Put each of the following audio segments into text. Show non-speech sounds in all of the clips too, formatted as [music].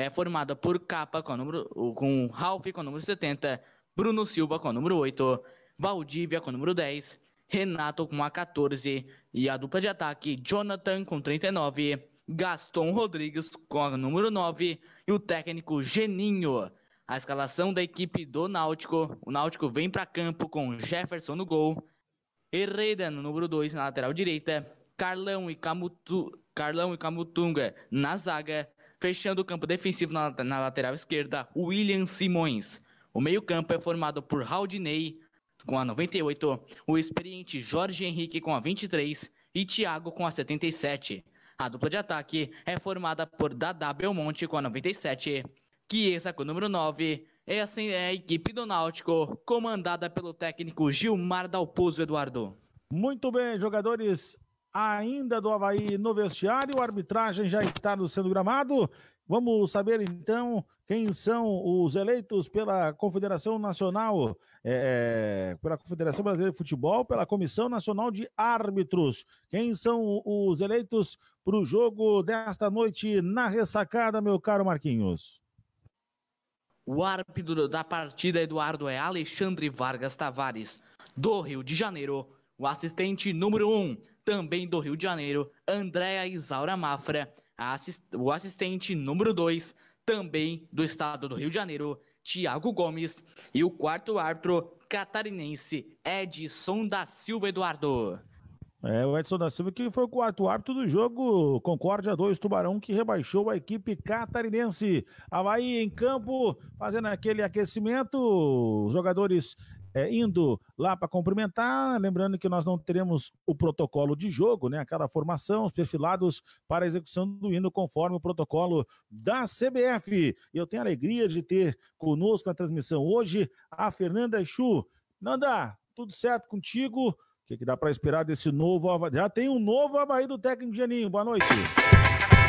é formada por Capa com, número, com Ralph com número 70, Bruno Silva com o número 8, Valdívia com o número 10, Renato com a 14 e a dupla de ataque Jonathan com 39, Gaston Rodrigues com a número 9 e o técnico Geninho. A escalação da equipe do Náutico. O Náutico vem para campo com Jefferson no gol, Herreira no número 2 na lateral direita, Carlão e, Camutu, Carlão e Camutunga na zaga, Fechando o campo defensivo na, na lateral esquerda, William Simões. O meio-campo é formado por Haldinei, com a 98, o experiente Jorge Henrique com a 23 e Thiago com a 77. A dupla de ataque é formada por Dada Belmonte com a 97, Chiesa com o número 9. Essa assim é a equipe do Náutico, comandada pelo técnico Gilmar Dalpozo Eduardo. Muito bem, jogadores ainda do Havaí no vestiário. A arbitragem já está no sendo gramado. Vamos saber então quem são os eleitos pela Confederação Nacional, é, pela Confederação Brasileira de Futebol, pela Comissão Nacional de Árbitros. Quem são os eleitos para o jogo desta noite na ressacada, meu caro Marquinhos? O árbitro da partida, Eduardo, é Alexandre Vargas Tavares, do Rio de Janeiro. O assistente número 1, um, também do Rio de Janeiro, Andréa Isaura Mafra, assist o assistente número 2, também do estado do Rio de Janeiro, Tiago Gomes, e o quarto árbitro catarinense, Edson da Silva Eduardo. É, o Edson da Silva, que foi o quarto árbitro do jogo Concórdia 2, Tubarão, que rebaixou a equipe catarinense. Havaí em campo, fazendo aquele aquecimento, os jogadores é, indo lá para cumprimentar, lembrando que nós não teremos o protocolo de jogo, né? Aquela formação, os perfilados para a execução do hino conforme o protocolo da CBF. Eu tenho a alegria de ter conosco na transmissão hoje a Fernanda Chu. Nanda, tudo certo contigo? O que, que dá para esperar desse novo Havaí? Já tem um novo Havaí do técnico Janinho. Boa noite.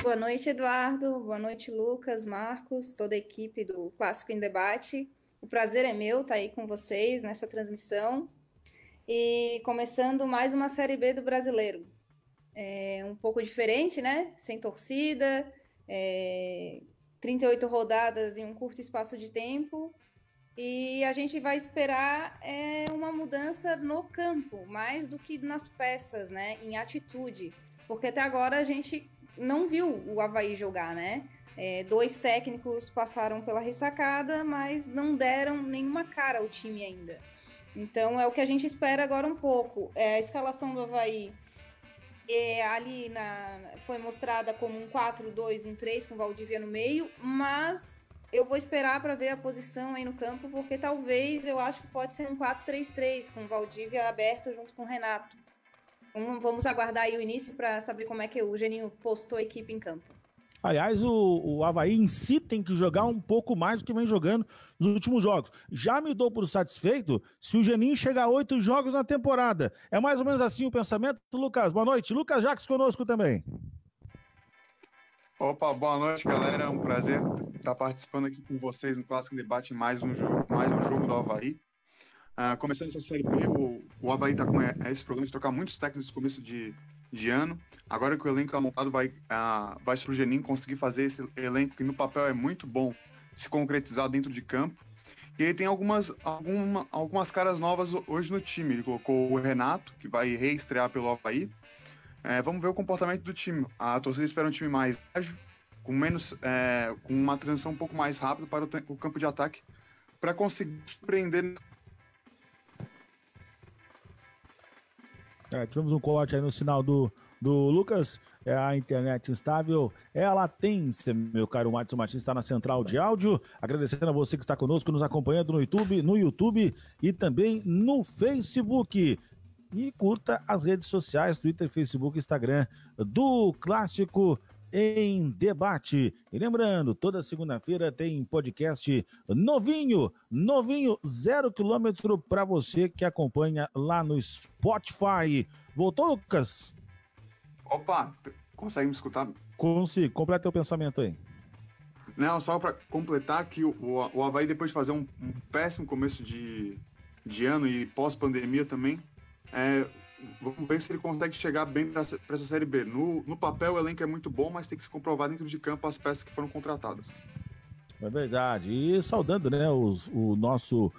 Boa noite, Eduardo. Boa noite, Lucas, Marcos, toda a equipe do Clássico em Debate. O prazer é meu estar tá aí com vocês nessa transmissão. E começando mais uma Série B do Brasileiro. É um pouco diferente, né? Sem torcida, é... 38 rodadas em um curto espaço de tempo. E a gente vai esperar é, uma mudança no campo, mais do que nas peças, né? Em atitude. Porque até agora a gente não viu o Havaí jogar, né? É, dois técnicos passaram pela ressacada, mas não deram nenhuma cara ao time ainda. Então é o que a gente espera agora um pouco. É, a escalação do Havaí é, ali na, foi mostrada como um 4-2, 1 3 com Valdívia no meio, mas eu vou esperar para ver a posição aí no campo, porque talvez eu acho que pode ser um 4-3-3 com Valdívia aberto junto com o Renato. vamos aguardar aí o início para saber como é que o Geninho postou a equipe em campo. Aliás, o, o Havaí em si tem que jogar um pouco mais do que vem jogando nos últimos jogos. Já me dou por satisfeito se o Geninho chegar a oito jogos na temporada. É mais ou menos assim o pensamento, Lucas. Boa noite. Lucas Jacques conosco também. Opa, boa noite, galera. É um prazer estar participando aqui com vocês no Clássico Debate, mais um jogo, mais um jogo do Havaí. Uh, começando essa Série B, o, o Havaí está com é, é esse problema de trocar muitos técnicos no começo de, de ano. Agora que o elenco é montado, vai, a, ah, vai Strugenin conseguir fazer esse elenco que no papel é muito bom se concretizar dentro de campo. E ele tem algumas, alguma, algumas caras novas hoje no time. Ele colocou o Renato, que vai reestrear pelo Havaí. É, vamos ver o comportamento do time. A torcida espera um time mais ágil, com menos, é, com uma transição um pouco mais rápida para o, o campo de ataque, para conseguir surpreender É, tivemos um colote aí no sinal do, do Lucas. É a internet instável é a latência, meu caro Watson Martins, está na central de áudio. Agradecendo a você que está conosco, nos acompanhando no YouTube, no YouTube e também no Facebook. E curta as redes sociais, Twitter, Facebook, Instagram do Clássico em debate. E lembrando, toda segunda-feira tem podcast novinho, novinho, zero quilômetro para você que acompanha lá no Spotify. Voltou, Lucas? Opa, consegue me escutar? Consigo, completa o pensamento aí. Não, só para completar que o, o Havaí, depois de fazer um, um péssimo começo de, de ano e pós-pandemia também, é, Vamos ver se ele consegue chegar bem para essa Série B. No, no papel, o elenco é muito bom, mas tem que se comprovar dentro de campo as peças que foram contratadas. É verdade. E saudando, né, os, o nosso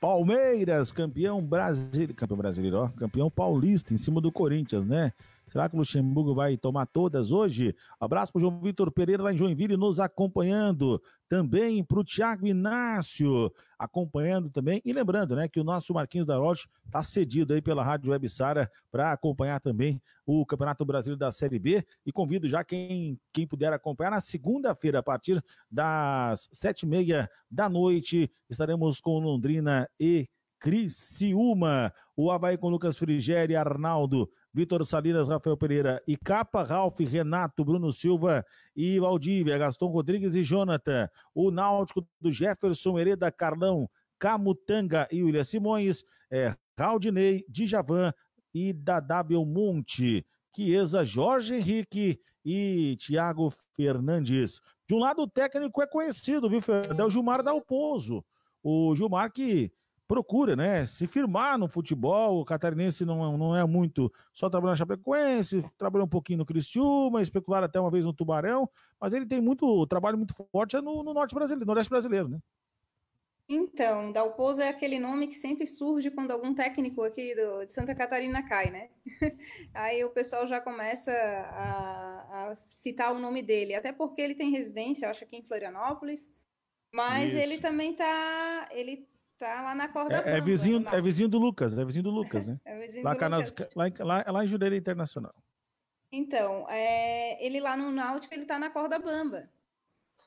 Palmeiras, campeão brasileiro, campeão brasileiro, ó, campeão paulista em cima do Corinthians, né? Será que o Luxemburgo vai tomar todas hoje? Abraço para o João Vitor Pereira lá em Joinville nos acompanhando. Também para o Tiago Inácio acompanhando também. E lembrando, né, que o nosso Marquinhos da Rocha está cedido aí pela Rádio Web Sara para acompanhar também o Campeonato Brasileiro da Série B. E convido já quem, quem puder acompanhar na segunda-feira, a partir das sete e meia da noite, estaremos com Londrina e Criciúma. O Havaí com Lucas Frigeri, Arnaldo, Vitor Salinas, Rafael Pereira e Capa, Renato, Bruno Silva e Valdívia, Gaston Rodrigues e Jonathan, o Náutico do Jefferson Hereda, Carlão, Camutanga e William Simões, é, Raudinei, Djavan e Dadá Monte, Chiesa, Jorge Henrique e Thiago Fernandes. De um lado, o técnico é conhecido, viu, Fernando? É o Gilmar Dalpozo. O Gilmar que procura, né? Se firmar no futebol, o catarinense não, não é muito, só trabalhou na Chapecoense, trabalhou um pouquinho no Criciúma, especular até uma vez no Tubarão, mas ele tem muito trabalho muito forte é no, no norte brasileiro, nordeste brasileiro, né? Então, Dalpozo é aquele nome que sempre surge quando algum técnico aqui do, de Santa Catarina cai, né? [laughs] Aí o pessoal já começa a, a citar o nome dele, até porque ele tem residência, acho que em Florianópolis, mas Isso. ele também tá, ele Tá lá na corda é, bamba, é vizinho, é vizinho do Lucas, é vizinho do Lucas, né? [laughs] é vizinho lá, do Lucas. Lá, lá, lá em Jureira Internacional. Então, é, ele lá no Náutico, ele tá na corda bamba.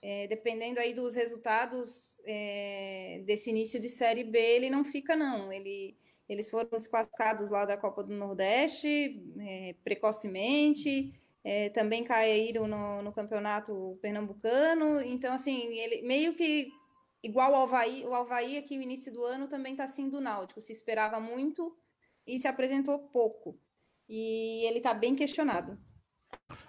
É, dependendo aí dos resultados é, desse início de Série B, ele não fica, não. Ele, eles foram desclassificados lá da Copa do Nordeste é, precocemente, é, também caíram no, no campeonato pernambucano. Então, assim, ele meio que igual o Havaí, o Havaí aqui no início do ano também está assim do Náutico, se esperava muito e se apresentou pouco. E ele está bem questionado.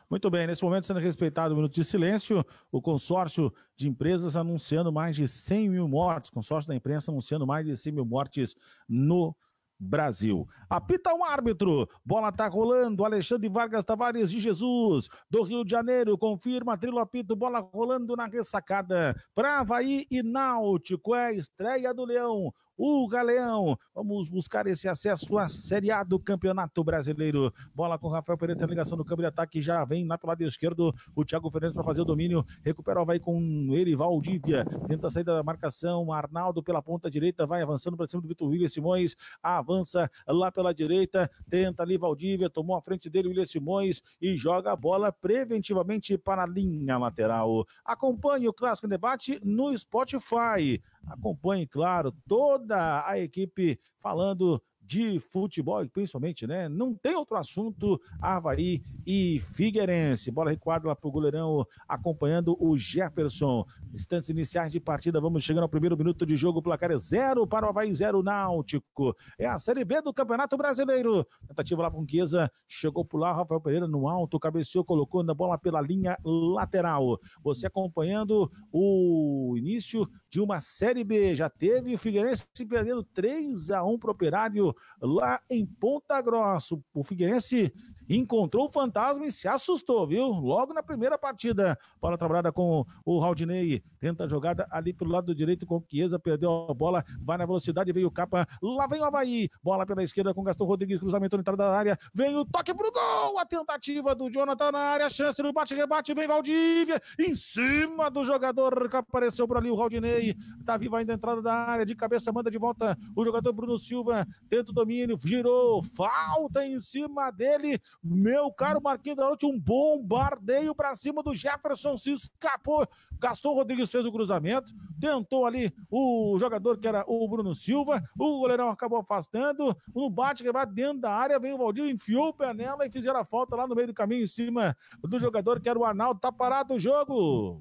Muito bem, nesse momento sendo respeitado o minuto de silêncio, o consórcio de empresas anunciando mais de 100 mil mortes, consórcio da imprensa anunciando mais de 100 mil mortes no Brasil. Apita um árbitro, bola tá rolando, Alexandre Vargas Tavares de Jesus, do Rio de Janeiro, confirma, trilo apito, bola rolando na ressacada, para Havaí e Náutico, é a estreia do Leão, o Galeão. Vamos buscar esse acesso à Série A do Campeonato Brasileiro. Bola com o Rafael Pereira, ligação do câmbio de ataque, já vem lá pelo lado esquerdo o Thiago Fernandes para fazer o domínio, recupera, vai com ele, Valdívia, tenta sair saída da marcação, Arnaldo pela ponta direita, vai avançando para cima do Vitor William Simões, avança lá pela direita, tenta ali Valdívia, tomou a frente dele William Simões e joga a bola preventivamente para a linha lateral. Acompanhe o Clássico Debate no Spotify. Acompanhe, claro, toda a equipe falando de futebol, principalmente, né? Não tem outro assunto, Havaí e Figueirense. Bola recuada lá pro goleirão, acompanhando o Jefferson. Instantes iniciais de partida, vamos chegando ao primeiro minuto de jogo, placar é zero para o Havaí, zero Náutico. É a Série B do Campeonato Brasileiro. Tentativa lá com Chiesa, chegou por lá, Rafael Pereira no alto, cabeceou, colocou na bola pela linha lateral. Você acompanhando o início de uma Série B. Já teve o Figueirense perdendo 3 a 1 pro Operário lá em Ponta Grossa. O Figueirense encontrou o fantasma e se assustou, viu? Logo na primeira partida, bola trabalhada com o Raldinei, tenta a jogada ali pelo lado direito com o Chiesa, perdeu a bola, vai na velocidade, veio o Capa, lá vem o Havaí, bola pela esquerda com Gastão Rodrigues, cruzamento na entrada da área, vem o toque pro gol, a tentativa do Jonathan na área, chance no bate-rebate, vem Valdívia, em cima do jogador que apareceu por ali, o Raldinei, tá vivo ainda a entrada da área, de cabeça manda de volta o jogador Bruno Silva, tenta do domínio, girou, falta em cima dele, meu caro Marquinhos da noite um bombardeio para cima do Jefferson, se escapou, Gaston Rodrigues fez o cruzamento, tentou ali o jogador que era o Bruno Silva, o goleirão acabou afastando, no um bate quebrado dentro da área, veio o Valdir, enfiou o pé nela e fizeram a falta lá no meio do caminho em cima do jogador que era o Arnaldo, tá parado o jogo!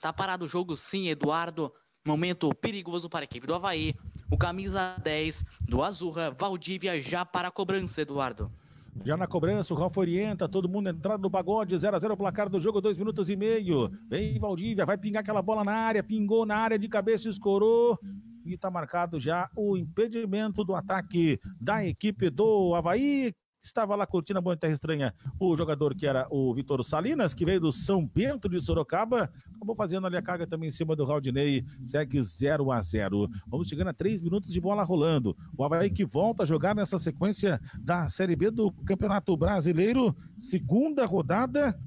Tá parado o jogo sim, Eduardo. Momento perigoso para a equipe do Havaí. O camisa 10 do Azurra, Valdívia, já para a cobrança, Eduardo. Já na cobrança, o Ralf orienta, todo mundo entrando no pagode, 0x0 o placar do jogo, dois minutos e meio. Vem Valdívia, vai pingar aquela bola na área, pingou na área de cabeça, escorou. E está marcado já o impedimento do ataque da equipe do Havaí estava lá curtindo a Boa Terra Estranha o jogador que era o Vitor Salinas, que veio do São Bento de Sorocaba, acabou fazendo ali a carga também em cima do Raldinei, segue 0 a 0 Vamos chegando a 3 minutos de bola rolando. O Havaí que volta a jogar nessa sequência da Série B do Campeonato Brasileiro, segunda rodada,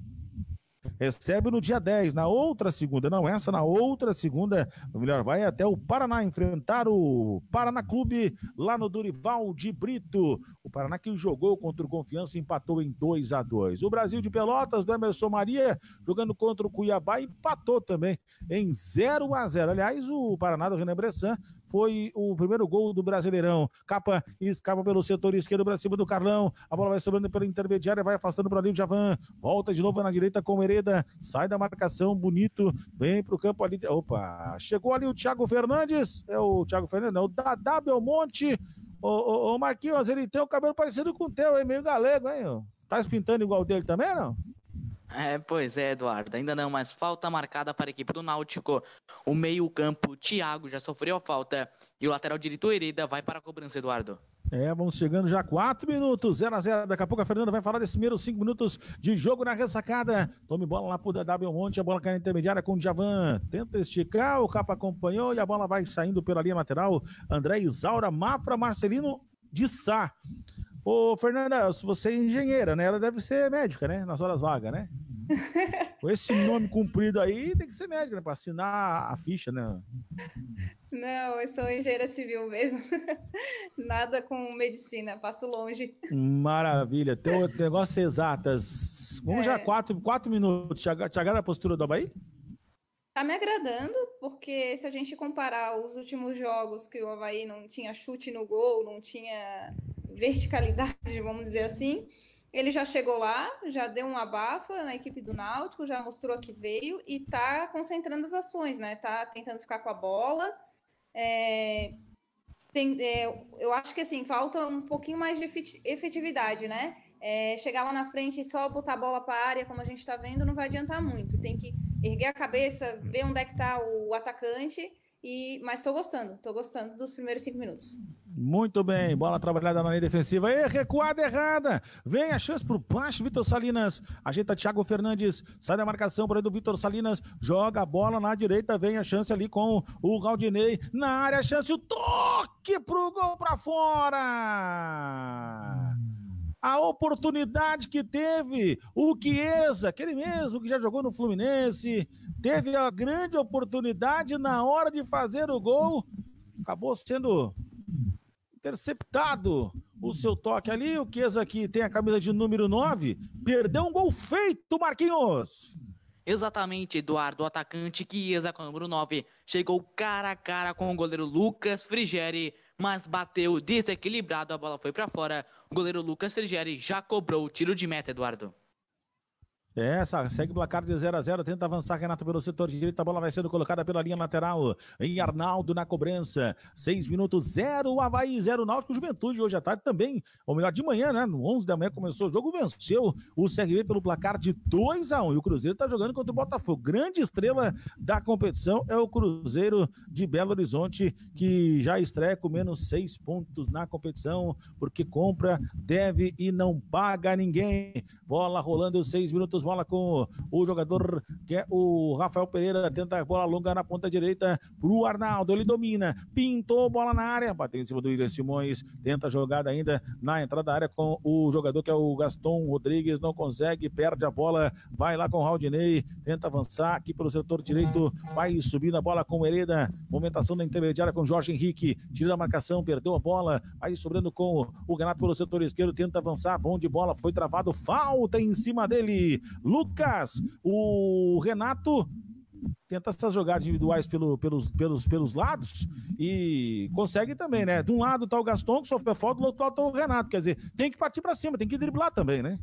recebe no dia 10, na outra segunda, não essa, na outra segunda, o melhor vai até o Paraná enfrentar o Paraná Clube lá no Durival de Brito. O Paraná que jogou contra o Confiança empatou em 2 a 2. O Brasil de Pelotas do Emerson Maria jogando contra o Cuiabá empatou também em 0 a 0. Aliás, o Paraná do René Bressan foi o primeiro gol do Brasileirão. Capa escapa pelo setor esquerdo para cima do Carlão. A bola vai sobrando pela intermediária, vai afastando para ali o Javan. Volta de novo na direita com o Hereda. Sai da marcação, bonito. Vem para o campo ali. Opa, chegou ali o Thiago Fernandes. É o Thiago Fernandes, não. O Dadá Belmonte. Ô, o Marquinhos, ele tem o cabelo parecido com o teu, hein? Meio galego, hein? Tá se pintando igual dele também, não? É, pois é, Eduardo. Ainda não, mas falta marcada para a equipe do Náutico. O meio-campo, Thiago, já sofreu a falta. E o lateral direito, Hereda, vai para a cobrança, Eduardo. É, vamos chegando já 4 minutos, 0 a 0 Daqui a pouco a Fernanda vai falar desses primeiros 5 minutos de jogo na ressacada. Tome bola lá o W Monte, a bola cai na intermediária com o Javan. Tenta esticar, o Capa acompanhou e a bola vai saindo pela linha lateral. André Isaura, Mafra, Marcelino de Sá. Ô, Fernanda, se você é engenheira, né? Ela deve ser médica, né? Nas horas vagas, né? [laughs] Com esse nome cumprido aí, tem que ser médica, né? Pra assinar a ficha, né? Não, eu sou engenheira civil mesmo. [laughs] Nada com medicina, passo longe. Maravilha. Teu negócio é exatas. Vamos é. já, quatro, quatro minutos. Te agrada a postura do Havaí? Tá me agradando, porque se a gente comparar os últimos jogos que o Havaí não tinha chute no gol, não tinha verticalidade, vamos dizer assim. Ele já chegou lá, já deu um abafa na equipe do Náutico, já mostrou que veio e está concentrando as ações, né? Tá tentando ficar com a bola. É, tem, é, eu acho que assim falta um pouquinho mais de efetividade, né? É, chegar lá na frente e só botar a bola para a área, como a gente está vendo, não vai adiantar muito. Tem que erguer a cabeça, ver onde é que está o atacante e, mas estou gostando, estou gostando dos primeiros cinco minutos. Muito bem, bola trabalhada na linha defensiva. E recuada errada. Vem a chance para o baixo, Vitor Salinas. Ajeita Thiago Fernandes. Sai da marcação por aí do Vitor Salinas. Joga a bola na direita. Vem a chance ali com o Galdinei. Na área, chance, o toque para o gol para fora a oportunidade que teve o Chiesa, aquele mesmo que já jogou no Fluminense, teve a grande oportunidade na hora de fazer o gol, acabou sendo interceptado o seu toque ali, o Chiesa que tem a camisa de número 9, perdeu um gol feito, Marquinhos! Exatamente, Eduardo, o atacante Chiesa com o número 9, chegou cara a cara com o goleiro Lucas Frigeri, mas bateu desequilibrado, a bola foi para fora. O goleiro Lucas Sergieri já cobrou o tiro de meta, Eduardo. É, segue o placar de 0 a 0 tenta avançar Renato pelo setor direito, a bola vai sendo colocada pela linha lateral, em Arnaldo na cobrança, 6 minutos, 0 Havaí, 0 Náutico, Juventude hoje à tarde também, ou melhor, de manhã, né, no 11 da manhã começou o jogo, venceu o CRB pelo placar de 2 a 1 e o Cruzeiro tá jogando contra o Botafogo, grande estrela da competição é o Cruzeiro de Belo Horizonte, que já estreia com menos 6 pontos na competição, porque compra, deve e não paga ninguém, bola rolando 6 minutos bola com o jogador que é o Rafael Pereira, tenta a bola longa na ponta direita pro Arnaldo, ele domina, pintou bola na área, bateu em cima do William Simões, tenta a jogada ainda na entrada da área com o jogador que é o Gaston Rodrigues, não consegue, perde a bola, vai lá com o Raldinei, tenta avançar aqui pelo setor direito, vai subindo a bola com o Hereda, movimentação da intermediária com o Jorge Henrique, tira a marcação, perdeu a bola, vai sobrando com o Ganato pelo setor esquerdo, tenta avançar, bom de bola, foi travado, falta em cima dele, Lucas, o Renato tenta essas jogadas individuais pelo, pelos, pelos, pelos lados e consegue também, né? De um lado tá o Gaston que sofreu falta, do outro lado tá o Renato. Quer dizer, tem que partir para cima, tem que driblar também, né?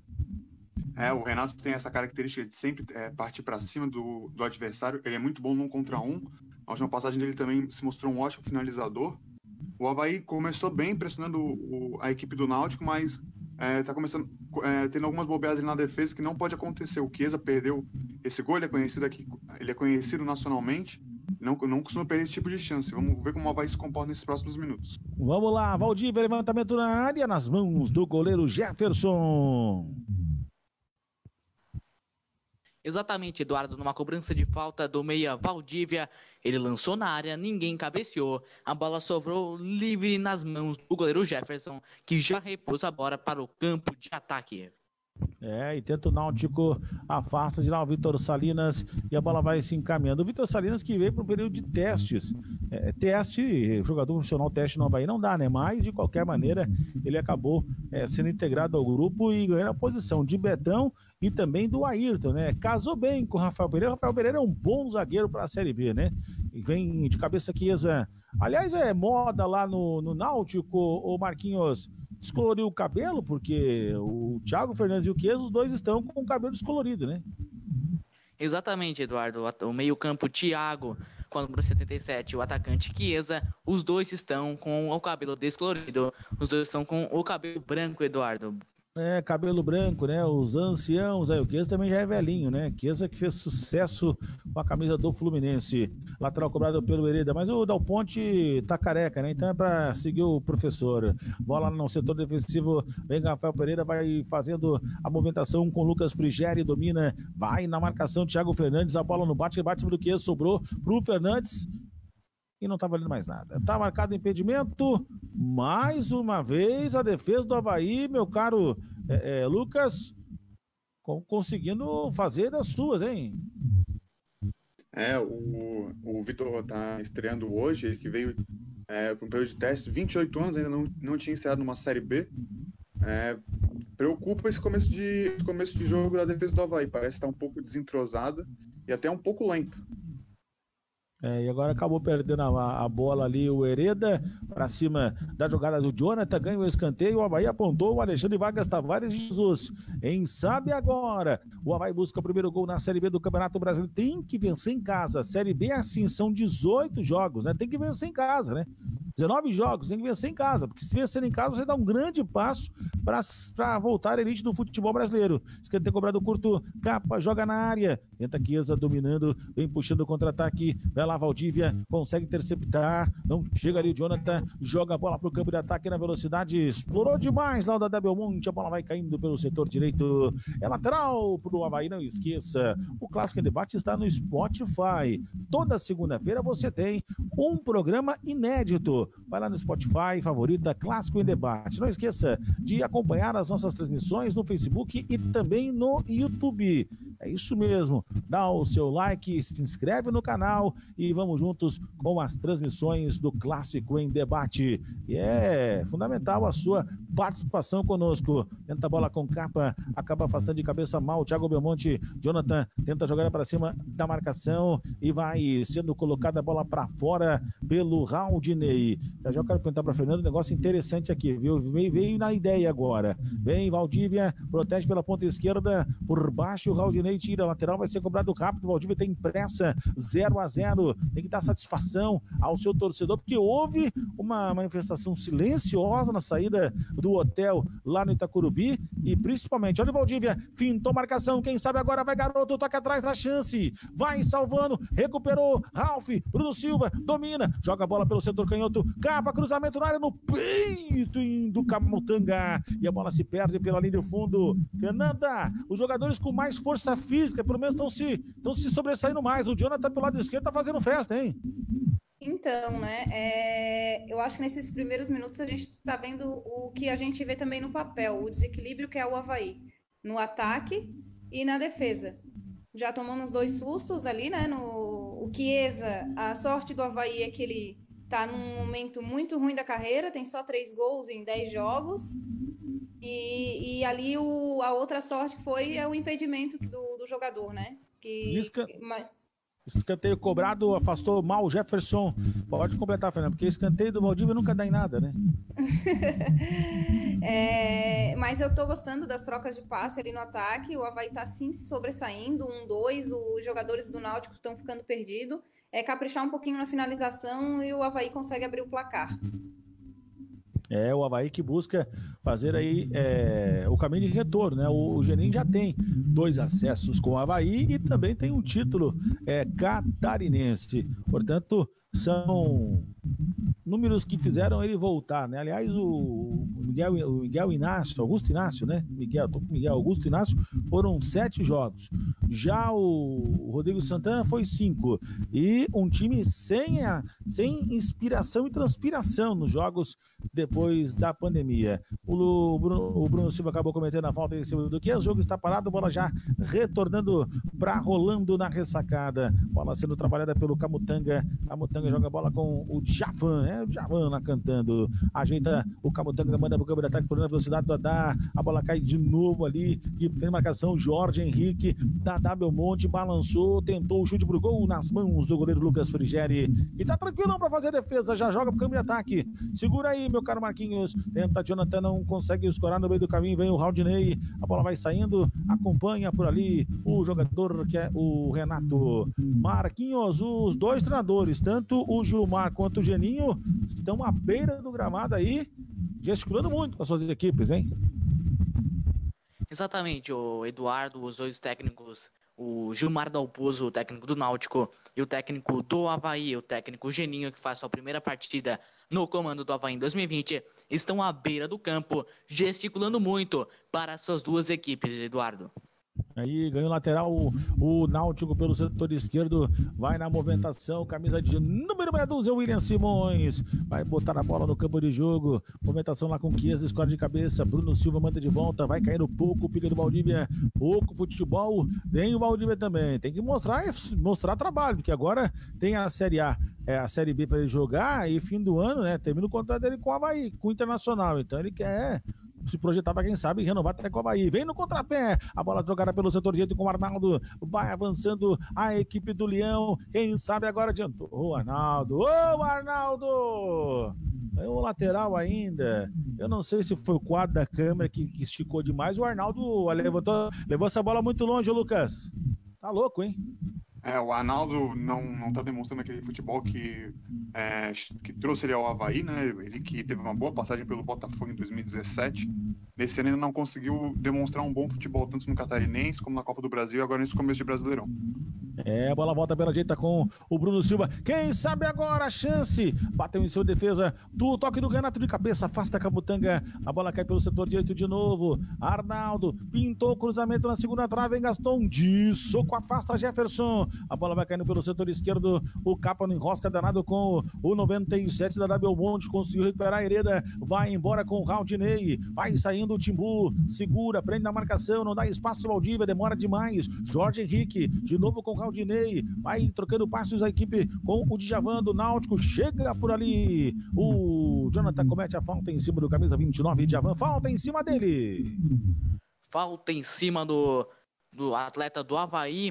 É, o Renato tem essa característica de sempre é, partir para cima do, do adversário. Ele é muito bom num contra um. A última passagem dele também se mostrou um ótimo finalizador. O Havaí começou bem pressionando o, a equipe do Náutico, mas é, tá começando, é, tendo algumas bobeadas na defesa que não pode acontecer. O Chiesa perdeu esse gol, ele é conhecido aqui, ele é conhecido nacionalmente, não, não costuma perder esse tipo de chance. Vamos ver como o Havaí se comporta nesses próximos minutos. Vamos lá, Valdir, levantamento na área, nas mãos do goleiro Jefferson. Exatamente, Eduardo, numa cobrança de falta do meia Valdívia, ele lançou na área, ninguém cabeceou, a bola sobrou livre nas mãos do goleiro Jefferson, que já repôs a bola para o campo de ataque. É, e tenta o Náutico, afasta de lá o Vitor Salinas e a bola vai se encaminhando. O Vitor Salinas que veio para um período de testes. É, teste, jogador profissional, teste no Havaí não dá, né? Mas, de qualquer maneira, ele acabou é, sendo integrado ao grupo e ganhando a posição de Betão e também do Ayrton, né? Casou bem com o Rafael Pereira. O Rafael Pereira é um bom zagueiro para a Série B, né? E vem de cabeça quesa. Aliás, é moda lá no, no Náutico, o Marquinhos descoloriu o cabelo, porque o Thiago Fernandes e o Chiesa, os dois estão com o cabelo descolorido, né? Exatamente, Eduardo. O meio-campo Thiago com a número 77, o atacante Chiesa, os dois estão com o cabelo descolorido. Os dois estão com o cabelo branco, Eduardo. É, cabelo branco, né? Os anciãos. Aí o Chiesa também já é velhinho, né? Chiesa que fez sucesso com a camisa do Fluminense. Lateral cobrado pelo Hereda. Mas o Dal Ponte tá careca, né? Então é pra seguir o professor. Bola no setor defensivo. Vem Rafael Pereira, vai fazendo a movimentação com o Lucas Frigeri. Domina, vai na marcação. Thiago Fernandes. A bola no bate, bate sobre o Chiesa. Sobrou pro Fernandes e não está valendo mais nada. Está marcado impedimento, mais uma vez a defesa do Havaí, meu caro é, é, Lucas, com, conseguindo fazer das suas, hein? É, o, o Vitor está estreando hoje, que veio é, para um período de teste, 28 anos, ainda não, não tinha encerrado uma Série B. É, preocupa esse começo, de, esse começo de jogo da defesa do Havaí, parece estar tá um pouco desentrosada e até um pouco lenta. É, e agora acabou perdendo a, a bola ali o Hereda para cima da jogada do Jonathan, ganha o escanteio. O Havaí apontou o Alexandre Vargas Tavares Jesus. Em sabe agora, o Havaí busca o primeiro gol na Série B do Campeonato Brasileiro. Tem que vencer em casa. Série B é assim são 18 jogos, né? Tem que vencer em casa, né? 19 jogos, tem que vencer em casa, porque se vencer em casa, você dá um grande passo para voltar à elite do futebol brasileiro. ter cobrado curto, capa, joga na área, tenta Chiesa dominando, vem puxando o contra-ataque, vai lá Valdívia, consegue interceptar, não chega ali o Jonathan, joga a bola pro campo de ataque na velocidade, explorou demais lá o da Belmonte, a bola vai caindo pelo setor direito, é lateral pro Havaí, não esqueça, o Clássico em Debate está no Spotify, toda segunda-feira você tem um programa inédito, vai lá no Spotify, favorita Clássico em Debate. Não esqueça de acompanhar as nossas transmissões no Facebook e também no YouTube. É isso mesmo. Dá o seu like, se inscreve no canal e vamos juntos com as transmissões do Clássico em Debate. E é fundamental a sua participação conosco. Tenta a bola com capa, acaba afastando de cabeça mal. Thiago Belmonte, Jonathan tenta jogar para cima da marcação e vai sendo colocada a bola para fora pelo Raldinei. Já já eu quero perguntar para Fernando um negócio interessante aqui, viu? Veio, veio na ideia agora. Vem Valdívia, protege pela ponta esquerda, por baixo o Raldinei. Ney tira, lateral vai ser cobrado rápido. Valdívia tem pressa, 0 a 0 Tem que dar satisfação ao seu torcedor, porque houve uma manifestação silenciosa na saída do hotel lá no Itacurubi. E principalmente, olha o Valdívia, fintou marcação. Quem sabe agora vai, garoto, toca atrás da chance. Vai salvando, recuperou. Ralf, Bruno Silva, domina, joga a bola pelo setor canhoto, capa, cruzamento na área no peito do Camutanga. E a bola se perde pela linha do fundo. Fernanda, os jogadores com mais força física, é pelo menos estão se, se sobressaindo mais. O Jonathan pelo lado esquerdo está fazendo festa, hein? Então, né? É, eu acho que nesses primeiros minutos a gente está vendo o que a gente vê também no papel, o desequilíbrio que é o Havaí no ataque e na defesa. Já tomamos dois sustos ali, né? No o Chiesa, a sorte do Havaí é que ele está num momento muito ruim da carreira, tem só três gols em dez jogos. E, e ali o, a outra sorte foi é o impedimento do, do jogador, né? Que, Isca... Mas... Escanteio cobrado, afastou mal o Jefferson. Pode completar, Fernando, porque escanteio do Valdívia nunca dá em nada, né? [laughs] é, mas eu tô gostando das trocas de passe ali no ataque. O Havaí tá sim se sobressaindo, um, dois. Os jogadores do Náutico estão ficando perdidos. É caprichar um pouquinho na finalização e o Havaí consegue abrir o placar. É o Havaí que busca fazer aí é, o caminho de retorno, né? O, o Genin já tem dois acessos com o Havaí e também tem um título é, catarinense. Portanto, são números que fizeram ele voltar, né? Aliás, o Miguel, o Miguel Inácio, Augusto Inácio, né? Miguel, tô com Miguel, Augusto Inácio foram sete jogos. Já o Rodrigo Santana foi cinco. E um time sem, a, sem inspiração e transpiração nos jogos depois da pandemia. O Bruno, o Bruno Silva acabou cometendo a falta em cima do que o jogo está parado, bola já retornando para rolando na ressacada. Bola sendo trabalhada pelo Camutanga, Camutanga Camutanga joga a bola com o Javan, é o Javan lá cantando. Ajeita o Camutanga, manda pro câmbio de ataque, explorando a velocidade do Dadá. A bola cai de novo ali, de marcação, Jorge Henrique. Dadá Belmonte balançou, tentou o chute pro gol nas mãos do goleiro Lucas Frigeri. E tá tranquilo pra fazer a defesa, já joga pro câmbio de ataque. Segura aí, meu caro Marquinhos. Tenta Jonathan, não consegue escorar no meio do caminho, vem o Raldinei. A bola vai saindo, acompanha por ali o jogador que é o Renato. Marquinhos, os dois treinadores, tanto tanto o Gilmar quanto o Geninho estão à beira do gramado aí, gesticulando muito com as suas equipes, hein? Exatamente, o Eduardo, os dois técnicos, o Gilmar Dalpozo, o técnico do Náutico, e o técnico do Havaí, o técnico Geninho, que faz sua primeira partida no comando do Havaí em 2020, estão à beira do campo, gesticulando muito para as suas duas equipes, Eduardo. Aí ganhou lateral o, o Náutico pelo setor esquerdo. Vai na movimentação, camisa de número 12, o William Simões. Vai botar a bola no campo de jogo. Movimentação lá com Chiesa, escorre de cabeça. Bruno Silva manda de volta, vai caindo pouco. O pilha do Valdívia, pouco futebol. vem o Valdívia também. Tem que mostrar, mostrar trabalho, porque agora tem a Série A, é, a Série B para ele jogar. E fim do ano, né? Termina o contrato dele com o Havaí, com o Internacional. Então ele quer se projetava quem sabe renovar até com a Bahia. Vem no contrapé, a bola jogada pelo setor direito com o Arnaldo, vai avançando a equipe do Leão, quem sabe agora adiantou o Arnaldo, ô Arnaldo! É o lateral ainda. Eu não sei se foi o quadro da câmera que, que esticou demais. O Arnaldo ah, levantou, levou essa bola muito longe, Lucas. Tá louco, hein? É, o Arnaldo não, não tá demonstrando aquele futebol que, é, que trouxe ele ao Havaí, né? Ele que teve uma boa passagem pelo Botafogo em 2017. Nesse ano ainda não conseguiu demonstrar um bom futebol, tanto no Catarinense como na Copa do Brasil, agora nesse começo de Brasileirão. É, a bola volta pela direita com o Bruno Silva. Quem sabe agora a chance. Bateu em sua defesa do toque do Renato de cabeça. Afasta a Cabutanga. A bola cai pelo setor direito de novo. Arnaldo pintou o cruzamento na segunda trave. Hein? Gaston de soco afasta Jefferson. A bola vai caindo pelo setor esquerdo. O Capa no enrosca danado com o 97 da W Monte. Conseguiu recuperar a Hereda. Vai embora com o Raudinei. Vai saindo o Timbu. Segura, prende na marcação. Não dá espaço. Valdívia demora demais. Jorge Henrique de novo com o Claudinei, vai trocando passos a equipe com o Djavan do Náutico, chega por ali, o Jonathan comete a falta em cima do camisa 29, Djavan, falta em cima dele. Falta em cima do, do atleta do Havaí,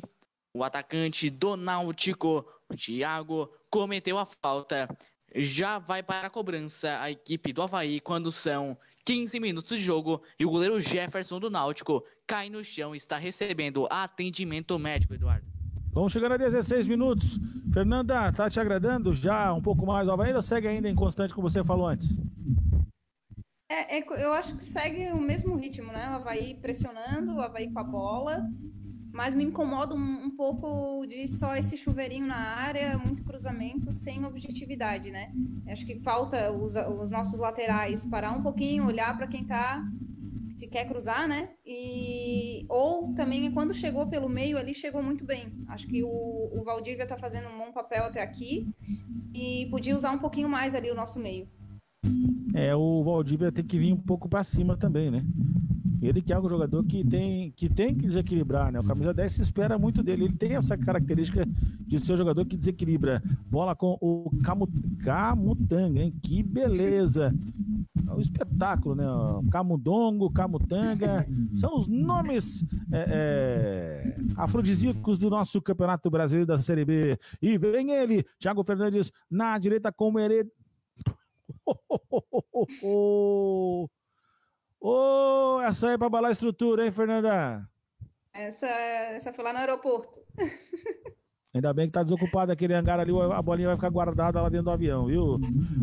o atacante do Náutico, Thiago, cometeu a falta. Já vai para a cobrança a equipe do Havaí quando são 15 minutos de jogo e o goleiro Jefferson do Náutico cai no chão e está recebendo atendimento médico, Eduardo. Vamos chegando a 16 minutos. Fernanda, tá te agradando já um pouco mais nova ainda ou segue ainda em constante como você falou antes? É, é, eu acho que segue o mesmo ritmo, né? O Havaí pressionando, o Havaí com a bola. Mas me incomoda um, um pouco de só esse chuveirinho na área, muito cruzamento, sem objetividade, né? Acho que falta os, os nossos laterais parar um pouquinho, olhar para quem está se quer cruzar, né? E ou também quando chegou pelo meio ali chegou muito bem. Acho que o, o Valdívia está fazendo um bom papel até aqui e podia usar um pouquinho mais ali o nosso meio é, o Valdívia tem que vir um pouco para cima também, né? Ele que é um jogador que tem que tem que desequilibrar, né? O camisa 10 se espera muito dele. Ele tem essa característica de ser um jogador que desequilibra. Bola com o Camutanga, hein? Que beleza! É um espetáculo, né? Camudongo, Camutanga. São os nomes é, é, afrodisíacos do nosso Campeonato Brasileiro da Série B. E vem ele, Thiago Fernandes, na direita com o Hered Oh, oh, essa aí é para abalar a estrutura, hein, Fernanda? Essa, essa foi lá no aeroporto. Ainda bem que tá desocupado aquele hangar ali, a bolinha vai ficar guardada lá dentro do avião, viu?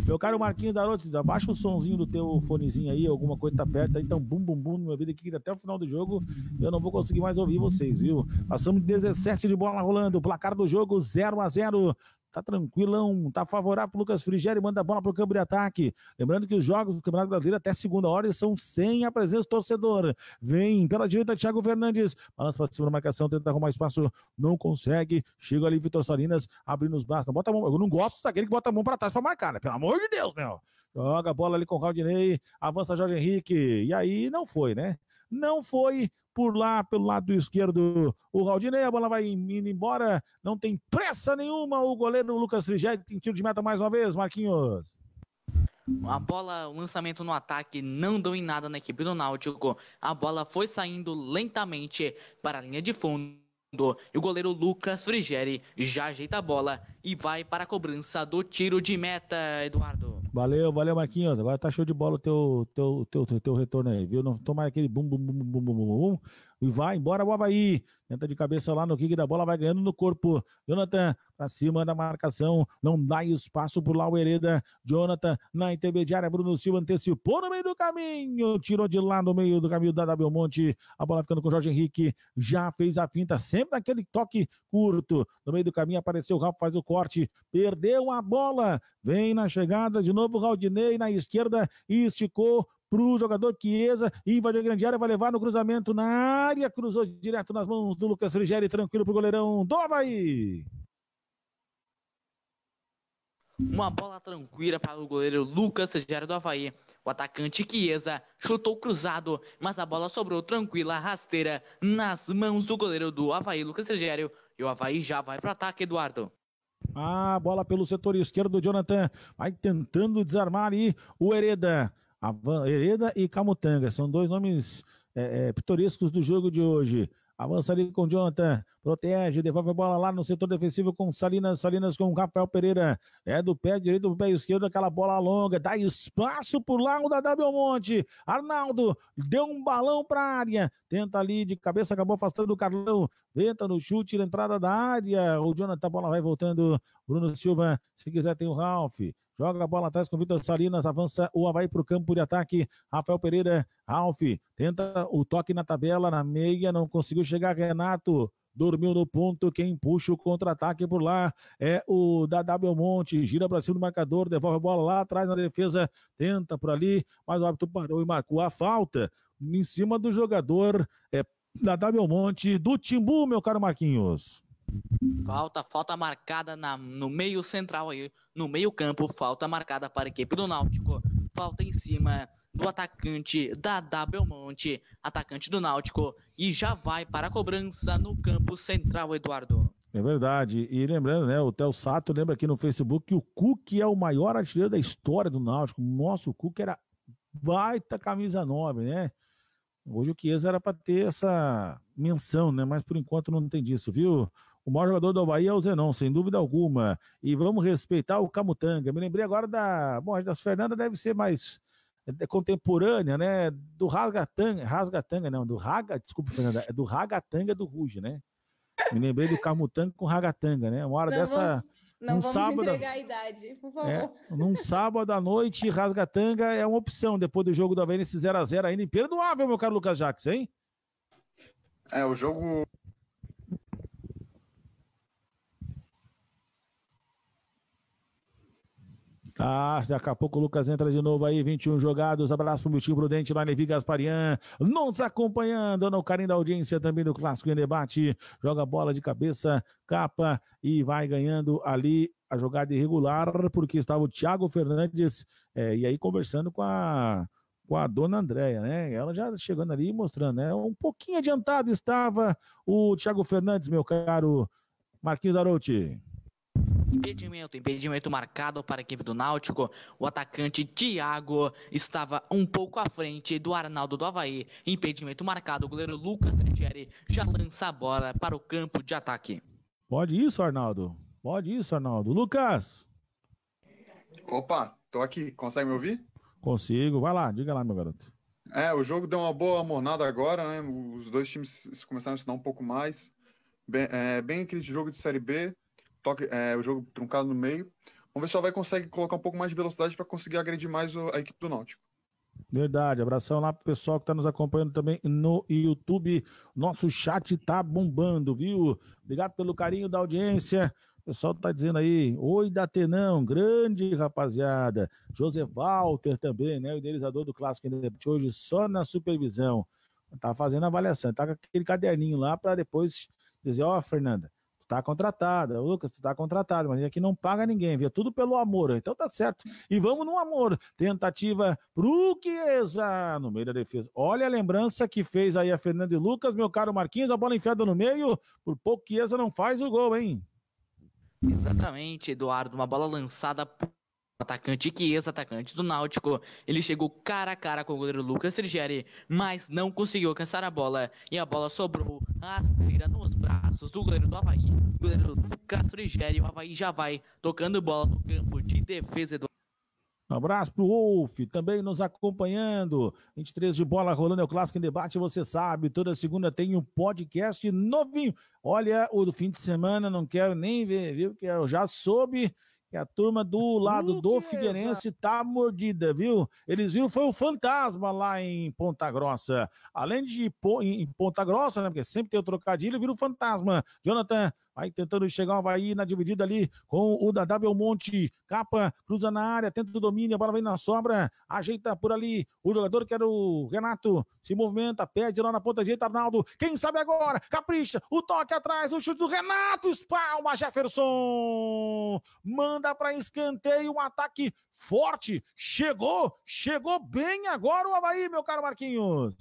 Meu caro Marquinho Daroto, abaixa o sonzinho do teu fonezinho aí, alguma coisa tá perto, então bum bum bum minha vida aqui, até o final do jogo eu não vou conseguir mais ouvir vocês, viu? Passamos 17 de bola rolando, placar do jogo 0 a 0 Tá tranquilão, tá favorável pro Lucas Frigério, manda a bola pro campo de ataque. Lembrando que os jogos do Campeonato Brasileiro até segunda hora são sem a presença do torcedor. Vem pela direita Thiago Fernandes, balança para cima da marcação, tenta arrumar espaço, não consegue. Chega ali Vitor Salinas, abrindo os braços, não bota a mão, eu não gosto daquele que bota a mão para trás para marcar, né? Pelo amor de Deus, meu. Joga a bola ali com o Claudinei, avança Jorge Henrique. E aí não foi, né? Não foi por lá, pelo lado esquerdo, o Raldinei, a bola vai indo embora, não tem pressa nenhuma, o goleiro Lucas Frigeri tem tiro de meta mais uma vez, Marquinhos. A bola, o lançamento no ataque não deu em nada na equipe do Náutico. A bola foi saindo lentamente para a linha de fundo. E o goleiro Lucas Frigeri já ajeita a bola e vai para a cobrança do tiro de meta, Eduardo. Valeu, valeu, Marquinhos. Agora tá show de bola o teu, teu, teu, teu, retorno aí, viu? Não tomar aquele bum, bum, bum, bum, bum, bum, bum, e vai embora o Havaí. Tenta de cabeça lá no kick da bola, vai ganhando no corpo. Jonathan pra cima da marcação, não dá espaço por lá o Hereda Jonathan na intermediária, Bruno Silva antecipou no meio do caminho, tirou de lá no meio do caminho da W Monte. A bola ficando com o Jorge Henrique, já fez a finta, sempre naquele toque curto. No meio do caminho apareceu o Rafa, faz o corte, perdeu a bola, vem na chegada de novo o Raldinei na esquerda e esticou para o jogador Chiesa, invadiu a grande área, vai levar no cruzamento na área, cruzou direto nas mãos do Lucas Frigeri, tranquilo para o goleirão do Havaí. Uma bola tranquila para o goleiro Lucas Frigeri do Havaí. O atacante Chiesa chutou cruzado, mas a bola sobrou tranquila, rasteira, nas mãos do goleiro do Havaí, Lucas Frigeri. E o Havaí já vai para o ataque, Eduardo. a ah, bola pelo setor esquerdo do Jonathan. Vai tentando desarmar aí o Hereda. Hereda e Camutanga são dois nomes é, é, pitorescos do jogo de hoje. Avança ali com Jonathan, protege, devolve a bola lá no setor defensivo com Salinas, Salinas com Rafael Pereira, é do pé direito pro pé esquerdo, aquela bola longa, dá espaço por lá o da W Monte. Arnaldo deu um balão pra área, tenta ali de cabeça, acabou afastando o Carlão, tenta no chute na entrada da área, o Jonathan, a bola vai voltando, Bruno Silva, se quiser tem o Ralph, Joga a bola atrás com o Vitor Salinas, avança o Havaí para o campo de ataque. Rafael Pereira, Ralf, tenta o toque na tabela, na meia, não conseguiu chegar Renato dormiu no ponto. Quem puxa o contra-ataque por lá é o da W Monte. Gira para cima do marcador, devolve a bola lá atrás na defesa, tenta por ali, mas o árbitro parou e marcou a falta em cima do jogador é, da W Monte do Timbu, meu caro Marquinhos. Falta, falta marcada na, no meio central aí, no meio campo, falta marcada para a equipe do Náutico. Falta em cima do atacante Dada Belmonte, atacante do Náutico, e já vai para a cobrança no campo central, Eduardo. É verdade. E lembrando, né, o Tel Sato lembra aqui no Facebook que o Cook é o maior artilheiro da história do Náutico. Nossa, o Cook era baita camisa nobre, né? Hoje o Chiesa era para ter essa menção, né? Mas por enquanto não tem disso, viu? O maior jogador do Havaí é o Zenon, sem dúvida alguma. E vamos respeitar o Camutanga. Me lembrei agora da. Bom, a das Fernanda deve ser mais é, contemporânea, né? Do Rasgatanga. Rasgatanga, não, do Raga. Desculpa, Fernanda. É do Ragatanga do Ruge, né? Me lembrei do Camutanga com Ragatanga, né? Uma hora não, dessa. Vamos... Não num vamos sábado, entregar a idade, por é, favor. É, num sábado à noite, Rasgatanga é uma opção depois do jogo da Havaí nesse 0x0 ainda imperdoável, meu caro Lucas Jaques, hein? É, o jogo Ah, daqui a pouco o Lucas entra de novo aí, 21 jogados. Abraço pro meu Prudente lá, Levi Gasparian. Nos acompanhando no carinho da audiência também do Clássico em Debate. Joga bola de cabeça, capa e vai ganhando ali a jogada irregular, porque estava o Thiago Fernandes é, e aí conversando com a com a dona Andréia, né? Ela já chegando ali mostrando, né? Um pouquinho adiantado estava o Thiago Fernandes, meu caro Marquinhos Arouti. Impedimento, impedimento marcado para a equipe do Náutico. O atacante Thiago estava um pouco à frente do Arnaldo do Havaí. Impedimento marcado, o goleiro Lucas Trigieri já lança a bola para o campo de ataque. Pode isso, Arnaldo. Pode isso, Arnaldo. Lucas! Opa, tô aqui. Consegue me ouvir? Consigo. Vai lá, diga lá, meu garoto. É, o jogo deu uma boa mornada agora, né? Os dois times começaram a se dar um pouco mais. Bem, é, bem aquele jogo de Série B, toque, é, o jogo truncado no meio. Vamos ver se o Havaí consegue colocar um pouco mais de velocidade para conseguir agredir mais o, a equipe do Náutico. Verdade, abração lá pro pessoal que está nos acompanhando também no YouTube. Nosso chat tá bombando, viu? Obrigado pelo carinho da audiência. O pessoal tá dizendo aí, oi Datenão, grande rapaziada. José Walter também, né? O idealizador do clássico independente hoje só na supervisão. Tá fazendo avaliação, tá com aquele caderninho lá para depois dizer, ó, oh, Fernanda, está contratada, Lucas, tu está contratado, mas aqui não paga ninguém, via tudo pelo amor, então tá certo. E vamos no amor, tentativa pro Chiesa, no meio da defesa. Olha a lembrança que fez aí a Fernando e Lucas, meu caro Marquinhos, a bola enfiada no meio, por pouco Chiesa não faz o gol, hein? Exatamente, Eduardo, uma bola lançada por atacante que ex-atacante do Náutico. Ele chegou cara a cara com o goleiro Lucas Trigieri, mas não conseguiu alcançar a bola e a bola sobrou rasteira nos braços do goleiro do Havaí. O goleiro Lucas Trigieri, o Havaí já vai tocando bola no campo de defesa do um abraço pro Wolf, também nos acompanhando. 23 de bola rolando, é o Clássico em Debate, você sabe. Toda segunda tem um podcast novinho. Olha, o do fim de semana, não quero nem ver, viu? Que eu já soube que a turma do lado do Figueirense está mordida, viu? Eles viram, foi o um fantasma lá em Ponta Grossa. Além de em Ponta Grossa, né? Porque sempre tem o trocadilho, vira o fantasma. Jonathan, Vai tentando chegar o Havaí na dividida ali com o Dadá Belmonte. Capa, cruza na área, tenta o domínio, a bola vem na sobra, ajeita por ali. O jogador que era o Renato se movimenta, perde lá na ponta direita, Arnaldo. Quem sabe agora? Capricha, o toque atrás, o chute do Renato, espalma Jefferson. Manda para escanteio, um ataque forte. Chegou, chegou bem agora o Havaí, meu caro Marquinhos.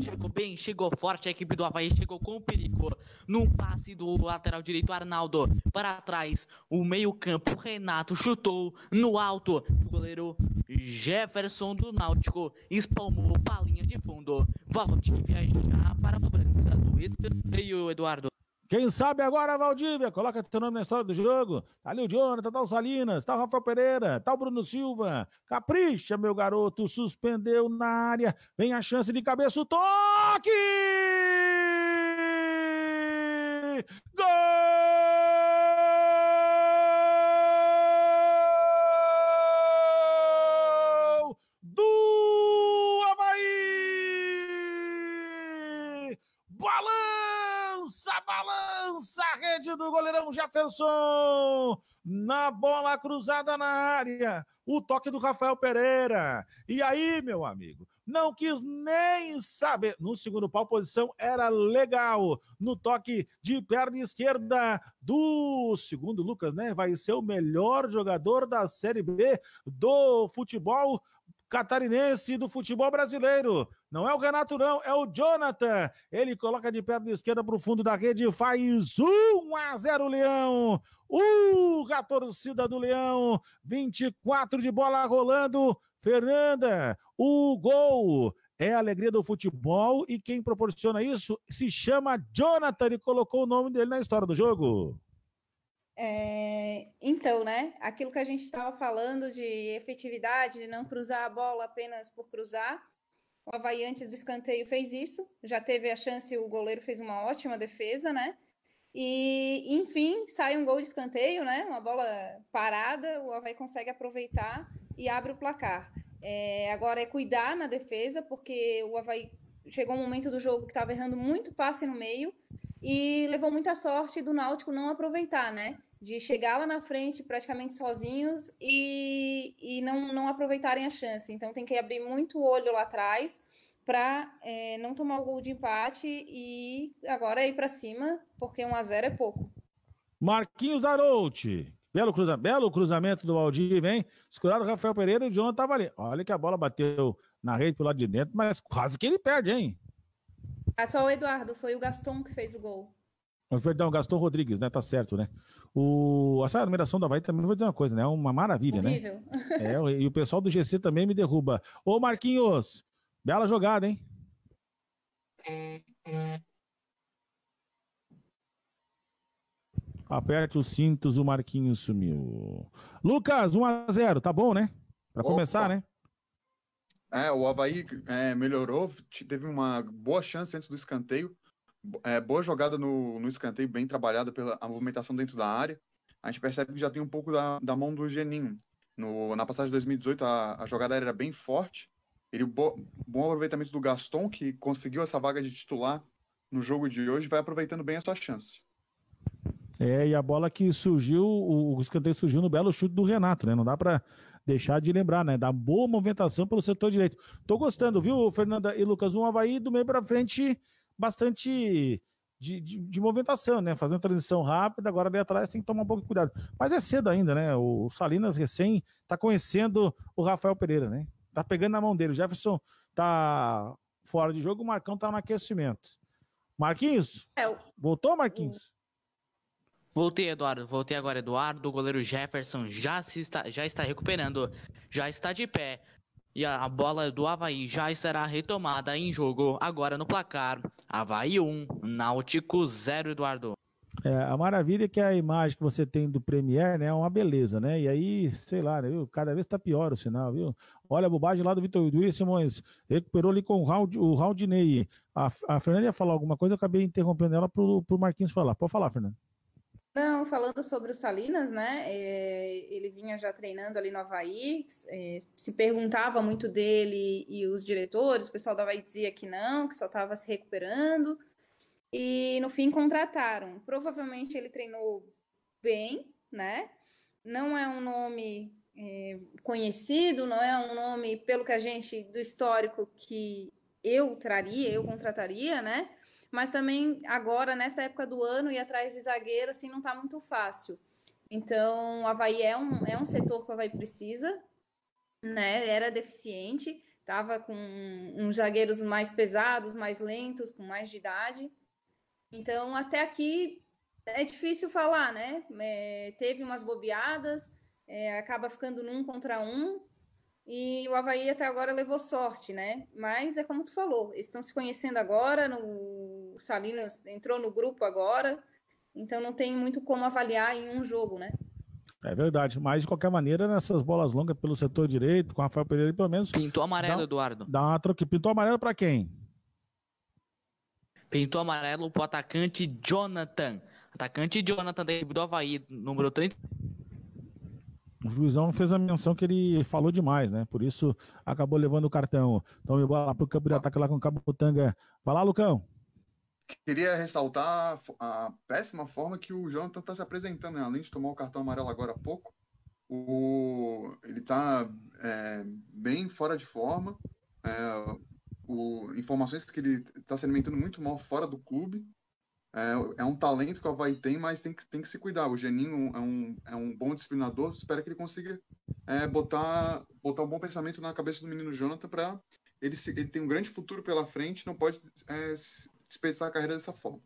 Chegou bem, chegou forte a equipe do Havaí, chegou com perigo. Num passe do lateral direito, Arnaldo. Para trás, o meio-campo, Renato chutou no alto. O goleiro Jefferson do Náutico espalmou a linha de fundo. Valdir viajar para a cobrança do Eduardo. Quem sabe agora, Valdívia, coloca teu nome na história do jogo. Tá ali o Jonathan, tá o Salinas, tá o Rafael Pereira, tá o Bruno Silva. Capricha, meu garoto, suspendeu na área. Vem a chance de cabeça, o toque! Gol! chute do goleirão Jefferson. Na bola cruzada na área. O toque do Rafael Pereira. E aí, meu amigo, não quis nem saber. No segundo pau, posição era legal. No toque de perna esquerda do segundo Lucas, né? Vai ser o melhor jogador da Série B do futebol catarinense do futebol brasileiro. Não é o Renato, não, é o Jonathan. Ele coloca de perna esquerda para o fundo da rede, faz 1 a 0 Leão. Uh, a torcida do Leão, 24 de bola rolando. Fernanda, o gol é a alegria do futebol e quem proporciona isso se chama Jonathan e colocou o nome dele na história do jogo. É, então, né? Aquilo que a gente estava falando de efetividade, de não cruzar a bola apenas por cruzar, o Havaí antes do escanteio fez isso, já teve a chance, o goleiro fez uma ótima defesa, né? E, enfim, sai um gol de escanteio, né? Uma bola parada, o Havaí consegue aproveitar e abre o placar. É, agora é cuidar na defesa, porque o Havaí chegou um momento do jogo que estava errando muito passe no meio e levou muita sorte do Náutico não aproveitar, né? de chegar lá na frente praticamente sozinhos e, e não, não aproveitarem a chance. Então tem que abrir muito olho lá atrás para é, não tomar o gol de empate e agora ir para cima, porque 1 a 0 é pouco. Marquinhos Darouti. Belo, cruza, belo cruzamento do Aldir, vem. Escurado o Rafael Pereira e o Jonathan estava ali. Olha que a bola bateu na rede pelo lado de dentro, mas quase que ele perde, hein? Ah, só o Eduardo, foi o Gaston que fez o gol. Mas, perdão, Gaston Rodrigues, né? Tá certo, né? O, essa numeração da Havaí também, vou dizer uma coisa, né? É uma maravilha, né? Horrível. né? É, e o pessoal do GC também me derruba. Ô, Marquinhos, bela jogada, hein? Aperte os cintos, o Marquinhos sumiu. Lucas, 1x0, tá bom, né? Pra Opa. começar, né? É, o Havaí é, melhorou, teve uma boa chance antes do escanteio, é, boa jogada no, no escanteio, bem trabalhada pela movimentação dentro da área. A gente percebe que já tem um pouco da, da mão do Geninho. No, na passagem de 2018, a, a jogada era bem forte. Ele, bo, bom aproveitamento do Gaston, que conseguiu essa vaga de titular no jogo de hoje, vai aproveitando bem a sua chance. É, e a bola que surgiu, o, o escanteio surgiu no belo chute do Renato, né? Não dá para deixar de lembrar, né? Da boa movimentação pelo setor direito. Tô gostando, viu, Fernanda e Lucas? Um Havaí do meio para frente bastante de, de, de, movimentação, né? Fazendo transição rápida, agora ali atrás tem que tomar um pouco de cuidado. Mas é cedo ainda, né? O Salinas recém tá conhecendo o Rafael Pereira, né? Tá pegando na mão dele. O Jefferson tá fora de jogo, o Marcão tá no aquecimento. Marquinhos? É, voltou, Marquinhos? Voltei, Eduardo. Voltei agora, Eduardo. O goleiro Jefferson já, se está, já está recuperando, já está de pé. E a bola do Havaí já será retomada em jogo agora no placar. Havaí 1, Náutico 0, Eduardo. É, a maravilha é que a imagem que você tem do Premier, né, é uma beleza, né? E aí, sei lá, né, viu? cada vez tá pior o sinal, viu? Olha a bobagem lá do Vitor Luiz Simões, recuperou ali com o, Raul o Raudinei. A, a Fernanda ia falar alguma coisa, eu acabei interrompendo ela pro, pro Marquinhos falar. Pode falar, Fernanda. Não, falando sobre o Salinas, né? É, ele vinha já treinando ali no Havaí, é, se perguntava muito dele e os diretores, o pessoal da Havaí dizia que não, que só estava se recuperando. E no fim contrataram. Provavelmente ele treinou bem, né? Não é um nome é, conhecido, não é um nome, pelo que a gente, do histórico, que eu traria, eu contrataria, né? mas também agora, nessa época do ano, e atrás de zagueiro, assim, não está muito fácil. Então, o Havaí é um, é um setor que o Havaí precisa, né? Era deficiente, estava com uns zagueiros mais pesados, mais lentos, com mais de idade. Então, até aqui é difícil falar, né? É, teve umas bobeadas, é, acaba ficando num contra um, e o Havaí até agora levou sorte, né? Mas é como tu falou, eles estão se conhecendo agora no o Salinas entrou no grupo agora, então não tem muito como avaliar em um jogo, né? É verdade, mas de qualquer maneira, nessas bolas longas pelo setor direito, com o Rafael Pereira, pelo menos. Pintou amarelo, dá, Eduardo. Dá uma troca. Pintou amarelo para quem? Pintou amarelo pro atacante Jonathan. Atacante Jonathan da equipe do Havaí, número 30. O juizão fez a menção que ele falou demais, né? Por isso acabou levando o cartão. Então, bola lá pro campo de ataque lá com o Cabotanga. Vai lá, Lucão queria ressaltar a péssima forma que o Jonathan está se apresentando, né? Além de tomar o cartão amarelo agora há pouco, o, ele está é, bem fora de forma. É, o, informações que ele está se alimentando muito mal fora do clube. É, é, um talento que o Havaí tem, mas tem que, tem que se cuidar. O Geninho é um, é um bom disciplinador, espero que ele consiga é, botar, botar um bom pensamento na cabeça do menino Jonathan para ele, ele tem um grande futuro pela frente, não pode é, desperdiçar a carreira dessa forma.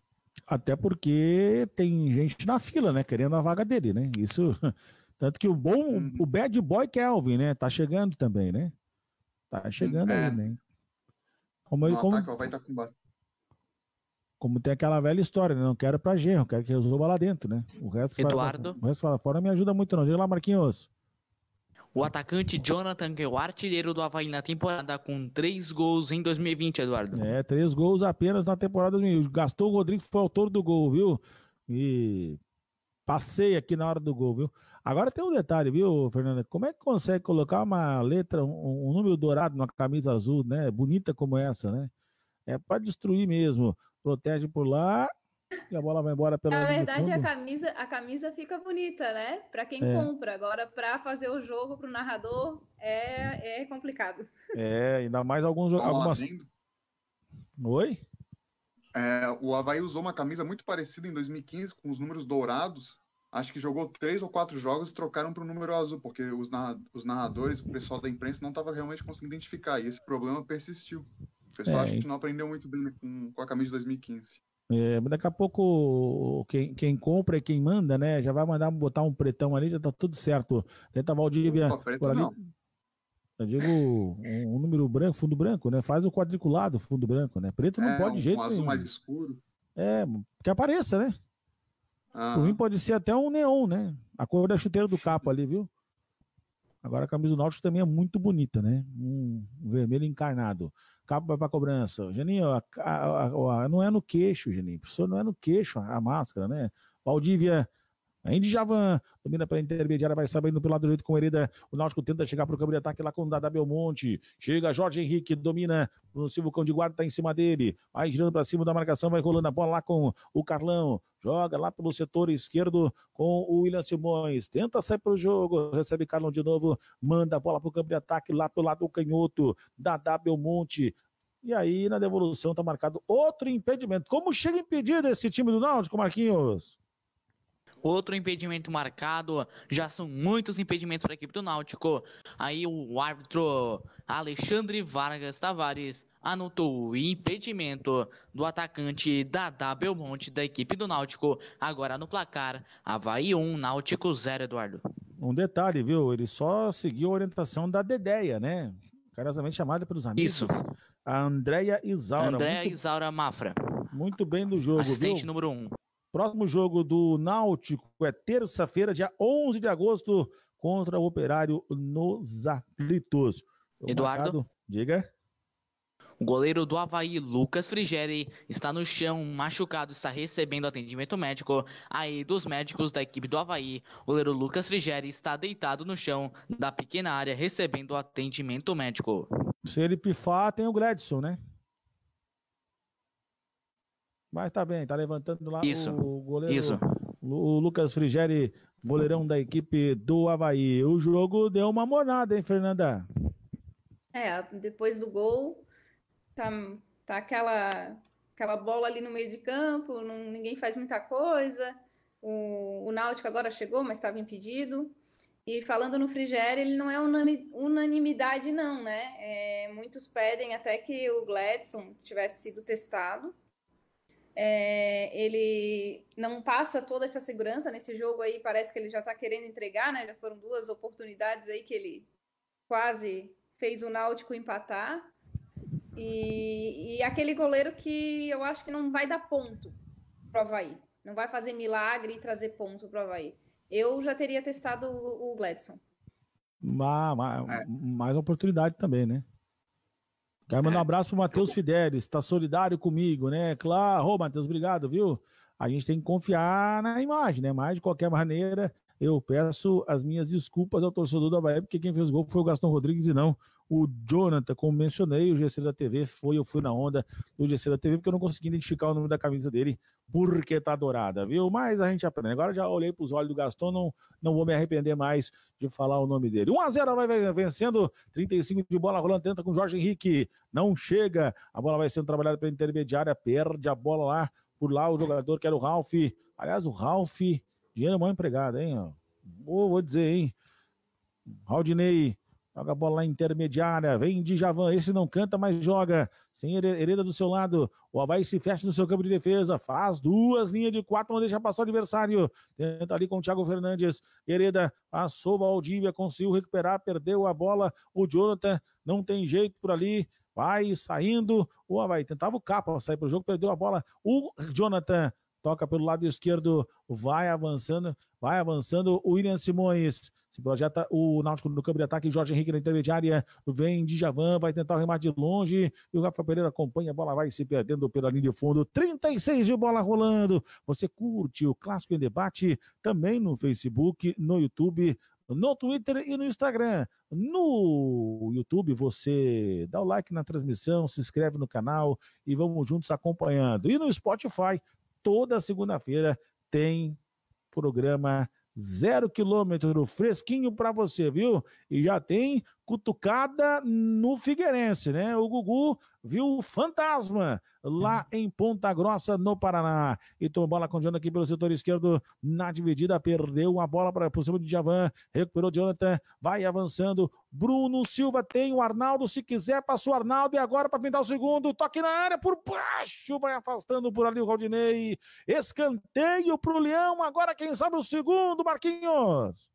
Até porque tem gente na fila, né? Querendo a vaga dele, né? Isso. [laughs] Tanto que o bom, hum. o bad boy Kelvin, né? Tá chegando também, né? Tá chegando é. aí, né? Como, ele, tá, como, tá com como tem aquela velha história, né? Não quero pra genro, quero que resolva lá dentro, né? O resto, Eduardo. Fala, o resto fala fora me ajuda muito, não. Diga lá, Marquinhos. O atacante Jonathan, que é o artilheiro do Havaí na temporada, com três gols em 2020, Eduardo. É, três gols apenas na temporada. Gastou o Rodrigues, foi autor do gol, viu? E passei aqui na hora do gol, viu? Agora tem um detalhe, viu, Fernanda? Como é que consegue colocar uma letra, um, um número dourado numa camisa azul, né? Bonita como essa, né? É para destruir mesmo. Protege por lá, e a bola vai embora pela. Na verdade, a camisa, a camisa fica bonita, né? Para quem é. compra. Agora, para fazer o jogo para o narrador, é, é complicado. É, ainda mais alguns jogos. Tá algumas. Oi? É, o Havaí usou uma camisa muito parecida em 2015, com os números dourados. Acho que jogou três ou quatro jogos e trocaram para o número azul, porque os, narra os narradores, o pessoal da imprensa não estava realmente conseguindo identificar. E esse problema persistiu. O pessoal é, acho que não aprendeu muito bem né, com, com a camisa de 2015. É, daqui a pouco quem, quem compra e quem manda, né? Já vai mandar botar um pretão ali, já tá tudo certo. Tenta Valdívia. Não, ali, não. Eu digo um, um, número branco, fundo branco, né? Faz o quadriculado, fundo branco, né? Preto não é, pode de um jeito. Um azul nenhum. mais escuro. É, que apareça, né? Ah. Por mim ah. pode ser até um neon, né? A cor da chuteira do capo ali, viu? Agora a camisa do Náutico também é muito bonita, né? Um vermelho encarnado cabo vai para cobrança. Geninho, a, a, a, não é no queixo, Geninho. pessoa não é no queixo a, máscara, né? Valdívia Ainda Javan domina pela intermediária, vai saindo pelo lado direito com Hereda. O Náutico tenta chegar para o campo de ataque lá com o Dada Belmonte. Chega Jorge Henrique, domina. no Silvio cão de guarda, está em cima dele. Vai girando para cima da marcação, vai rolando a bola lá com o Carlão. Joga lá pelo setor esquerdo com o William Simões. Tenta sair para o jogo, recebe Carlão de novo. Manda a bola para o campo de ataque lá pelo lado do canhoto. Dada Belmonte. E aí, na devolução, está marcado outro impedimento. Como chega impedido esse time do Náutico, Marquinhos? outro impedimento marcado. Já são muitos impedimentos para a equipe do Náutico. Aí o árbitro Alexandre Vargas Tavares anotou o impedimento do atacante Dadá Belmonte da equipe do Náutico. Agora no placar, Havaí 1, Náutico 0, Eduardo. Um detalhe, viu? Ele só seguiu a orientação da Dedeia, né? Carosamente chamada pelos amigos. Isso. A Andréia Isaura. Andréia muito... Isaura Mafra. Muito bem do jogo, Assistente viu? número 1. Um. Próximo jogo do Náutico é terça-feira, dia 11 de agosto, contra o Operário nos Aflitos. Eduardo, marcado, diga. O goleiro do Havaí, Lucas Frigeri, está no chão, machucado, está recebendo atendimento médico. Aí, dos médicos da equipe do Havaí, o goleiro Lucas Frigeri está deitado no chão da pequena área, recebendo atendimento médico. Se ele pifar, tem o Gladson, né? Mas tá bem, tá levantando lá isso, o goleiro. Isso. O Lucas Frigeri, goleirão da equipe do Havaí. O jogo deu uma mornada, hein, Fernanda? É, depois do gol, tá, tá aquela, aquela bola ali no meio de campo, não, ninguém faz muita coisa. O, o Náutico agora chegou, mas estava impedido. E falando no Frigério, ele não é unanimidade, não, né? É, muitos pedem até que o Gladson tivesse sido testado é, ele não passa toda essa segurança nesse jogo aí, parece que ele já está querendo entregar, né? Já foram duas oportunidades aí que ele quase fez o Náutico empatar. E, e aquele goleiro que eu acho que não vai dar ponto para o Havaí. Não vai fazer milagre e trazer ponto para o Havaí. Eu já teria testado o, o Gladson. Ah, mais, é. mais oportunidade também, né? Quero mandar um abraço pro Matheus Fidelis, tá solidário comigo, né? Claro, ô Matheus, obrigado, viu? A gente tem que confiar na imagem, né? Mas de qualquer maneira, eu peço as minhas desculpas ao torcedor do Havaí, porque quem fez o gol foi o Gastão Rodrigues e não o Jonathan, como mencionei, o GC da TV foi, eu fui na onda do GC da TV, porque eu não consegui identificar o número da camisa dele, porque tá dourada, viu? Mas a gente aprende. Agora já olhei pros olhos do Gaston, não, não vou me arrepender mais de falar o nome dele. 1x0 vai vencendo, 35 de bola rolando, tenta com Jorge Henrique, não chega, a bola vai sendo trabalhada pela intermediária, perde a bola lá, por lá o jogador que era o Ralph, aliás, o Ralph, dinheiro mal empregado, hein? Vou, vou dizer, hein? Raldinei Joga a bola lá intermediária, vem de Javan, esse não canta, mas joga. Sem hereda do seu lado, o Havaí se fecha no seu campo de defesa, faz duas linhas de quatro, não deixa passar o adversário. Tenta ali com o Thiago Fernandes, hereda passou Valdívia, conseguiu recuperar, perdeu a bola. O Jonathan não tem jeito por ali, vai saindo. O Havaí tentava o capa, sai para o jogo, perdeu a bola. O Jonathan toca pelo lado esquerdo, vai avançando, vai avançando o William Simões. Se projeta o Náutico no campo de ataque, Jorge Henrique na intermediária, vem Djavan, vai tentar o remate de longe, e o Rafael Pereira acompanha, a bola vai se perdendo pela linha de fundo, 36 de bola rolando. Você curte o Clássico em Debate também no Facebook, no YouTube, no Twitter e no Instagram. No YouTube, você dá o like na transmissão, se inscreve no canal e vamos juntos acompanhando. E no Spotify, toda segunda-feira tem programa Zero Quilômetro, fresquinho para você, viu? E já tem cutucada no Figueirense, né? O Gugu viu o fantasma lá em Ponta Grossa, no Paraná. E tomou bola com o Jonathan aqui pelo setor esquerdo, na dividida, perdeu a bola para por cima de Javan, recuperou Jonathan, vai avançando. Bruno Silva tem o Arnaldo, se quiser, passou o Arnaldo e agora para pintar o segundo, toque na área por baixo, vai afastando por ali o Rodinei. Escanteio pro Leão, agora quem sabe o segundo, Marquinhos.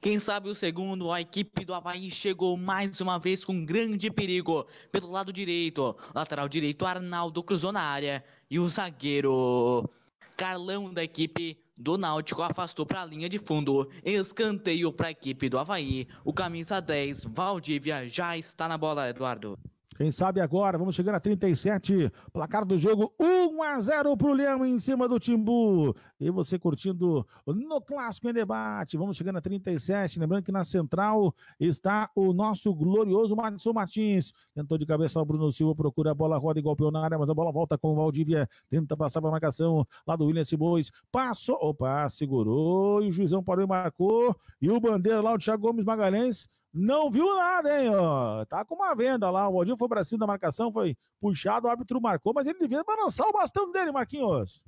Quem sabe o segundo, a equipe do Havaí chegou mais uma vez com grande perigo pelo lado direito. Lateral direito, Arnaldo cruzou na área e o zagueiro Carlão da equipe do Náutico afastou para a linha de fundo. Escanteio para a equipe do Havaí. O camisa 10, Valdívia, já está na bola, Eduardo. Quem sabe agora, vamos chegando a 37, placar do jogo 1 a 0 para o Leão em cima do Timbu. E você curtindo no Clássico em Debate. Vamos chegando a 37, lembrando que na central está o nosso glorioso Madison Martins. Tentou de cabeça o Bruno Silva, procura a bola, roda e golpeou na área, mas a bola volta com o Valdívia, tenta passar para a marcação lá do William Simões. Passou, opa, segurou e o Juizão parou e marcou. E o bandeira lá, o Thiago Gomes Magalhães, não viu nada, hein? Ó. Tá com uma venda lá. O Odinho foi pra cima da marcação, foi puxado, o árbitro marcou, mas ele devia balançar o bastão dele, Marquinhos.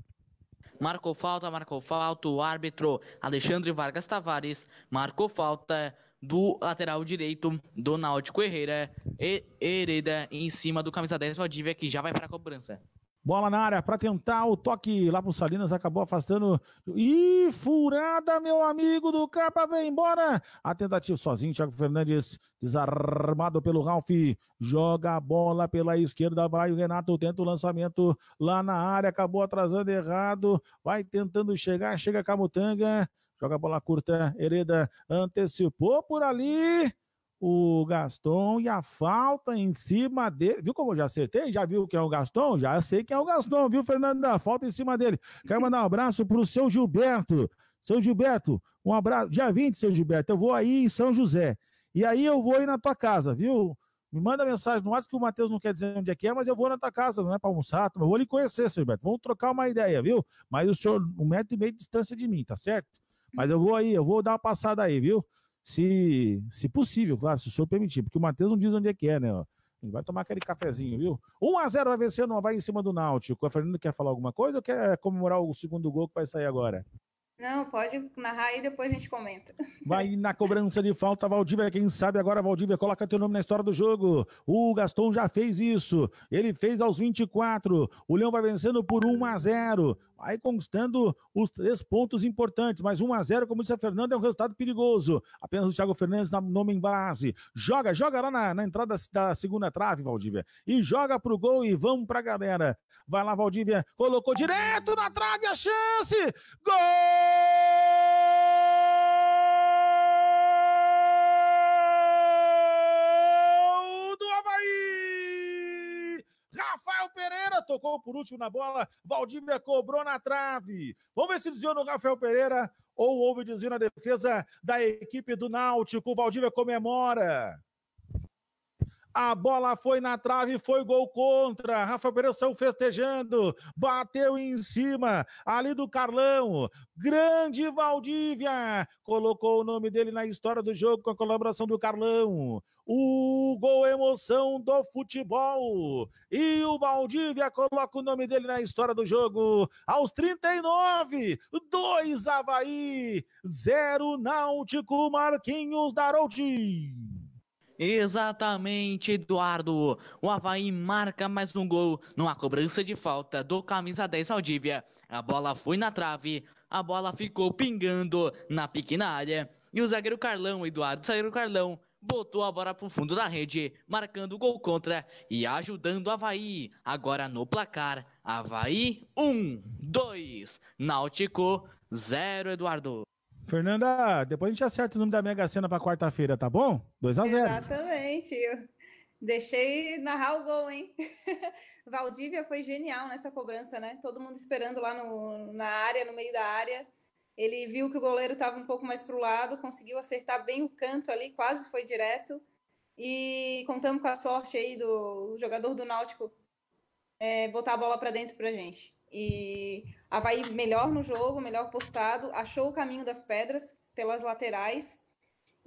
Marcou falta, marcou falta. O árbitro Alexandre Vargas Tavares marcou falta do lateral direito do Náutico Herrera, Hereda, em cima do camisa 10 Valdívia, que já vai para a cobrança. Bola na área para tentar o toque lá pro Salinas, acabou afastando. E furada, meu amigo do Capa, vem embora. A tentativa sozinho, Thiago Fernandes, desarmado pelo Ralf, joga a bola pela esquerda, vai o Renato, tenta o lançamento lá na área, acabou atrasando errado, vai tentando chegar, chega Camutanga, joga a bola curta, Hereda antecipou por ali o Gaston e a falta em cima dele. Viu como eu já acertei? Já viu quem é o Gaston? Já sei quem é o Gaston, viu, Fernanda? Falta em cima dele. Quero mandar um abraço pro seu Gilberto. Seu Gilberto, um abraço. Dia 20, seu Gilberto, eu vou aí em São José. E aí eu vou aí na tua casa, viu? Me manda mensagem não acho que o Matheus não quer dizer onde é que é, mas eu vou na tua casa, não é para almoçar, eu vou lhe conhecer, seu Gilberto. Vamos trocar uma ideia, viu? Mas o senhor, um metro e meio de distância de mim, tá certo? Mas eu vou aí, eu vou dar uma passada aí, viu? se, se possível, claro, se o senhor permitir, porque o Matheus não diz onde é que é, né? Ele vai tomar aquele cafezinho, viu? 1x0 vai vencer, não vai em cima do Náutico. A Fernanda quer falar alguma coisa ou quer comemorar o segundo gol que vai sair agora? Não, pode narrar aí depois a gente comenta. Vai [laughs] na cobrança de falta, Valdívia. Quem sabe agora, Valdívia, coloca teu nome na história do jogo. O Gaston já fez isso. Ele fez aos 24. O Leão vai vencendo por 1 a 0 vai conquistando os três pontos importantes, mas 1 a 0 como disse a Fernanda, é um resultado perigoso. Apenas o Thiago Fernandes na nome em base. Joga, joga lá na, na entrada da segunda trave, Valdívia. E joga pro gol e vamos pra galera. Vai lá, Valdívia, colocou direto na trave a chance! Gol! tocou por último na bola. Valdívia cobrou na trave. Vamos ver se desviou no Rafael Pereira ou houve desvio na defesa da equipe do Náutico. Valdívia comemora. A bola foi na trave, foi gol contra. Rafa Pereira saiu festejando, bateu em cima ali do Carlão. Grande Valdívia colocou o nome dele na história do jogo com a colaboração do Carlão. O gol emoção do futebol. E o Valdívia coloca o nome dele na história do jogo aos 39, 2 Havaí, 0 Náutico, Marquinhos Darouti. Exatamente, Eduardo. O Havaí marca mais um gol numa cobrança de falta do camisa 10 Saldívia. A bola foi na trave, a bola ficou pingando na pequena área. E o zagueiro Carlão, Eduardo, zagueiro Carlão, botou a bola pro fundo da rede, marcando o gol contra e ajudando o Havaí. Agora no placar, Havaí 1, 2, Náutico 0, Eduardo. Fernanda, depois a gente acerta o número da Mega Sena para quarta-feira, tá bom? 2 a 0 Exatamente. Eu deixei narrar o gol, hein? [laughs] Valdívia foi genial nessa cobrança, né? Todo mundo esperando lá no, na área, no meio da área. Ele viu que o goleiro estava um pouco mais para o lado, conseguiu acertar bem o canto ali, quase foi direto. E contamos com a sorte aí do jogador do Náutico é, botar a bola para dentro para gente. E Havaí melhor no jogo, melhor postado, achou o caminho das pedras pelas laterais.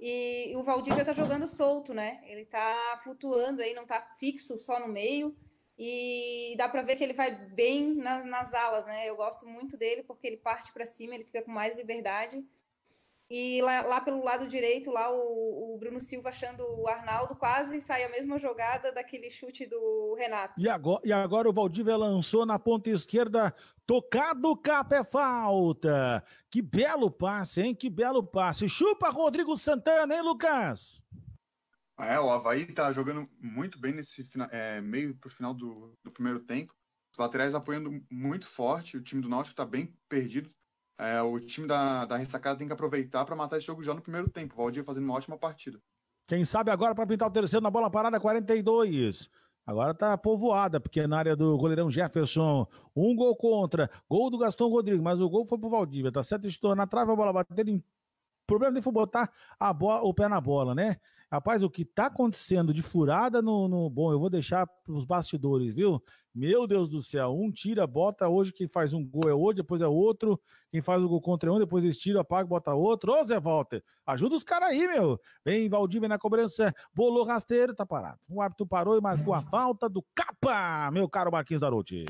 E, o Valdívia tá jogando solto, né? Ele tá flutuando aí, não tá fixo só no meio. E dá para ver que ele vai bem nas, nas alas, né? Eu gosto muito dele porque ele parte para cima, ele fica com mais liberdade. E lá, lá, pelo lado direito, lá o, o, Bruno Silva achando o Arnaldo, quase sai a mesma jogada daquele chute do Renato. E agora, e agora o Valdívia lançou na ponta esquerda, tocado, capa é falta. Que belo passe, hein? Que belo passe. Chupa Rodrigo Santana, hein, Lucas? Ah, é, o Havaí tá jogando muito bem nesse final, é, meio pro final do, do primeiro tempo. Os laterais apoiando muito forte, o time do Náutico tá bem perdido, é, o time da, da ressacada tem que aproveitar para matar esse jogo já no primeiro tempo. O Valdir fazendo uma ótima partida. Quem sabe agora para pintar o terceiro na bola parada, 42. Agora tá povoada, porque na área do goleirão Jefferson, um gol contra, gol do Gastão Rodrigues, mas o gol foi pro Valdívia, tá certo? Estou na trave, a bola bateu, em... problema de foi botar a bola, o pé na bola, né? Rapaz, o que tá acontecendo de furada no. no bom, eu vou deixar pros bastidores, viu? Meu Deus do céu, um tira, bota hoje, quem faz um gol é hoje, depois é outro. Quem faz o gol contra é um, depois eles tiram, apaga, bota outro. Ô, Zé Walter, ajuda os caras aí, meu. Vem, Valdívia na cobrança, bolou rasteiro, tá parado. O árbitro parou e marcou a falta do capa, meu caro Marquinhos Daruti.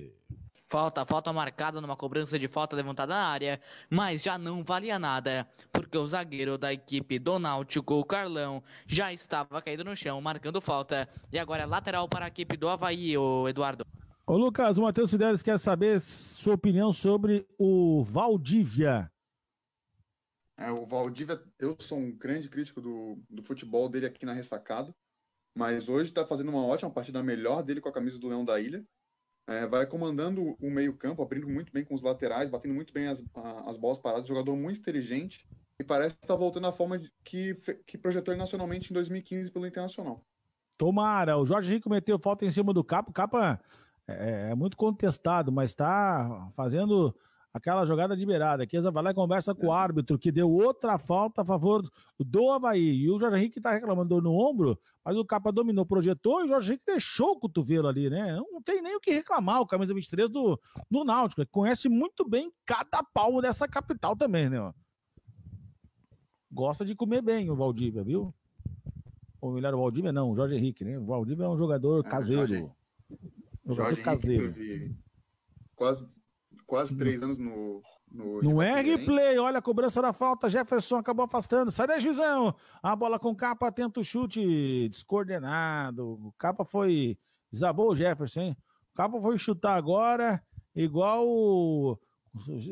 Falta, falta marcada numa cobrança de falta levantada na área, mas já não valia nada, porque o zagueiro da equipe do Náutico, o Carlão, já estava caído no chão, marcando falta. E agora é lateral para a equipe do Havaí, o Eduardo. Ô Lucas, o Matheus Fidelis quer saber sua opinião sobre o Valdívia. É, o Valdívia, eu sou um grande crítico do, do futebol dele aqui na ressacada, mas hoje está fazendo uma ótima partida, a melhor dele com a camisa do Leão da Ilha é, vai comandando o meio-campo, abrindo muito bem com os laterais, batendo muito bem as, as bolas paradas. Jogador muito inteligente e parece estar tá voltando à forma de, que, que projetou ele nacionalmente em 2015 pelo Internacional. Tomara, o Jorge Rico meteu falta em cima do Capa. O Capa é, é, é muito contestado, mas está fazendo aquela jogada de beirada. Chiesa vai lá e conversa com o é. árbitro, que deu outra falta a favor do Havaí. E o Jorge Henrique tá reclamando no ombro, mas o Capa dominou, projetou e o Jorge Henrique deixou o cotovelo ali, né? Não tem nem o que reclamar o camisa 23 do, do Náutico, que conhece muito bem cada palmo dessa capital também, né? Gosta de comer bem o Valdívia, viu? Ou melhor, o Valdívia não, o Jorge Henrique, né? O Valdívia é um jogador é, caseiro. É, Jorge, jogador Jorge caseiro. Henrique, quase quase hum. três anos no. No, no é replay, olha a cobrança da falta. Jefferson acabou afastando. Sai daí, juizão. A bola com capa, tenta o chute descoordenado. O capa foi. Desabou o Jefferson, hein? O capa foi chutar agora, igual o...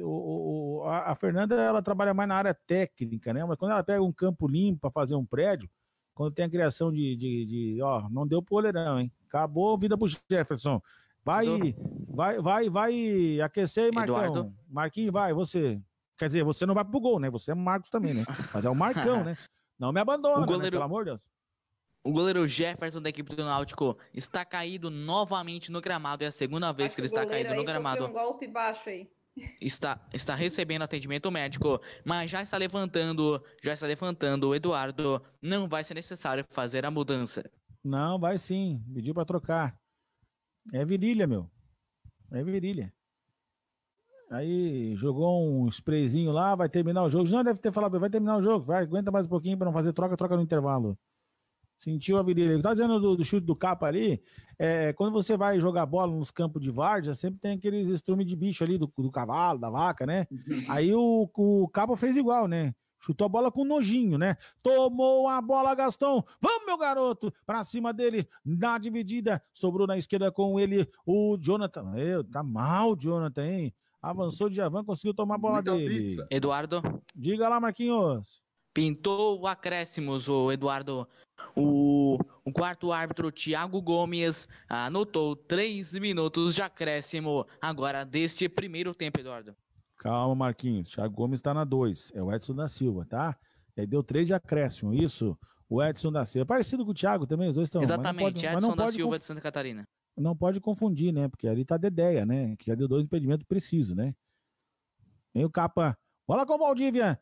O, o, a, Fernanda ela trabalha mais na área técnica, né? Mas quando ela pega um campo limpo para fazer um prédio, quando tem a criação de, de, de ó, não deu pro hein? Acabou a vida pro Jefferson. Vai, vai, vai, vai aquecer aí, Marcão. Marquinhos, vai, você. Quer dizer, você não vai pro gol, né? Você é Marcos também, né? Mas é o Marcão, [laughs] né? Não me abandona, né? goleiro... né? pelo amor de Deus. O goleiro Jefferson da equipe do Náutico está caído novamente no gramado. É a segunda vez Acho que ele está caído no gramado. Um golpe baixo aí. Está, está recebendo atendimento médico, mas já está levantando, já está levantando o Eduardo. Não vai ser necessário fazer a mudança. Não, vai sim. Pediu para trocar. É virilha, meu. É virilha. Aí jogou um sprayzinho lá, vai terminar o jogo. Não, deve ter falado, vai terminar o jogo, vai, aguenta mais um pouquinho para não fazer troca, troca no intervalo. Sentiu a virilha. Tá dizendo do, do, chute do capa ali, é, quando você vai jogar bola nos campos de várzea, sempre tem aqueles estrume de bicho ali, do, do cavalo, da vaca, né? Uhum. Aí o, o capa fez igual, né? Chutou a bola com nojinho, né? Tomou a bola, Gastão. Vamos, meu garoto! Pra cima dele, na dividida. Sobrou na esquerda com ele o Jonathan. Eu tá mal, Jonathan, hein? Avançou de avanço, conseguiu tomar a bola Muita dele. Pizza. Eduardo. Diga lá, Marquinhos. Pintou o acréscimos, o Eduardo. O, o quarto árbitro, Thiago Gomes, anotou três minutos de acréscimo agora deste primeiro tempo, Eduardo. Calma, Marquinhos. Thiago Gomes está na 2. É o Edson da Silva, tá? E aí deu 3 de acréscimo, isso? O Edson da Silva. É parecido com o Thiago também, os dois estão. Exatamente, mas não pode, Edson mas não da pode Silva de Santa Catarina. Não pode confundir, né? Porque ali tá Dedeia, né? Que já deu dois impedimentos preciso, né? Vem o capa. Bola com o Valdívia.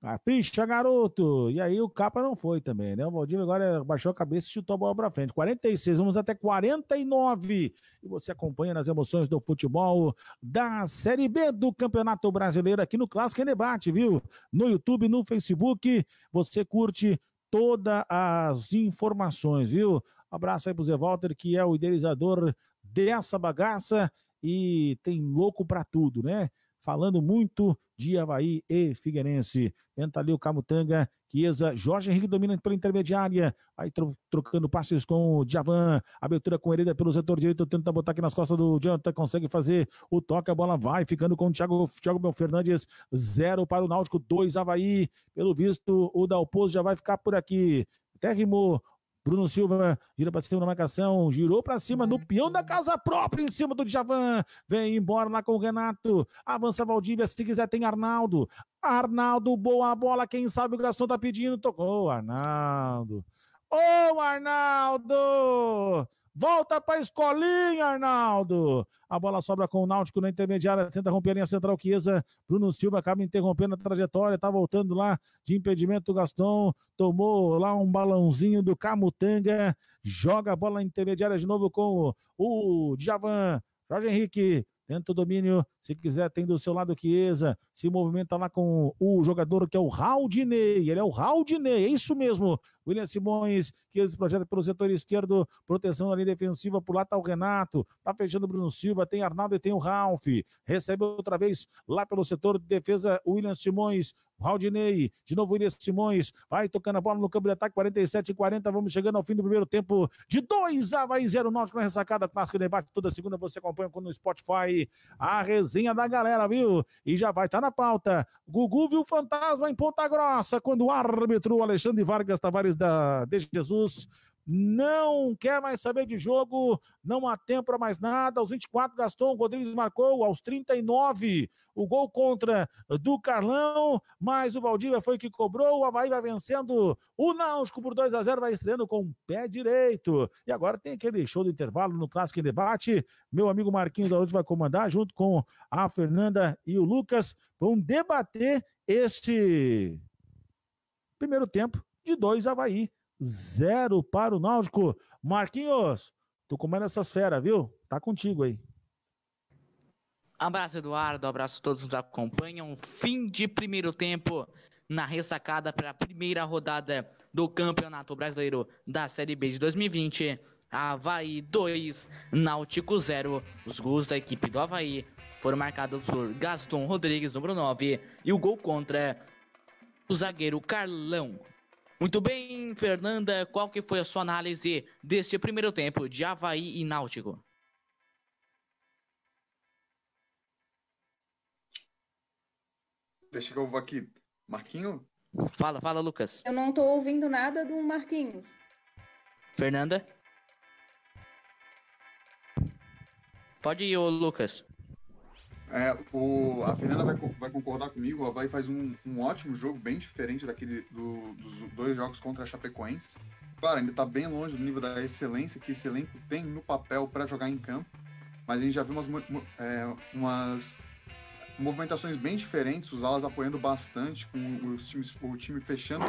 Capricha, garoto! E aí o Capa não foi também, né? O Valdir agora baixou a cabeça e chutou a bola para frente. 46, vamos até 49. E você acompanha nas emoções do futebol da Série B do Campeonato Brasileiro aqui no Clássico Debate, viu? No YouTube, no Facebook, você curte todas as informações, viu? Um abraço aí pro Zé Walter, que é o idealizador dessa bagaça e tem louco para tudo, né? falando muito de Havaí e Figueirense. Entra ali o Camutanga, Chiesa, Jorge Henrique domina pela intermediária, vai tro trocando passes com o Djavan, abertura com Hereda pelo setor direito, tenta botar aqui nas costas do Janta, consegue fazer o toque, a bola vai ficando com o Thiago, Thiago Fernandes, zero para o Náutico, dois Havaí, pelo visto o Dalpozo já vai ficar por aqui, até rimou Bruno Silva gira para cima na marcação, girou para cima no peão da casa própria, em cima do Djavan. Vem embora lá com o Renato. Avança Valdívia, se quiser tem Arnaldo. Arnaldo, boa bola, quem sabe o Gastão tá pedindo. Tocou, Arnaldo. Ô, oh, Arnaldo! Volta para escolinha, Arnaldo. A bola sobra com o Náutico na intermediária, tenta romper a linha central, Chiesa. Bruno Silva acaba interrompendo a trajetória, tá voltando lá de impedimento. Gaston tomou lá um balãozinho do Camutanga, joga a bola intermediária de novo com o, Javan. Jorge Henrique Tenta o domínio, se quiser, tem do seu lado o Chiesa. Se movimenta lá com o jogador que é o Raldinei. Ele é o Raldinei, é isso mesmo. William Simões, Chiesa se projeta é pelo setor esquerdo. Proteção ali defensiva, por lá tá o Renato. Tá fechando o Bruno Silva, tem Arnaldo e tem o Ralf. Recebe outra vez lá pelo setor de defesa, William Simões. Raldinei, de novo Inês Simões, vai tocando a bola no campo de ataque, 47 e 40, vamos chegando ao fim do primeiro tempo de 2 Havaí 0 Náutico na ressacada, clássico debate toda segunda, você acompanha no Spotify a resenha da galera, viu? E já vai estar tá na pauta, Gugu viu fantasma em Ponta Grossa, quando o árbitro Alexandre Vargas Tavares da, de Jesus não quer mais saber de jogo, não há tempo para mais nada. Aos 24, Gaston Rodrigues marcou, aos 39, o gol contra do Carlão, mas o Valdívia foi que cobrou. O Havaí vai vencendo o Náutico por 2 a 0 vai estreando com o pé direito. E agora tem aquele show do intervalo no Clássico em Debate. Meu amigo Marquinhos da vai comandar, junto com a Fernanda e o Lucas, vão debater este primeiro tempo de dois Havaí 0 para o Náutico. Marquinhos, tô comendo essas feras, viu? Tá contigo aí. Abraço, Eduardo. Abraço a todos que nos acompanham. Fim de primeiro tempo na ressacada para a primeira rodada do Campeonato Brasileiro da Série B de 2020. Havaí 2, Náutico 0. Os gols da equipe do Havaí foram marcados por Gaston Rodrigues, número 9, e o gol contra o zagueiro Carlão, muito bem, Fernanda, qual que foi a sua análise deste primeiro tempo de Havaí e Náutico? Deixa que eu vou aqui. Marquinho? Fala, fala, Lucas. Eu não tô ouvindo nada do Marquinhos. Fernanda? Pode ir, ô Lucas. É, o, a Fernanda vai, vai concordar comigo, o Havaí faz um, um ótimo jogo, bem diferente daquele do, dos dois jogos contra a Chapecoense. Claro, ainda está bem longe do nível da excelência que esse elenco tem no papel para jogar em campo, mas a gente já viu umas, é, umas movimentações bem diferentes, os alas apoiando bastante, com os times, o time fechando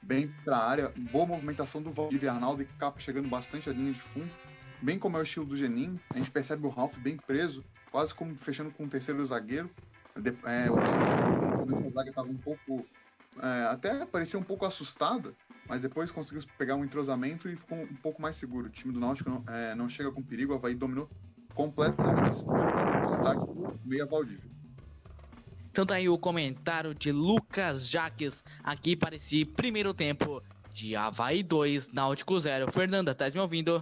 bem para a área, boa movimentação do Valdívia Arnaldo e Capa chegando bastante à linha de fundo, bem como é o estilo do Genin, a gente percebe o Ralph bem preso, quase como fechando com o terceiro zagueiro. É, o essa zaga estava um pouco. É, até parecia um pouco assustada, mas depois conseguiu pegar um entrosamento e ficou um pouco mais seguro. O time do Náutico não, é, não chega com perigo, o Havaí dominou completamente o destaque do meia Valdívia. Então tá aí o comentário de Lucas Jaques aqui para esse primeiro tempo de Havaí 2, Náutico 0. Fernanda, tá me ouvindo?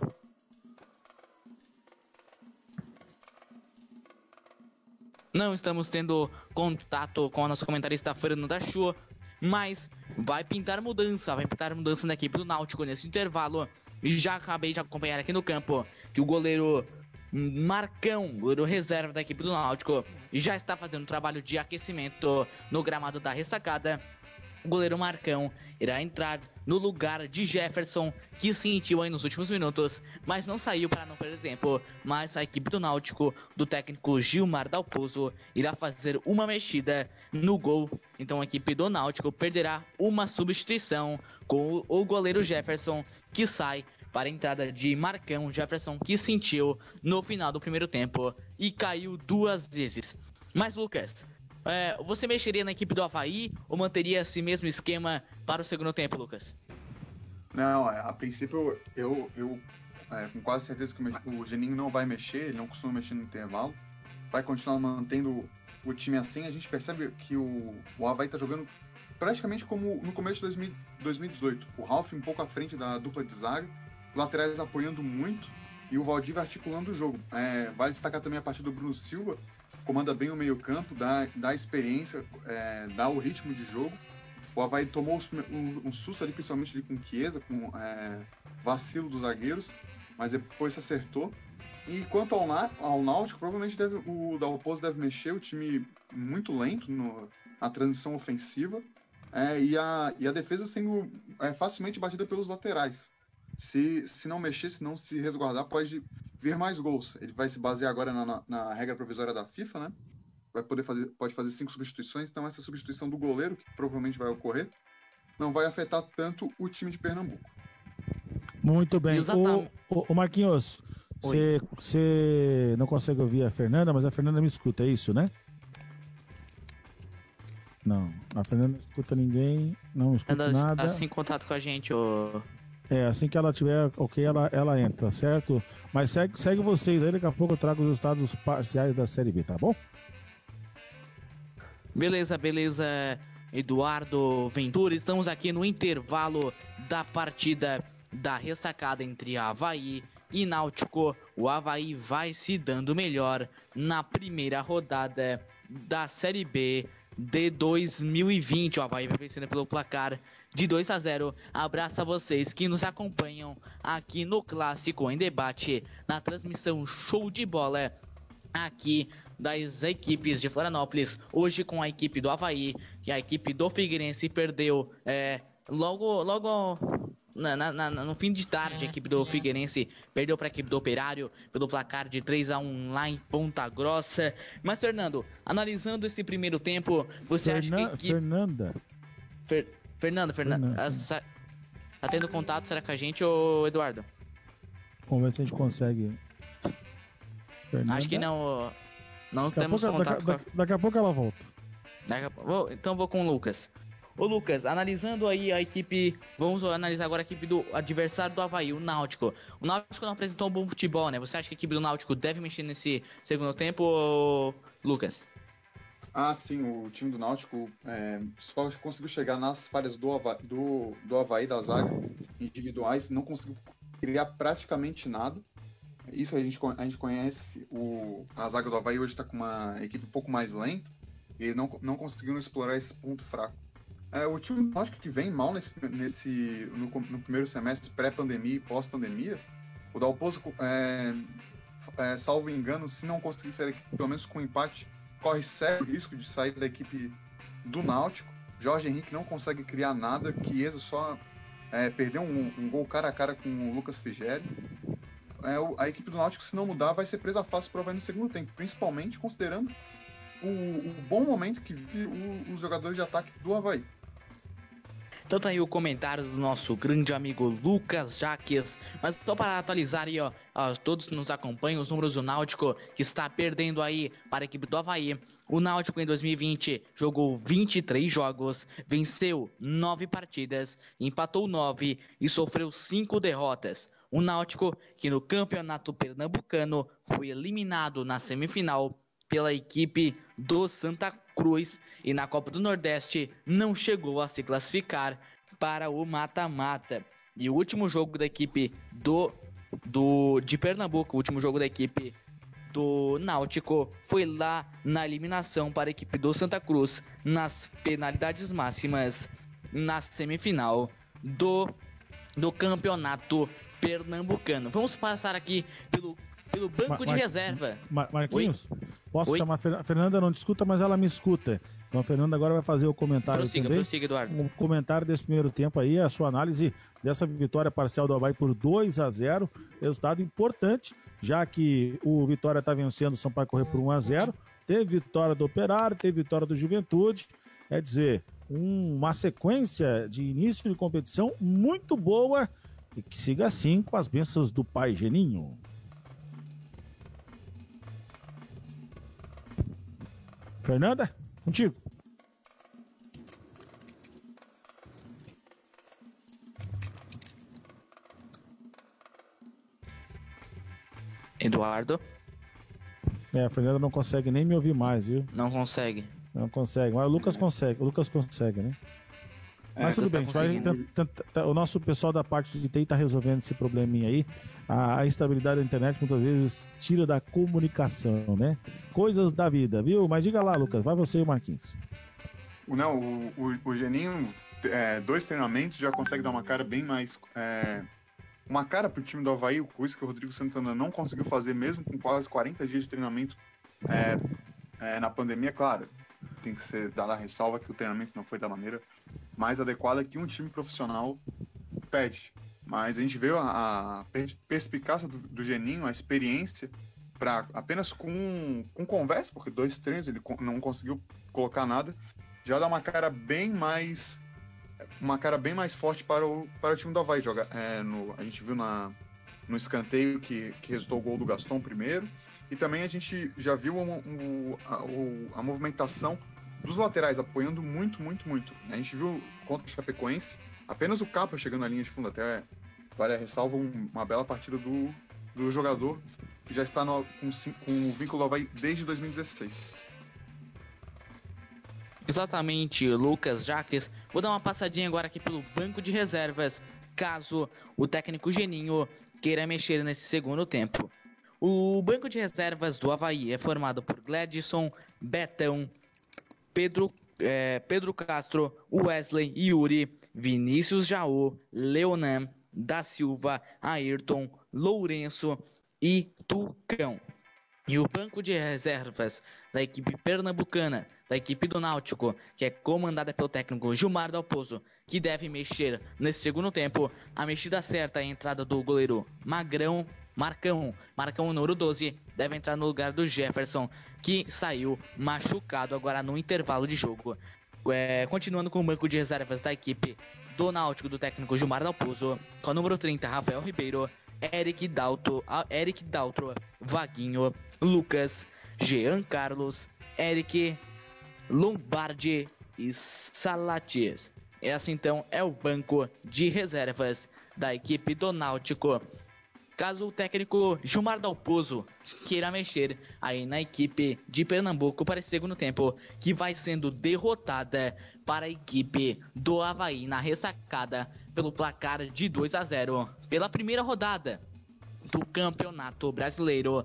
Não estamos tendo contato com a nossa comentarista Fernanda Chua, mas vai pintar mudança, vai pintar mudança na equipe do Náutico nesse intervalo. E já acabei de acompanhar aqui no campo que o goleiro Marcão, goleiro reserva da equipe do Náutico, já está fazendo trabalho de aquecimento no gramado da ressacada. O goleiro Marcão irá entrar no lugar de Jefferson, que sentiu aí nos últimos minutos, mas não saiu para não perder tempo. Mas a equipe do Náutico, do técnico Gilmar Dalpozo, irá fazer uma mexida no gol. Então a equipe do Náutico perderá uma substituição com o goleiro Jefferson, que sai para a entrada de Marcão Jefferson, que sentiu no final do primeiro tempo e caiu duas vezes. Mas Lucas, é, você mexeria na equipe do Havaí ou manteria esse mesmo esquema para o segundo tempo, Lucas? Não, é, a princípio eu, eu é, com quase certeza que o Geninho não vai mexer, ele não costuma mexer no intervalo. Vai continuar mantendo o time assim. A gente percebe que o, o Havaí está jogando praticamente como no começo de 2018. O Ralph um pouco à frente da dupla de zaga, laterais apoiando muito e o Valdir articulando o jogo. É, vale destacar também a partida do Bruno Silva, comanda bem o meio-campo, dá, dá experiência, é, dá o ritmo de jogo. O Havaí tomou um, um susto ali, principalmente ali com Chiesa, com é, vacilo dos zagueiros, mas depois se acertou. E quanto ao, ao Náutico, provavelmente deve, o Dalpozo deve mexer, o time muito lento no, na transição ofensiva, é, e, a, e a defesa sendo é, facilmente batida pelos laterais. Se, se não mexer, se não se resguardar, pode vir mais gols. Ele vai se basear agora na, na, na regra provisória da FIFA, né? vai poder fazer, pode fazer cinco substituições, então essa substituição do goleiro, que provavelmente vai ocorrer, não vai afetar tanto o time de Pernambuco. Muito bem. O, o, o Marquinhos, você não consegue ouvir a Fernanda, mas a Fernanda me escuta, é isso, né? Não, a Fernanda não escuta ninguém, não escuta nada. assim em contato com a gente, ô... É, assim que ela tiver ok, ela, ela entra, certo? Mas segue, segue vocês aí, daqui a pouco eu trago os resultados parciais da Série B, tá bom? Beleza, beleza, Eduardo Ventura. Estamos aqui no intervalo da partida da ressacada entre Havaí e Náutico. O Havaí vai se dando melhor na primeira rodada da Série B de 2020. O Havaí vai vencendo pelo placar de 2 a 0. Abraço a vocês que nos acompanham aqui no Clássico em Debate, na transmissão Show de Bola aqui das equipes de Florianópolis. Hoje com a equipe do Havaí, que a equipe do Figueirense perdeu é, logo, logo na, na, na, no fim de tarde, a equipe do Figueirense perdeu para a equipe do Operário pelo placar de 3 a 1 lá em Ponta Grossa. Mas, Fernando, analisando esse primeiro tempo, você Fernan acha que. Equipe... Fernanda. Fer... Fernando, Fernando. Fernanda. Ah, tá tendo contato, será com a gente ou Eduardo? Vamos ver se a gente consegue. Fernanda? Acho que não. Não daqui temos pouco, contato daqui, a... daqui, a... pouco ela volta. A... então vou com o Lucas. Ô Lucas, analisando aí a equipe, vamos analisar agora a equipe do adversário do Havaí, o Náutico. O Náutico não apresentou um bom futebol, né? Você acha que a equipe do Náutico deve mexer nesse segundo tempo, Lucas? Ah, sim, o time do Náutico é, só conseguiu chegar nas falhas do Havaí, do, do Havaí da zaga individuais, não conseguiu criar praticamente nada. Isso a gente, a gente conhece. O, a zaga do Havaí hoje está com uma equipe um pouco mais lenta e não, não conseguiram explorar esse ponto fraco. É, o time náutico que vem mal nesse, nesse no, no primeiro semestre pré-pandemia e pós-pandemia. O Dalpozo, é, é, salvo engano, se não conseguir sair daqui, pelo menos com um empate, corre sério risco de sair da equipe do Náutico. Jorge Henrique não consegue criar nada, Chiesa só é, perdeu um, um, gol cara a cara com o Lucas Figueiredo é, a equipe do Náutico, se não mudar, vai ser presa fácil para no segundo tempo, principalmente considerando o, o bom momento que vive o, os jogadores de ataque do Havaí. Então tá aí o comentário do nosso grande amigo Lucas Jaques. Mas só para atualizar aí, ó, a todos que nos acompanham, os números do Náutico que está perdendo aí para a equipe do Havaí. O Náutico em 2020 jogou 23 jogos, venceu 9 partidas, empatou 9 e sofreu 5 derrotas. O Náutico, que no Campeonato Pernambucano foi eliminado na semifinal pela equipe do Santa Cruz e na Copa do Nordeste não chegou a se classificar para o mata-mata. E o último jogo da equipe do, do de Pernambuco, o último jogo da equipe do Náutico foi lá na eliminação para a equipe do Santa Cruz nas penalidades máximas na semifinal do do campeonato pernambucano. Vamos passar aqui pelo, pelo banco Mar de Mar reserva. Mar Marquinhos, Oi? posso Oi? chamar a Fernanda? Não escuta, mas ela me escuta. Então a Fernanda agora vai fazer o comentário prossiga, também. Prossiga, Eduardo. Um comentário desse primeiro tempo aí, a sua análise dessa vitória parcial do Havaí por 2 a 0 Resultado importante, já que o Vitória está vencendo o Sampaio Correr por 1 a 0 Teve vitória do Operário, teve vitória do Juventude. Quer dizer, uma sequência de início de competição muito boa e que siga assim com as bênçãos do Pai Geninho. Fernanda, contigo. Eduardo? É, a Fernanda não consegue nem me ouvir mais, viu? Não consegue. Não consegue, mas o Lucas consegue. O Lucas consegue, né? É, Mas tudo tá bem, o nosso pessoal da parte de TI está resolvendo esse probleminha aí. A, instabilidade da internet muitas vezes tira da comunicação, né? Coisas da vida, viu? Mas diga lá, Lucas, vai você e o Marquinhos. Não, o, o, o Geninho, é, dois treinamentos, já consegue dar uma cara bem mais. É, uma cara para o time do Havaí, coisa que o Rodrigo Santana não conseguiu fazer, mesmo com quase 40 dias de treinamento é, é, na pandemia, claro. Tem que ser dar a ressalva que o treinamento não foi da maneira mais adequada que um time profissional pede. Mas a gente vê a, a perspicácia do, do, Geninho, a experiência, para apenas com, com conversa, porque dois treinos ele não conseguiu colocar nada, já dá uma cara bem mais uma cara bem mais forte para o, para o time do Havaí jogar. É, no, a gente viu na, no escanteio que, que resultou o gol do Gaston primeiro. E também a gente já viu um, um, a, o, a movimentação dos laterais apoiando muito, muito, muito. A gente viu contra o Chapecoense, apenas o Capa chegando na linha de fundo, até vale a ressalva uma bela partida do, do jogador que já está no, com, com o vínculo Havaí desde 2016. Exatamente, Lucas Jaques. Vou dar uma passadinha agora aqui pelo banco de reservas, caso o técnico Geninho queira mexer nesse segundo tempo. O banco de reservas do Havaí é formado por Gladson, Betão, Pedro, é, Pedro Castro, Wesley, Yuri, Vinícius Jaú, Leonan, da Silva, Ayrton, Lourenço e Tucão. E o banco de reservas da equipe pernambucana, da equipe do Náutico, que é comandada pelo técnico Gilmar Dalpozo, que deve mexer nesse segundo tempo. A mexida certa é a entrada do goleiro Magrão Marcão, Marcão número 12, deve entrar no lugar do Jefferson, que saiu machucado agora no intervalo de jogo. É, continuando com o banco de reservas da equipe do Náutico do técnico Gilmar Dalpuzo, com o número 30, Rafael Ribeiro, Eric Dalto, Eric Daltro, Vaguinho, Lucas, Jean Carlos, Eric Lombardi e Salatis. Essa então é o banco de reservas da equipe do Náutico caso o técnico Gilmar Dalpozo queira mexer aí na equipe de Pernambuco para esse segundo tempo, que vai sendo derrotada para a equipe do Havaí na ressacada pelo placar de 2 a 0 pela primeira rodada do Campeonato Brasileiro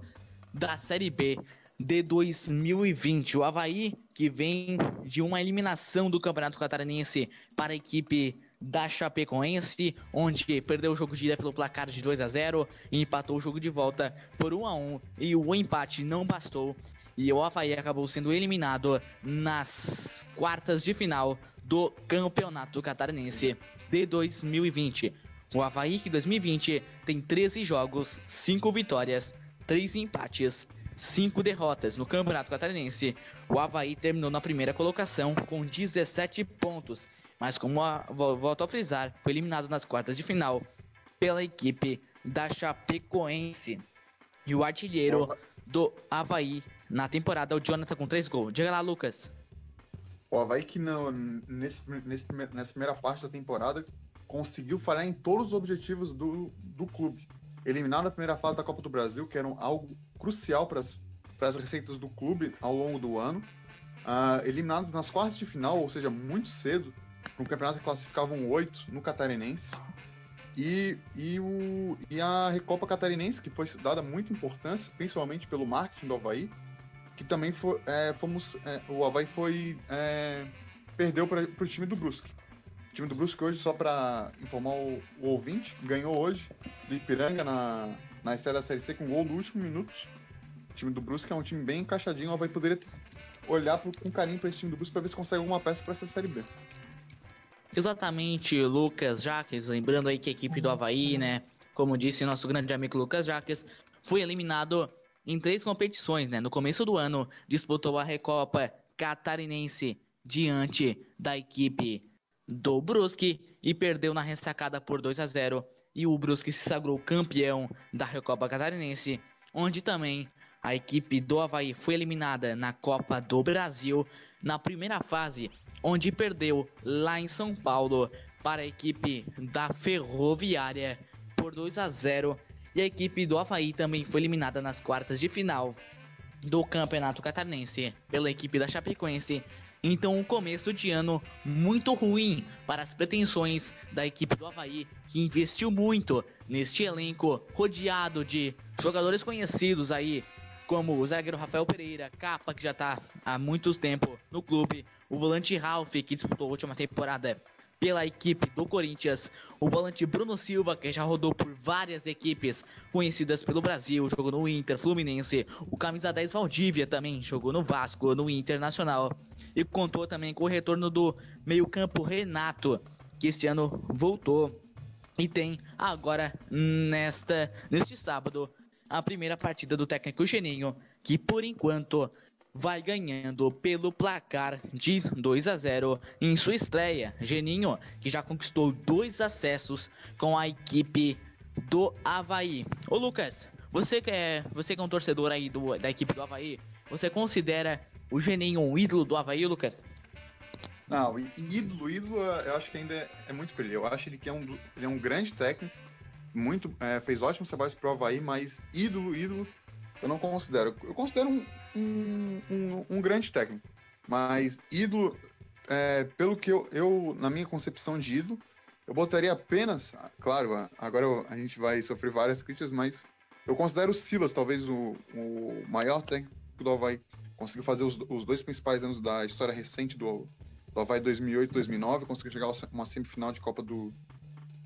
da Série B de 2020. O Havaí, que vem de uma eliminação do Campeonato Catarinense para a equipe da Chapecoense, onde perdeu o jogo de ida pelo placar de 2 a 0 e empatou o jogo de volta por 1 a 1 e o empate não bastou e o Havaí acabou sendo eliminado nas quartas de final do Campeonato Catarinense de 2020. O Havaí que 2020 tem 13 jogos, 5 vitórias, 3 empates, 5 derrotas no Campeonato Catarinense. O Havaí terminou na primeira colocação com 17 pontos mas como a, volto a frisar, foi eliminado nas quartas de final pela equipe da Chapecoense. E o artilheiro do Havaí na temporada, o Jonathan com três gols. Diga lá, Lucas. O Havaí que não, nesse, nesse, nessa primeira parte da temporada conseguiu falhar em todos os objetivos do, do clube. Eliminar na primeira fase da Copa do Brasil, que era um, algo crucial para as receitas do clube ao longo do ano. Uh, eliminados nas quartas de final, ou seja, muito cedo, Tipo, no um campeonato que classificavam oito no Catarinense. E, e, o, e a Recopa Catarinense, que foi dada muita importância, principalmente pelo marketing do Havaí, que também foi, é, fomos, é, o Havaí foi, é, perdeu para o time do Brusque. O time do Brusque hoje, só para informar o, o, ouvinte, ganhou hoje do Ipiranga na, na estreia da Série C com um gol no último minuto. O time do Brusque é um time bem encaixadinho, o Havaí poderia olhar pro, com carinho para esse time do Brusque para ver se consegue alguma peça para essa Série B. Exatamente, Lucas Jaques, lembrando aí que a equipe do Havaí, né, como disse nosso grande amigo Lucas Jaques, foi eliminado em três competições, né? No começo do ano, disputou a Recopa Catarinense diante da equipe do Brusque e perdeu na ressacada por 2 a 0 e o Brusque se sagrou campeão da Recopa Catarinense, onde também a equipe do Havaí foi eliminada na Copa do Brasil na primeira fase onde perdeu lá em São Paulo para a equipe da Ferroviária por 2 a 0 e a equipe do Havaí também foi eliminada nas quartas de final do Campeonato Catarinense pela equipe da Chapecoense. Então, um começo de ano muito ruim para as pretensões da equipe do Havaí, que investiu muito neste elenco rodeado de jogadores conhecidos aí como o zagueiro Rafael Pereira, Capa, que já está há muito tempo no clube, o volante Ralph, que disputou a última temporada pela equipe do Corinthians, o volante Bruno Silva, que já rodou por várias equipes conhecidas pelo Brasil, jogou no Inter, Fluminense, o camisa 10 Valdívia também jogou no Vasco, no Internacional, e contou também com o retorno do meio-campo Renato, que este ano voltou e tem agora nesta neste sábado a primeira partida do técnico Geninho, que por enquanto vai ganhando pelo placar de 2 a 0 em sua estreia. Geninho, que já conquistou dois acessos com a equipe do Havaí. Ô Lucas, você que é, você que é um torcedor aí do, da equipe do Havaí, você considera o Geninho um ídolo do Havaí, Lucas? Não, ídolo, ídolo, eu acho que ainda é, é muito pra ele. Eu acho ele que é um, ele é um grande técnico, muito, é, fez ótimos trabalhos pro Havaí, mas ídolo, ídolo, eu não considero. Eu considero um, um, um, um grande técnico, mas ídolo, é, pelo que eu, eu, na minha concepção de ídolo, eu botaria apenas, claro, agora a gente vai sofrer várias críticas, mas eu considero o Silas talvez o, o maior técnico do Havaí. Conseguiu fazer os, os dois principais anos da história recente do, do Havaí 2008 2009, conseguiu chegar a uma semifinal de Copa do,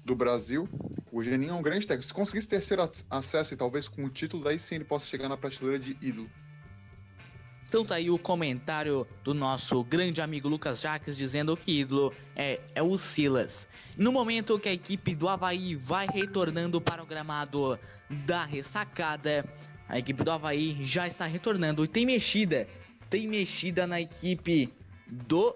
do Brasil. O Geninho é um grande técnico. Se conseguisse terceiro acesso e talvez com o título, daí sim ele possa chegar na prateleira de ídolo. Então tá aí o comentário do nosso grande amigo Lucas Jaques dizendo que ídolo é, é o Silas. No momento que a equipe do Havaí vai retornando para o gramado da ressacada, a equipe do Havaí já está retornando e tem mexida. Tem mexida na equipe do.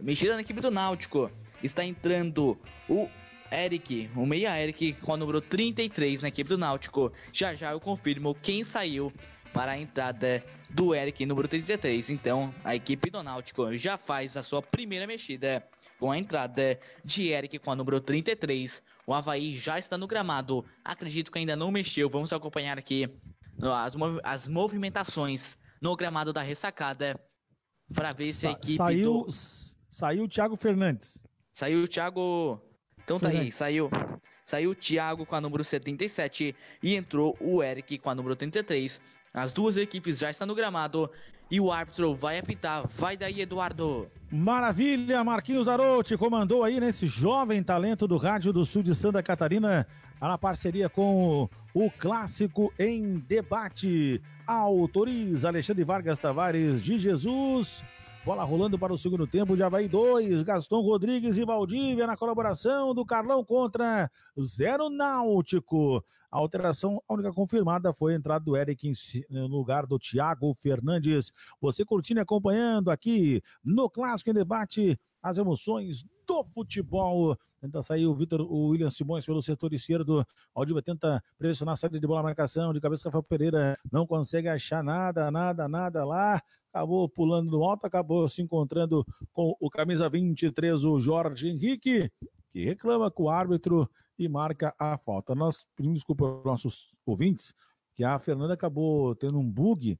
Mexida na equipe do Náutico. Está entrando o Eric, o meia Eric com o número 33 na equipe do Náutico. Já já eu confirmo quem saiu para a entrada do Eric número 33. Então, a equipe do Náutico já faz a sua primeira mexida com a entrada de Eric com a número 33. O Havaí já está no gramado. Acredito que ainda não mexeu. Vamos acompanhar aqui as, mov as movimentações no gramado da ressacada para ver se a equipe. Sa saiu, do... saiu o Thiago Fernandes. Saiu o Thiago então tá Sim, aí, é. saiu. Saiu o Thiago com a número 77 e entrou o Eric com a número 33. As duas equipes já estão no gramado e o árbitro vai apitar. Vai daí, Eduardo. Maravilha, Marquinhos Arouti comandou aí nesse jovem talento do Rádio do Sul de Santa Catarina na parceria com o Clássico em Debate. Autoriza Alexandre Vargas Tavares de Jesus. Bola rolando para o segundo tempo, já vai dois. Gaston Rodrigues e Valdívia na colaboração do Carlão contra zero Náutico. A alteração, a única confirmada foi a entrada do Eric no lugar do Thiago Fernandes. Você curtindo e acompanhando aqui no Clássico em Debate as emoções do futebol. Tenta sair o Vitor, o William Simões pelo setor esquerdo. Aldiva tenta pressionar a saída de bola, marcação de cabeça Rafael Pereira. Não consegue achar nada, nada, nada lá acabou pulando no alto, acabou se encontrando com o camisa 23, o Jorge Henrique, que reclama com o árbitro e marca a falta. Nós pedimos desculpa aos nossos ouvintes, que a Fernanda acabou tendo um bug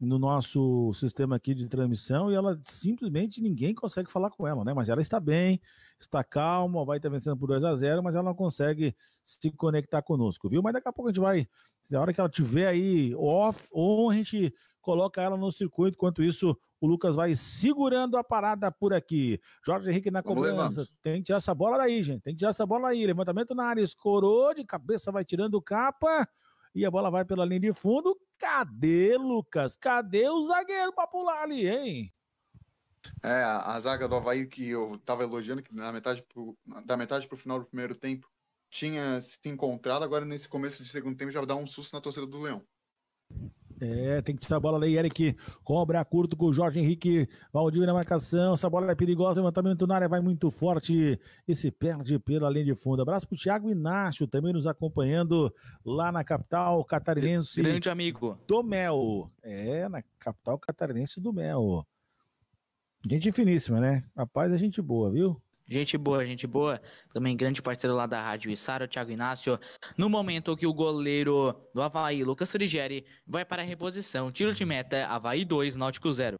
no nosso sistema aqui de transmissão e ela simplesmente ninguém consegue falar com ela, né? Mas ela está bem, está calma, vai estar vencendo por 2 a 0 mas ela não consegue se conectar conosco, viu? Mas daqui a pouco a gente vai, na hora que ela tiver aí off, ou a gente coloca ela no circuito. Enquanto isso, o Lucas vai segurando a parada por aqui. Jorge Henrique na cobrança. Tem que tirar essa bola daí, gente. Tem que tirar essa bola aí. Levantamento na área, escorou de cabeça, vai tirando capa. E a bola vai pela linha de fundo. Cadê, Lucas? Cadê o zagueiro pra pular ali, hein? É, a zaga do Havaí que eu tava elogiando, que na metade pro, da metade pro final do primeiro tempo tinha se encontrado, agora nesse começo de segundo tempo já dá um susto na torcida do Leão. É, tem que tirar a bola ali, Eric. Cobra curto com o Jorge Henrique. Valdívia na marcação. Essa bola é perigosa. Levantamento na área vai muito forte e se perde pela linha de fundo. Abraço pro Thiago Inácio também nos acompanhando lá na capital catarinense. Grande amigo. Do Mel. É, na capital catarinense do Mel. Gente finíssima, né? Rapaz, é gente boa, viu? Gente boa, gente boa. Também grande parceiro lá da Rádio Isara, Thiago Inácio. No momento que o goleiro do Havaí, Lucas Frigeri, vai para a reposição. Tiro de meta, Havaí 2, Náutico 0.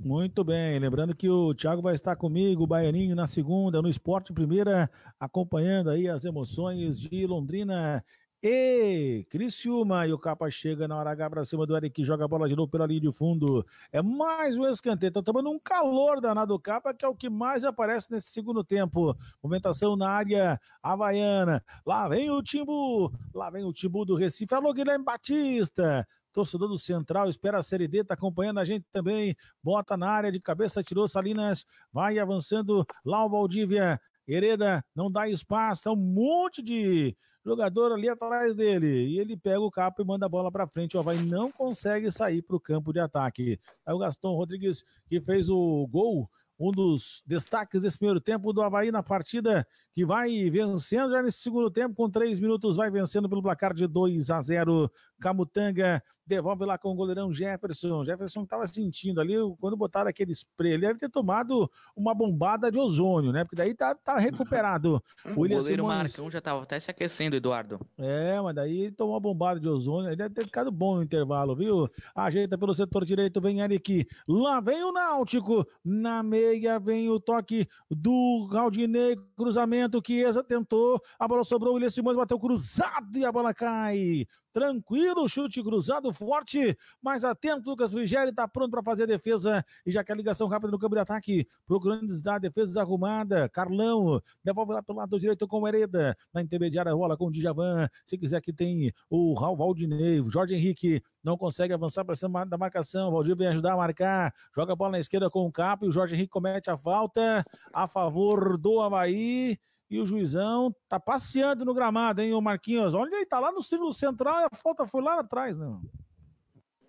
Muito bem, lembrando que o Thiago vai estar comigo, o Baianinho na segunda, no Esporte Primeira, acompanhando aí as emoções de Londrina e Criciúma e o Capa chega na hora H pra cima do Eric, joga a bola de novo pela linha de fundo. É mais um escanteio. Tá tomando um calor danado o Capa, que é o que mais aparece nesse segundo tempo. Movimentação na área havaiana. Lá vem o Timbu. Lá vem o Timbu do Recife. Alô, Guilherme Batista torcedor do Central, espera a Série D, está acompanhando a gente também, bota na área de cabeça, tirou Salinas, vai avançando lá o Valdívia, Hereda, não dá espaço, tá um monte de Jogador ali atrás dele. E ele pega o capo e manda a bola para frente. O Havaí não consegue sair para o campo de ataque. Aí o Gaston Rodrigues, que fez o gol, um dos destaques desse primeiro tempo do Havaí na partida, que vai vencendo já nesse segundo tempo, com três minutos, vai vencendo pelo placar de 2 a 0. Camutanga devolve lá com o goleirão Jefferson. Jefferson estava sentindo ali, quando botaram aquele spray, ele deve ter tomado uma bombada de ozônio, né? Porque daí tá, tá [laughs] recuperado. o William goleiro Simões... Marcão já estava até se aquecendo, Eduardo. É, mas daí ele tomou uma bombada de ozônio, ele deve ter ficado bom no intervalo, viu? Ajeita pelo setor direito, vem Eric. Lá vem o Náutico, na meia vem o toque do Galdinei, cruzamento que Chiesa tentou, a bola sobrou, o William Simões bateu cruzado e a bola cai tranquilo, chute cruzado forte, mas atento, Lucas Frigeri está pronto para fazer a defesa e já quer ligação rápida no campo de ataque, procurando da defesa desarrumada, Carlão, devolve lá pelo lado direito com o Hereda, na intermediária rola com o Djavan, se quiser que tem o Raul Valdinei, Jorge Henrique, não consegue avançar para cima da marcação. Valdir vem ajudar a marcar, joga a bola na esquerda com o Capo e o Jorge Henrique comete a falta a favor do Havaí. E o juizão tá passeando no gramado, hein, o Marquinhos? Olha, ele tá lá no círculo central e a falta foi lá atrás, né?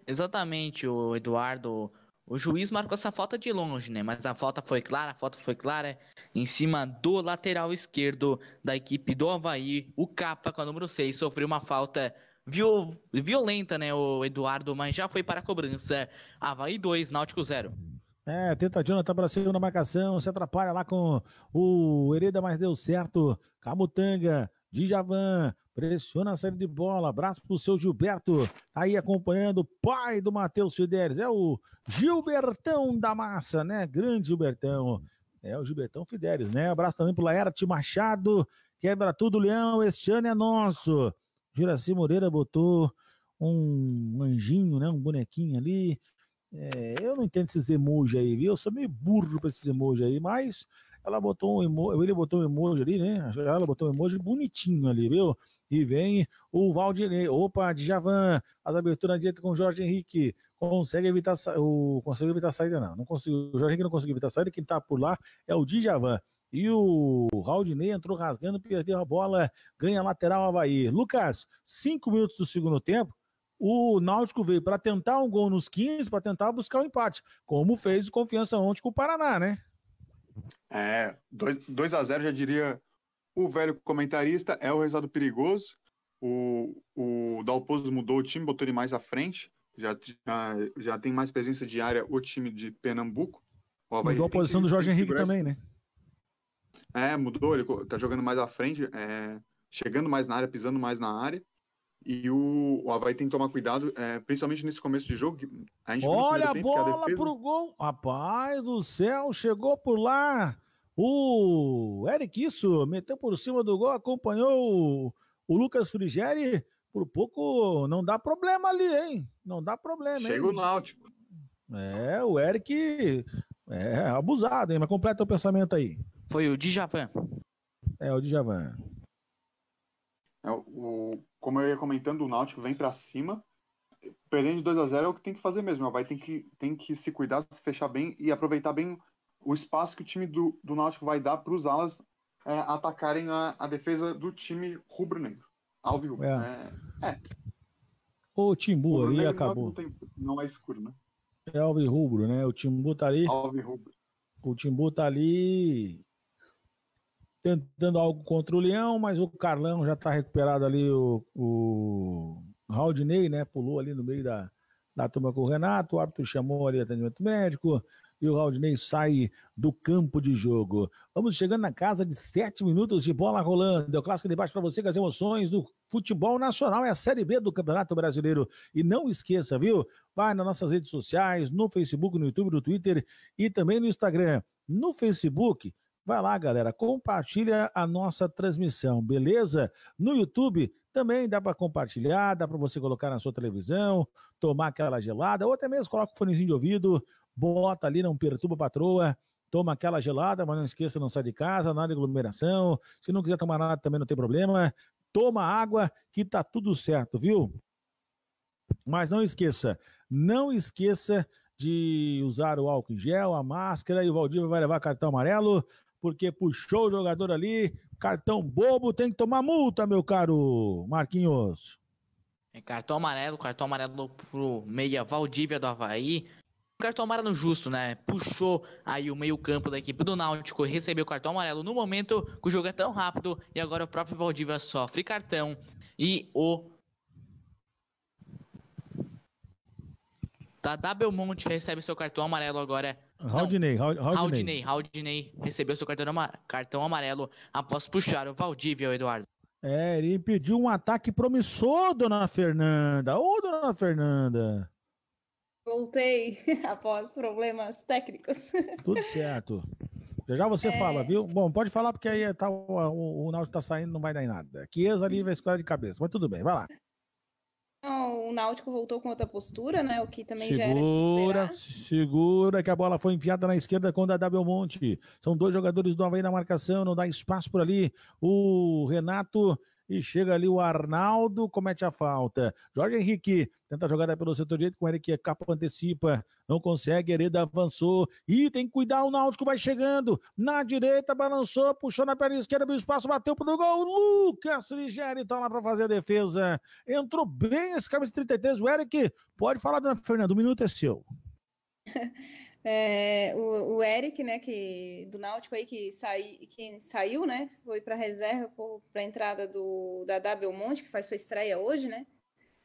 Exatamente, o Eduardo. O juiz marcou essa falta de longe, né? Mas a falta foi clara, a falta foi clara em cima do lateral esquerdo da equipe do Havaí. O Capa, com a número 6, sofreu uma falta violenta, né? O Eduardo, mas já foi para a cobrança. Havaí 2, Náutico 0. É, tenta Jonathan Brasil na marcação, se atrapalha lá com o Hereda, mas deu certo. Camutanga, Djavan, pressiona a saída de bola, abraço pro seu Gilberto, tá aí acompanhando o pai do Matheus Fidelis, é o Gilbertão da Massa, né? Grande Gilbertão, é o Gilbertão Fidelis, né? Abraço também pro Laerte Machado, quebra tudo, Leão, este ano é nosso. Juraci Moreira botou um anjinho, né? Um bonequinho ali, é, eu não entendo esses emojis aí, viu? Eu sou meio burro para esses emojis aí, mas ela botou um emoji, ele botou um emoji ali, né? Ela botou um emoji bonitinho ali, viu? E vem o Valdirei, opa, Djavan, as aberturas na direita com o Jorge Henrique, consegue evitar, o, consegue evitar a saída não, não conseguiu, o Jorge Henrique não conseguiu evitar a saída, quem tá por lá é o Djavan. E o Raudinei entrou rasgando, perdeu a bola, ganha lateral Havaí. Lucas, cinco minutos do segundo tempo, o Náutico veio para tentar um gol nos 15, para tentar buscar o um empate, como fez o Confiança ontem com o Paraná, né? É, 2 a 0 já diria o velho comentarista, é o resultado perigoso. O, o Dalpozo mudou o time, botou ele mais à frente, já, já, já tem mais presença de área o time de Pernambuco. Ó, mudou a posição que, do Jorge Henrique também, né? É, mudou, ele tá jogando mais à frente, é, chegando mais na área, pisando mais na área. E o, o Havaí tem que tomar cuidado, é, principalmente nesse começo de jogo. A Olha a bola a pro gol. Rapaz do céu, chegou por lá. O Eric Isso meteu por cima do gol, acompanhou o, o Lucas Frigeri. Por pouco não dá problema ali, hein? Não dá problema, Chega hein? Chega o Náutico. É, o Eric é abusado, hein? Mas completa o pensamento aí. Foi o Djavan. É, o Djavan. É, o, como eu ia comentando, o Náutico vem para cima, perdendo 2 a 0 é o que tem que fazer mesmo. Vai ter que, tem que se cuidar, se fechar bem e aproveitar bem o espaço que o time do, do Náutico vai dar para os alas é, atacarem a, a, defesa do time rubro-negro. Alves rubro. É. Né? é. é. O Timbu aí ali é acabou. Não, tem, não, é escuro, né? É Alves rubro, né? O Timbu tá ali. rubro. O Timbu tá ali tentando algo contra o Leão, mas o Carlão já está recuperado ali, o, o Raudinei, né? Pulou ali no meio da, da turma com o Renato, o árbitro chamou ali atendimento médico e o Raudinei sai do campo de jogo. Vamos chegando na casa de sete minutos de bola rolando. É o clássico de baixo para você com as emoções do futebol nacional. É a Série B do Campeonato Brasileiro. E não esqueça, viu? Vai nas nossas redes sociais, no Facebook, no YouTube, no Twitter e também no Instagram. No Facebook, Vai lá, galera, compartilha a nossa transmissão, beleza? No YouTube também dá para compartilhar, dá para você colocar na sua televisão, tomar aquela gelada, ou até mesmo coloca o fonezinho de ouvido, bota ali, não perturba a patroa, toma aquela gelada, mas não esqueça, não sai de casa, nada de aglomeração. Se não quiser tomar nada também não tem problema. Toma água que tá tudo certo, viu? Mas não esqueça, não esqueça de usar o álcool em gel, a máscara e o Valdir vai levar cartão amarelo porque puxou o jogador ali, cartão bobo, tem que tomar multa, meu caro Marquinhos. É cartão amarelo, cartão amarelo pro meia Valdívia do Havaí. Cartão amarelo justo, né? Puxou aí o meio-campo da equipe do Náutico, recebeu o cartão amarelo no momento que o jogo é tão rápido e agora o próprio Valdívia sofre cartão e o Tadá Belmonte recebe seu cartão amarelo agora. Raudinei, Raudinei. Raudinei recebeu seu cartão, cartão amarelo após puxar o Valdívia, o Eduardo. É, ele impediu um ataque promissor, dona Fernanda. Ô, dona Fernanda. Voltei [laughs] após problemas técnicos. [laughs] Tudo certo. Já você é... fala, viu? Bom, pode falar porque aí tá, o, o, o Náutico tá saindo, não vai dar em nada. Chiesa ali vai escolher de cabeça, mas tudo bem, vai lá. Ah, o Náutico voltou com outra postura, né? O que também segura, já era Segura, segura que a bola foi enfiada na esquerda com o Dadá Belmonte. São dois jogadores do Havaí na marcação, não dá espaço por ali. O Renato e chega ali o Arnaldo, comete a falta. Jorge Henrique tenta a jogada pelo setor direito com o Henrique é capa antecipa, não consegue, Hereda avançou e tem que cuidar, o Náutico vai chegando na direita, balançou, puxou na perna esquerda, abriu espaço, bateu pro gol. Lucas Frigeri tá lá para fazer a defesa. Entrou bem esse camisa 33, o Eric. Pode falar, Fernando, o minuto é seu. [laughs] É, o, o, Eric, né, que do Náutico aí que, sai, que saiu, né, foi para reserva para a entrada do Dada Belmonte, que faz sua estreia hoje, né?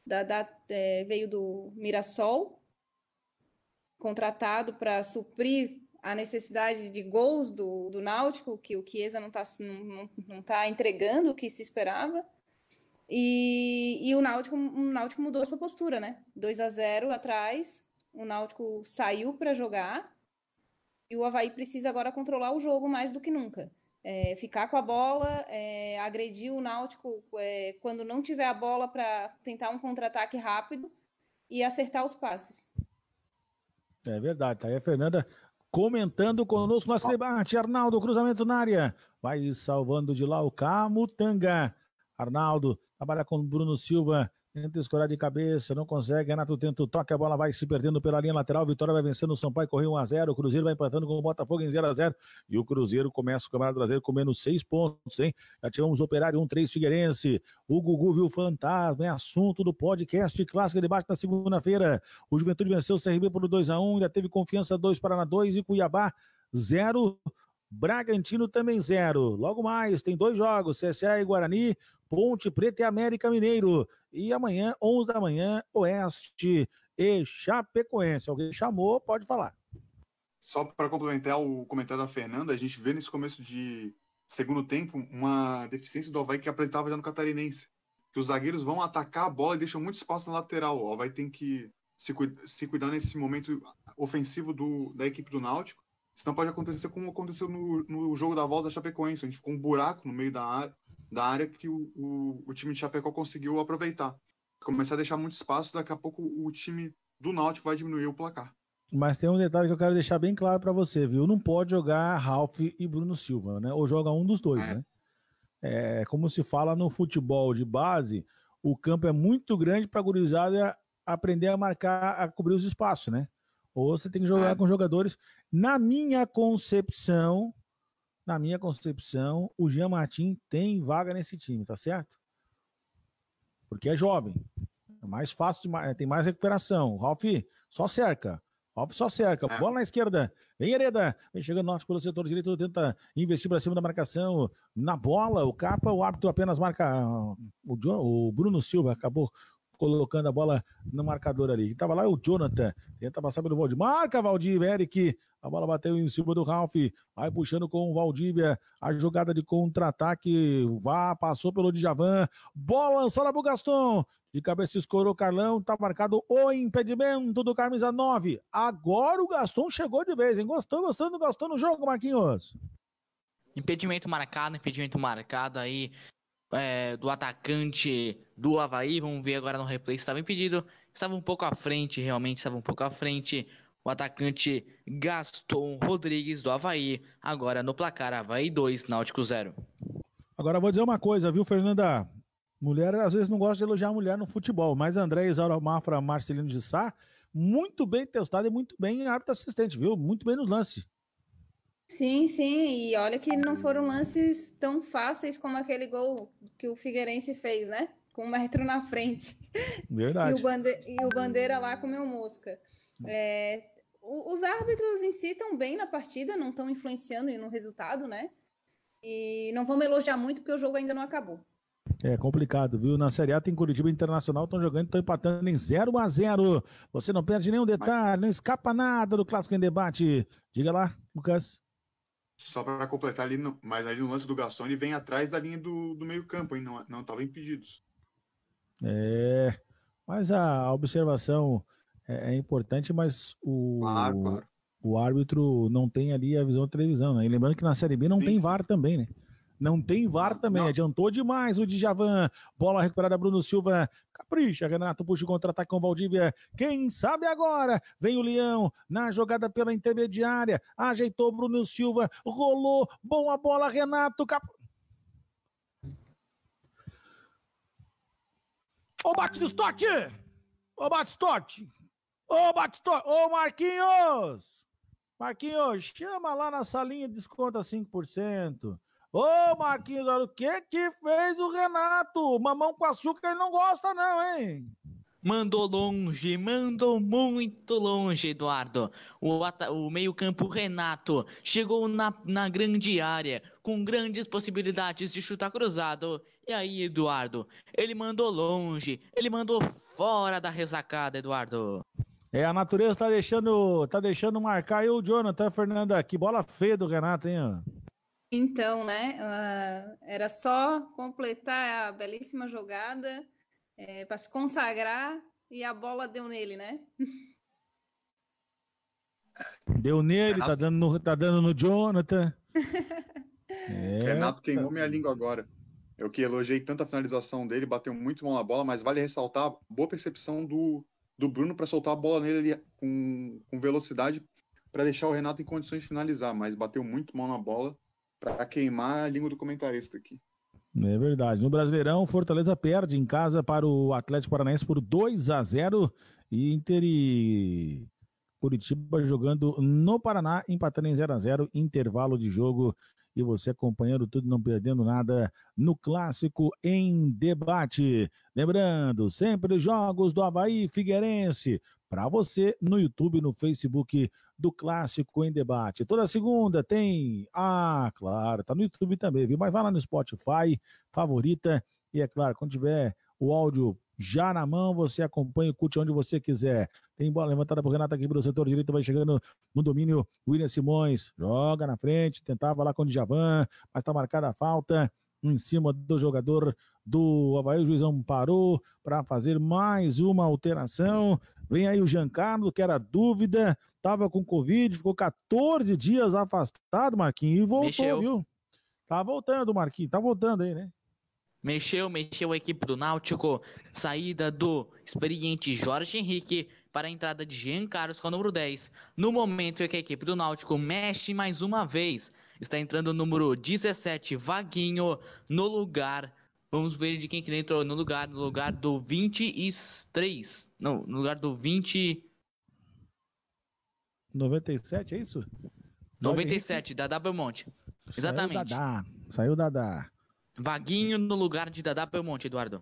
Dadá é, veio do Mirassol, contratado para suprir a necessidade de gols do, do Náutico, que o Chiesa não está não, não tá entregando o que se esperava. E, e o, Náutico, o Náutico mudou sua postura, né? 2 a 0 atrás, o Náutico saiu para jogar e o Havaí precisa agora controlar o jogo mais do que nunca. É, ficar com a bola, é, agredir o Náutico é, quando não tiver a bola para tentar um contra-ataque rápido e acertar os passes. É verdade, tá aí a Fernanda comentando conosco nosso debate. Arnaldo, cruzamento na área, vai salvando de lá o Camutanga. Arnaldo trabalha com Bruno Silva, Tenta escorar de cabeça, não consegue. Renato tenta o toque, a bola vai se perdendo pela linha lateral. Vitória vai vencendo o Sampaio, correu 1x0. O Cruzeiro vai empatando com o Botafogo em 0x0. E o Cruzeiro começa o Campeonato Brasileiro com menos 6 pontos, hein? Já tivemos o Operário 1-3 Figueirense. O Gugu viu o fantasma, é assunto do podcast Clássico de baixo na segunda-feira. O Juventude venceu o CRB por 2x1, ainda teve confiança 2, Paraná 2 e Cuiabá 0. Bragantino também zero. Logo mais, tem dois jogos: CSA e Guarani, Ponte Preta e América Mineiro. E amanhã, 11 da manhã, Oeste e Chapecoense. Alguém chamou, pode falar. Só para complementar o comentário da Fernanda, a gente vê nesse começo de segundo tempo uma deficiência do Havaí que apresentava já no Catarinense. Que os zagueiros vão atacar a bola e deixam muito espaço na lateral. O Havaí tem que se, cuidar nesse momento ofensivo do, da equipe do Náutico Senão pode acontecer como aconteceu no, no jogo da volta da Chapecoense. A gente ficou um buraco no meio da área, da área que o, o, o time de Chapecó conseguiu aproveitar. Começar a deixar muito espaço, daqui a pouco o time do Náutico vai diminuir o placar. Mas tem um detalhe que eu quero deixar bem claro para você, viu? Não pode jogar Ralph e Bruno Silva, né? Ou joga um dos dois, é. né? É, como se fala no futebol de base, o campo é muito grande para a gurizada aprender a marcar, a cobrir os espaços, né? Ou você tem que jogar é. com jogadores. Na minha concepção, na minha concepção, o Jean Martin tem vaga nesse time, tá certo? Porque é jovem. É mais fácil, de, é, tem mais recuperação. Ralf, só cerca. Ralf só cerca. Ah. Bola na esquerda. Vem Hereda. Vem chegando norte pelo setor direito. Tenta investir para cima da marcação. Na bola, o capa, o árbitro apenas marca. Ah, o, Bruno Silva acabou colocando a bola no marcador ali. tava lá o Jonathan, tenta passar pelo Valdir, marca Valdir, Eric, a bola bateu em cima do Ralf, vai puxando com o Valdívia, a jogada de contra-ataque, vá, passou pelo Djavan, bola lançada pro Gaston, de cabeça escorou Carlão, tá marcado o impedimento do camisa 9. Agora o Gaston chegou de vez, hein? Gostou, gostando, gostou no jogo, Marquinhos? Impedimento marcado, impedimento marcado aí é, do atacante do Havaí. Vamos ver agora no replay se estava impedido. Estava um pouco à frente, realmente estava um pouco à frente. O atacante Gaston Rodrigues do Havaí. Agora no placar, Havaí 2, Náutico 0. Agora vou dizer uma coisa, viu, Fernanda? Mulher às vezes não gosta de elogiar a mulher no futebol, mas André Isaura Mafra Marcelino de Sá, muito bem testado e muito bem árbitro assistente, viu? Muito bem nos lances. Sim, sim, e olha que não foram ah. lances tão fáceis como aquele gol que o Figueirense fez, né? Com um metro na frente. Verdade. [laughs] E o, Bande e o Bandeira lá comeu mosca. Hum. É, os árbitros em si estão bem na partida, não estão influenciando no resultado, né? E não vamos elogiar muito porque o jogo ainda não acabou. É complicado, viu? Na Série A tem Curitiba Internacional, estão jogando, estão empatando em 0 a 0 Você não perde nenhum detalhe, não escapa nada do Clássico em Debate. Diga lá, Lucas. Só para completar ali, no, mas ali no lance do Gaston, ele vem atrás da linha do, do meio-campo, hein? Não estava impedido. É, mas a observação é, é importante, mas o, claro, claro. o árbitro não tem ali a visão da televisão, né? E lembrando que na Série B não Sim. tem VAR também, né? Não tem VAR também. Não. Adiantou demais o Djavan. Bola recuperada, Bruno Silva. Capricha, Renato puxa o contra-ataque com Valdívia. Quem sabe agora? Vem o Leão na jogada pela intermediária. Ajeitou Bruno Silva. Rolou. Boa bola, Renato. Cap... Ô Batistote! Ô Batistote! Ô Batistote! Ô Marquinhos! Marquinhos, chama lá na salinha, desconta 5%. Ô, Marquinhos, olha o que que fez o Renato? Mamão com açúcar ele não gosta não, hein? Mandou longe, mandou muito longe, Eduardo. O, o meio-campo Renato chegou na, na grande área, com grandes possibilidades de chutar cruzado. E aí, Eduardo? Ele mandou longe, ele mandou fora da resacada, Eduardo. É, a natureza tá deixando, tá deixando marcar aí o Jonathan, Fernanda. Que bola feia do Renato, hein? Então, né? Uh, era só completar a belíssima jogada é, eh, para se consagrar e a bola deu nele, né? Deu nele, tá Renato... tá, dando no, tá dando no Jonathan. [laughs] é, Renato queimou tá minha língua agora. Eu que elogiei tanto a finalização dele, bateu muito mal na bola, mas vale ressaltar a boa percepção do, do Bruno para soltar a bola nele ali, com, com velocidade para deixar o Renato em condições de finalizar, mas bateu muito mal na bola para queimar a língua do comentarista aqui. É verdade. No Brasileirão, Fortaleza perde em casa para o Atlético Paranaense por 2 a 0 e Inter e Curitiba jogando no Paraná, empatando em 0 a 0 intervalo de jogo e você acompanhando tudo, não perdendo nada no Clássico em Debate. Lembrando, sempre os jogos do Havaí Figueirense, para você no YouTube, no Facebook do Clássico em Debate. Toda segunda tem. Ah, claro, tá no YouTube também, viu? Mas vai lá no Spotify, favorita. E é claro, quando tiver o áudio já na mão, você acompanha e curte onde você quiser. Tem bola levantada por Renato aqui pelo setor direito, vai chegando no domínio William Simões, joga na frente, tentava lá com o Djavan, mas está marcada a falta em cima do jogador do Havaí. O juizão parou para fazer mais uma alteração Vem aí o Giancarlo, que era dúvida, tava com Covid, ficou 14 dias afastado, Marquinhos, e voltou, mexeu. viu? Tá voltando, Marquinhos, tá voltando aí, né? Mexeu, mexeu a equipe do Náutico. Saída do experiente Jorge Henrique para a entrada de Jean Carlos com o número 10. No momento em que a equipe do Náutico mexe mais uma vez, está entrando o número 17, Vaguinho, no lugar Vamos ver de quem que ele entrou no lugar, no lugar do 23. Não, no lugar do 20 97, é isso? 97 da Dadá Belmonte. Exatamente. Dada Saiu Dada Vaguinho no lugar de Dada Belmonte, Eduardo.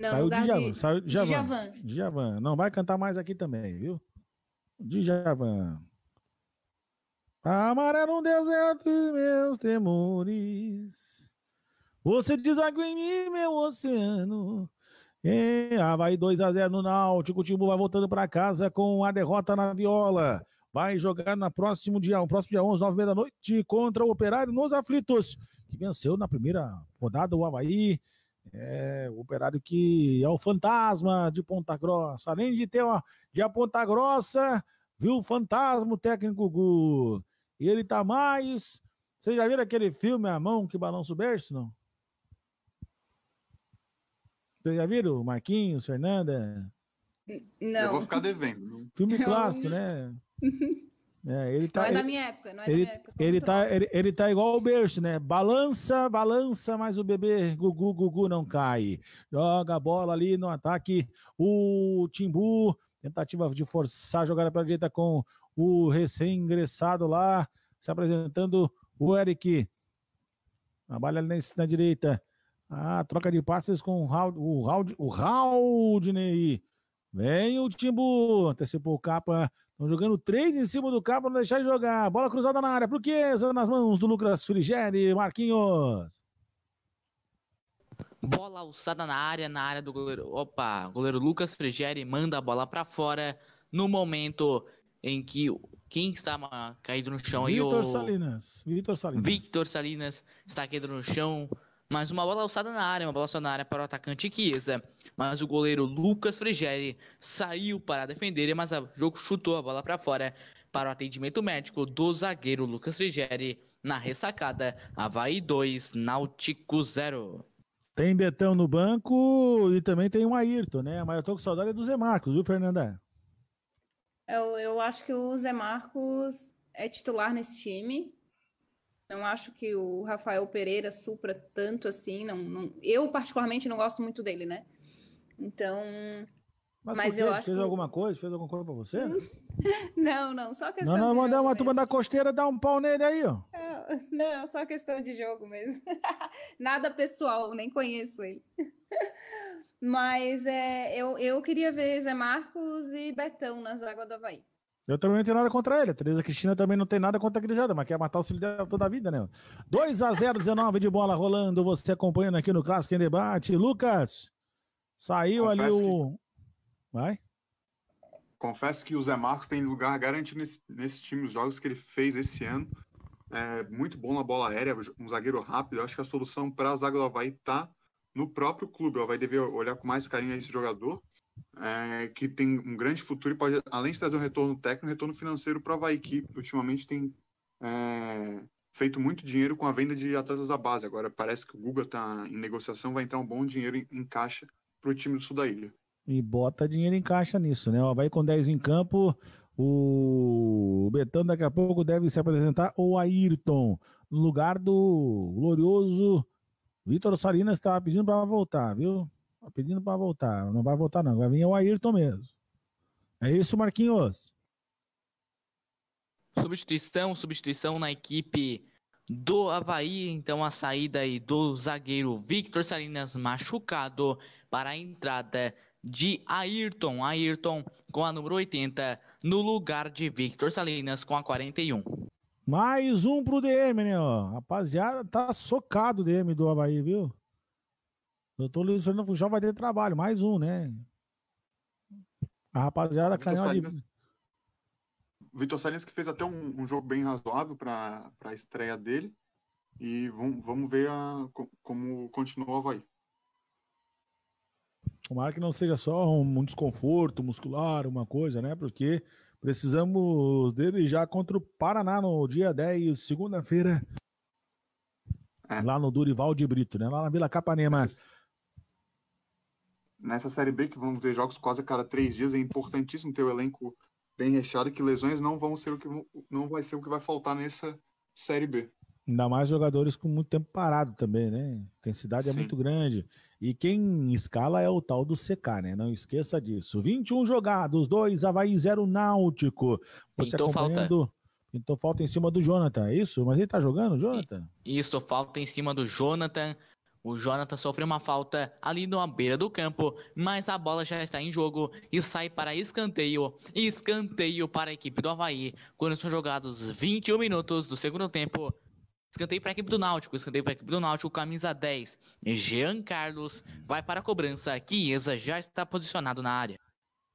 Não, saiu lugar Djavan, de... saiu Djavan. Djavan. Djavan. Não vai cantar mais aqui também, viu? Djavan. Amar era um deserto meus temores. Você deságua em mim, meu oceano. É, Havaí ah, 2x0 no Náutico. O Timbu vai voltando para casa com a derrota na viola. Vai jogar na próximo dia, no próximo dia 11, 9 da noite, contra o Operário nos Aflitos, que venceu na primeira rodada o Havaí. É, o Operário que é o fantasma de Ponta Grossa. Além de ter uma, de a Ponta Grossa, viu o fantasma o técnico Gugu. E ele tá mais. Vocês já viram aquele filme A Mão que Balança o Berço? Não? Vocês já viram? Marquinhos, Fernanda? Não. Eu vou ficar devendo. Filme é clássico, né? [laughs] É, ele tá, não é da minha época, não é ele, da minha época. É ele tá, ele, ele tá igual o berço, né? Balança, balança, mas o bebê Gugu, Gugu não cai. Joga a bola ali no ataque. O Timbu, tentativa de forçar a jogada a direita com o recém-ingressado lá, se apresentando o Eric. Trabalha ali na, na direita. Ah, troca de passes com o Raud, o Raud, o ney Vem o Timbu, antecipou o Capa. Estão jogando três em cima do Capa, não deixar de jogar. Bola cruzada na área, pro Chiesa, nas mãos do Lucas Frigeri. Marquinhos. Bola alçada na área, na área do goleiro. Opa, goleiro Lucas Frigeri manda a bola para fora no momento em que quem está caído no chão Victor aí, o... Salinas. Victor Salinas. Victor Salinas está caído no chão. Mais uma bola alçada na área, uma bola alçada na área para o atacante Chiesa. Mas o goleiro Lucas Frigeri saiu para defender, mas o jogo chutou a bola para fora para o atendimento médico do zagueiro Lucas Frigeri. Na ressacada, Havaí 2, Náutico 0. Tem Betão no banco e também tem um Ayrton, né? Mas eu tô com saudade do Zé Marcos, viu, Fernanda? Eu, eu acho que o Zé Marcos é titular nesse time. Não acho que o Rafael Pereira supra tanto assim. Não, não eu, particularmente, não gosto muito dele, né? Então. Mas, mas eu acho. Fez que... alguma coisa? Fez alguma coisa pra você? Hum. [laughs] não, não, só questão. Não, não, de mandar uma turma da costeira dar um pau nele aí, ó. Não, é, não só questão de jogo mesmo. [laughs] Nada pessoal, nem conheço ele. [laughs] mas é, eu, eu queria ver Zé Marcos e Betão nas águas do Havaí. Eu também não tenho nada contra ele. A Tereza Cristina também não tem nada contra a Grisada, mas quer matar o filho dela toda a vida, né? 2 a 0 19 de bola rolando. Você acompanhando aqui no Clássico em Debate. Lucas, saiu Confesso ali o. Vai? Confesso que o Zé Marcos tem lugar garantido nesse, nesse time, os jogos que ele fez esse ano. É muito bom na bola aérea, um zagueiro rápido. Eu acho que a solução para a zaga do Havaí está no próprio clube. O Havaí deve olhar com mais carinho esse jogador é, que tem um grande futuro e pode, além de trazer um retorno técnico, um retorno financeiro para a Havaí, que ultimamente tem é, feito muito dinheiro com a venda de atletas da base. Agora parece que o Guga está em negociação, vai entrar um bom dinheiro em, em caixa para o time do sul da ilha. E bota dinheiro em caixa nisso, né? Vai com 10 em campo, o Betão daqui a pouco deve se apresentar, ou Ayrton, no lugar do glorioso Vitor Salinas, está pedindo para voltar, viu? Tá pedindo para voltar. Não vai voltar, não. Vai vir o Ayrton mesmo. É isso, Marquinhos. Substituição, substituição na equipe do Havaí. Então a saída aí do zagueiro Victor Salinas machucado para a entrada de Ayrton. Ayrton com a número 80 no lugar de Victor Salinas com a 41. Mais um pro DM, né? Ó. Rapaziada, tá socado o DM do Havaí, viu? Doutor Luiz Fernando Funchal vai ter trabalho, mais um, né? A rapaziada caiu ali. Vitor Salinas que fez até um, um jogo bem razoável para a estreia dele. E vamos, vamos ver a, como continua o Havaí. Tomara que não seja só um, um desconforto muscular, uma coisa, né? Porque precisamos dele já contra o Paraná no dia 10, segunda-feira. É. Lá no Durival de Brito, né? Lá na Vila Capanema nessa Série B, que vão ter jogos quase a cada três dias, é importantíssimo ter o elenco bem recheado, que lesões não vão ser o que não vai ser o que vai faltar nessa Série B. Ainda mais jogadores com muito tempo parado também, né? A intensidade é Sim. é muito grande. E quem escala é o tal do CK, né? Não esqueça disso. 21 jogados, 2 Havaí, 0 Náutico. Você então acompanhando... falta. Então falta em cima do Jonathan, é isso? Mas ele tá jogando, Jonathan? Isso, falta em cima do Jonathan. O Jonathan sofreu uma falta ali na beira do campo, mas a bola já está em jogo e sai para escanteio. Escanteio para a equipe do Havaí, quando são jogados 21 minutos do segundo tempo. Escanteio para a equipe do Náutico, escanteio para a equipe do Náutico, camisa 10. Jean Carlos vai para a cobrança, Chiesa já está posicionado na área.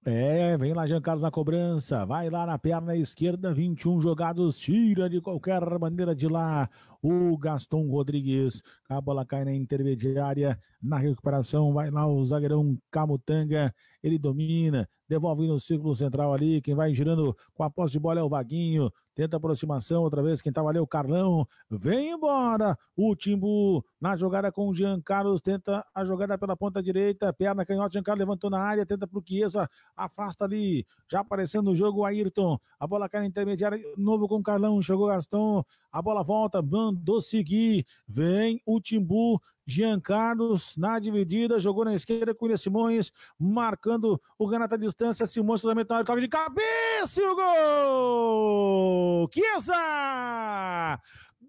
É, vem lá Jean Carlos na cobrança, vai lá na perna esquerda, 21 jogados, tira de qualquer maneira de lá o Gaston Rodrigues. A bola cai na intermediária, na recuperação, vai lá o zagueirão Camutanga, ele domina, devolve no círculo central ali, quem vai girando com a posse de bola é o Vaguinho, tenta aproximação outra vez, quem tava tá ali é o Carlão, vem embora, o Timbu na jogada com o Jean Carlos, tenta a jogada pela ponta direita, perna canhota, Jean Carlos levantou na área, tenta pro Chiesa, afasta ali, já aparecendo no jogo o Ayrton, a bola cai na intermediária, novo com o Carlão, chegou Gaston, a bola volta, ban mandou seguir. Vem o Timbu Jean Carlos na dividida, jogou na esquerda, com o Simões, marcando o ganhador à distância, Simões fundamental, toque tá de cabeça e o gol! Chiesa!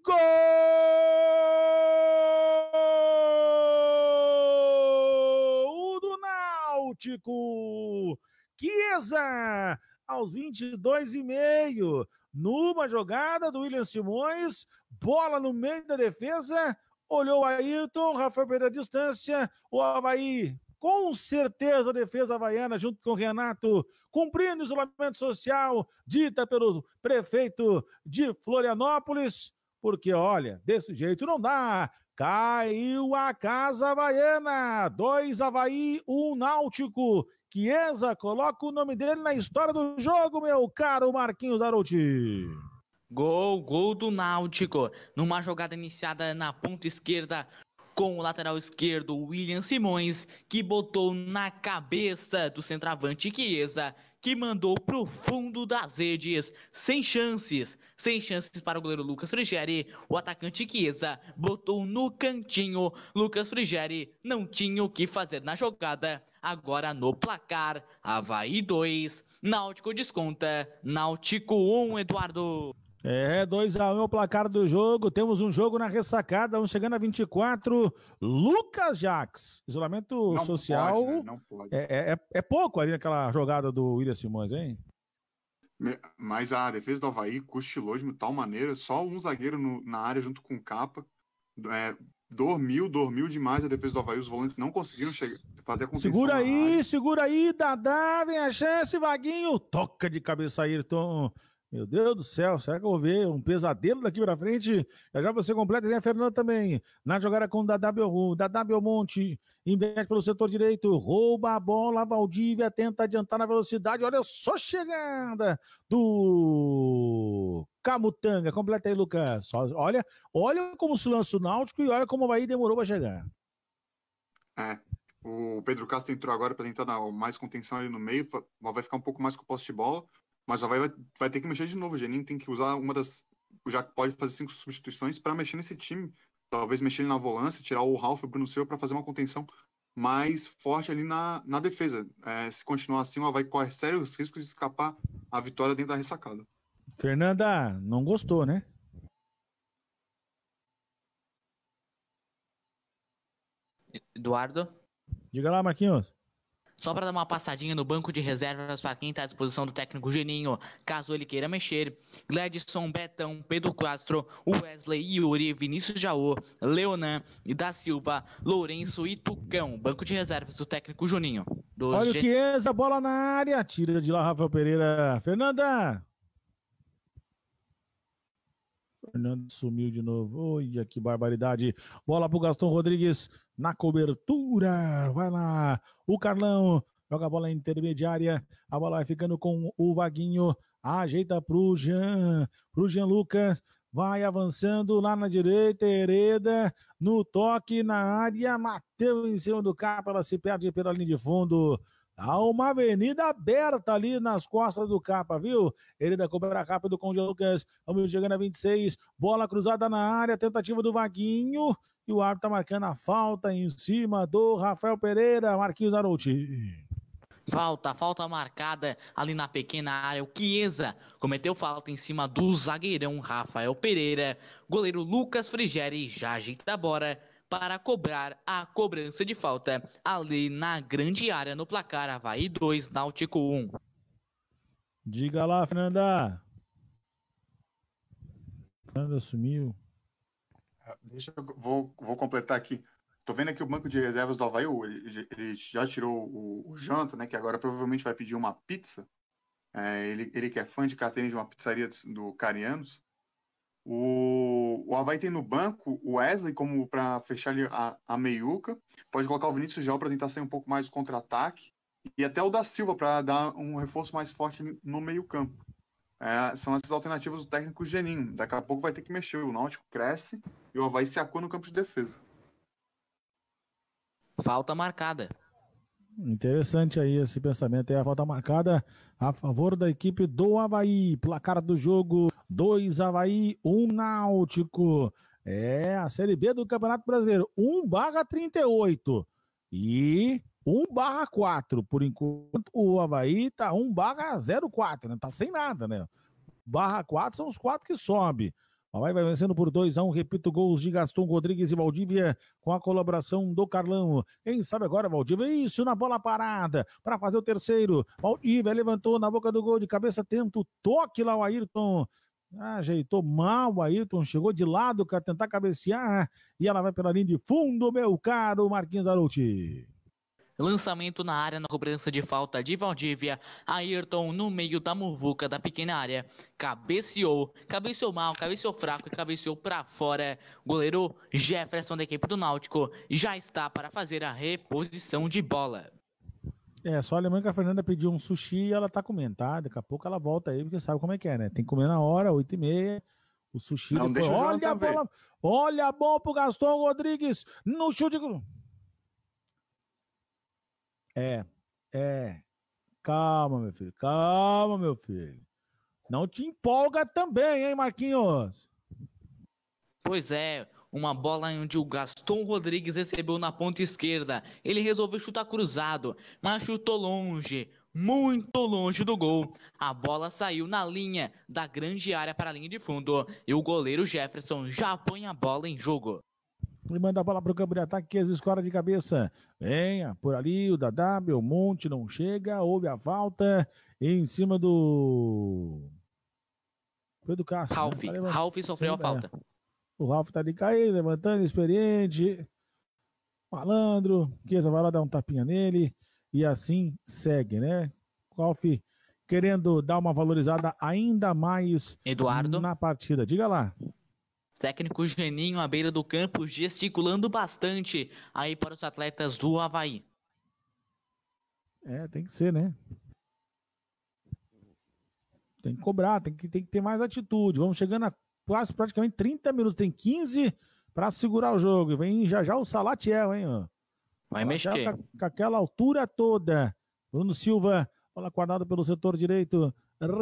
Gol! do Náutico! Chiesa! aos 22 e meio numa jogada do William Simões, bola no meio da defesa, olhou o Ayrton, Rafael perdeu a distância, o Havaí, com certeza a defesa havaiana, junto com o Renato, cumprindo o isolamento social, dita pelo prefeito de Florianópolis, porque olha, desse jeito não dá. Caiu a casa havaiana, dois Havaí, um Náutico Chiesa. Coloca o nome dele na história do jogo, meu caro Marquinhos Arouti. Gol, gol do Náutico. Numa jogada iniciada na ponta esquerda com o lateral esquerdo William Simões, que botou na cabeça do centroavante Chiesa que mandou pro fundo das redes, sem chances, sem chances para o goleiro Lucas Frigeri. O atacante Chiesa botou no cantinho. Lucas Frigeri não tinha o que fazer na jogada. Agora no placar, Havaí 2, Náutico desconta, Náutico 1, Eduardo. É, 2x1 um, é o placar do jogo. Temos um jogo na ressacada, um chegando a 24. Lucas Jax. Isolamento não social. Pode, né? Não pode. É, é, é, é, pouco ali naquela jogada do William Simões, hein? Mas a defesa do Havaí cochilou de tal maneira, só um zagueiro no, na área junto com o capa. É, dormiu, dormiu demais a defesa do Havaí. Os volantes não conseguiram chegar, fazer a Segura aí, segura aí, Dadá, vem a chance, Vaguinho. Toca de cabeça, Ayrton. Meu Deus do céu, será que eu vou ver um pesadelo daqui para frente? Já você completa, tem né, a Fernanda também. Na jogada com o Dadá, Bel, Dadá inverte pelo setor direito, rouba a bola, Valdívia tenta adiantar na velocidade, olha só a chegada do Camutanga. Completa aí, Lucas. Olha, olha como se lança o Náutico e olha como o Bahia demorou para chegar. É, o Pedro Castro entrou agora para tentar dar mais contenção ali no meio, vai ficar um pouco mais com o poste de bola. Mas o Havaí vai, vai ter que mexer de novo. O Geninho tem que usar uma das. Já pode fazer cinco substituições para mexer nesse time. Talvez mexer na volância, tirar o Ralf e o Bruno Silva para fazer uma contenção mais forte ali na, na defesa. É, se continuar assim, o Havaí corre sérios riscos de escapar a vitória dentro da ressacada. Fernanda, não gostou, né? Eduardo? Diga lá, Marquinhos. Só para dar uma passadinha no banco de reservas para quem está à disposição do técnico Geninho, caso ele queira mexer: Gladson, Betão, Pedro Castro, Wesley, Yuri, Vinícius Jaô, Leonan, da Silva, Lourenço e Tucão. Banco de reservas do técnico Juninho. Olha o é Chiesa, bola na área, tira de lá Rafael Pereira. Fernanda! Fernando sumiu de novo. Olha que barbaridade. Bola pro Gaston Rodrigues na cobertura. Vai lá. O Carlão joga a bola intermediária. A bola vai ficando com o Vaguinho. Ajeita pro Jean. Pro Jean Lucas. Vai avançando lá na direita, Hereda, no toque na área, Mateu em cima do capa, ela se perde pela linha de fundo. Há tá uma avenida aberta ali nas costas do capa, viu? Ele da cobra capa do Conde Lucas. Vamos chegando a 26. Bola cruzada na área, tentativa do Vaguinho. E o árbitro tá marcando a falta em cima do Rafael Pereira. Marquinhos Arouti. Falta, falta marcada ali na pequena área. O Chiesa cometeu falta em cima do zagueirão Rafael Pereira. Goleiro Lucas Frigeri já ajeita a bola para cobrar a cobrança de falta ali na grande área no placar Havaí 2, Náutico 1. Diga lá, Fernanda. Fernanda sumiu. Ah, deixa eu vou, vou completar aqui. Tô vendo aqui o banco de reservas do Havaí, ele, ele já tirou o, o Jonathan, né, que agora provavelmente vai pedir uma pizza. É, ele, ele que é fã de carteirinha de uma pizzaria do Carianos. O, o Havaí tem no banco o Wesley como para fechar ali a, a meiuca. Pode colocar o Vinícius Gel para tentar sair um pouco mais contra-ataque. E até o da Silva para dar um reforço mais forte no meio-campo. É, são essas alternativas do técnico Geninho. Daqui a pouco vai ter que mexer. O Náutico cresce e o Havaí se acua no campo de defesa. Falta marcada. Interessante aí esse pensamento. É a falta marcada a favor da equipe do Havaí. Placar do jogo: 2 Havaí, 1 Náutico. É a Série B do Campeonato Brasileiro, 1 barra 38 e 1 barra 4. Por enquanto, o Havaí tá 1 barra 04, né? Tá sem nada, né? Barra 4 são os quatro que sobe. O Havaí vai vencendo por 2 a 1 repito, gols de Gaston Rodrigues e Valdívia com a colaboração do Carlão. Quem sabe agora, Valdívia, isso na bola parada para fazer o terceiro. Valdívia levantou na boca do gol de cabeça, tenta o toque lá o Ayrton ah, ajeitou mal o Ayrton, chegou de lado para tentar cabecear né? e ela vai pela linha de fundo, meu caro Marquinhos Aruti. Lançamento na área na cobrança de falta de Valdívia. Ayrton no meio da muvuca da pequena área. Cabeceou, cabeceou mal, cabeceou fraco e cabeceou para fora. Goleiro Jefferson da equipe do Náutico já está para fazer a reposição de bola. É, só Alemanha que a Fernanda pediu um sushi e ela tá comendo, tá? Daqui a pouco ela volta aí, porque sabe como é que é, né? Tem que comer na hora, 8h30. O sushi. Não, depois, olha a bola. Olha a bola pro Gaston Rodrigues no chute. É, é. Calma, meu filho. Calma, meu filho. Não te empolga também, hein, Marquinhos? Pois é. Uma bola onde o Gaston Rodrigues recebeu na ponta esquerda. Ele resolveu chutar cruzado, mas chutou longe, muito longe do gol. A bola saiu na linha da grande área para a linha de fundo e o goleiro Jefferson já põe a bola em jogo. Ele manda a bola para o campo de ataque, que escora de cabeça. Venha, por ali, o Dadá, Belmonte não chega, houve a falta em cima do. Foi do Cássio. Ralf, né? Tá sofreu Sim, a falta. É. O Ralf tá de cair, levantando, experiente, malandro. Chiesa vai lá dar um tapinha nele. E assim segue, né? Ralf querendo dar uma valorizada ainda mais Eduardo na partida. Diga lá. Técnico Geninho à beira do campo, gesticulando bastante aí para os atletas do Havaí. É, tem que ser, né? Tem que cobrar, tem que, tem que ter mais atitude. Vamos chegando a quase praticamente 30 minutos, tem 15 para segurar o jogo. E vem já já o Salatiel, hein? Vai mexer. Com, com aquela altura toda. Bruno Silva, bola guardada pelo setor direito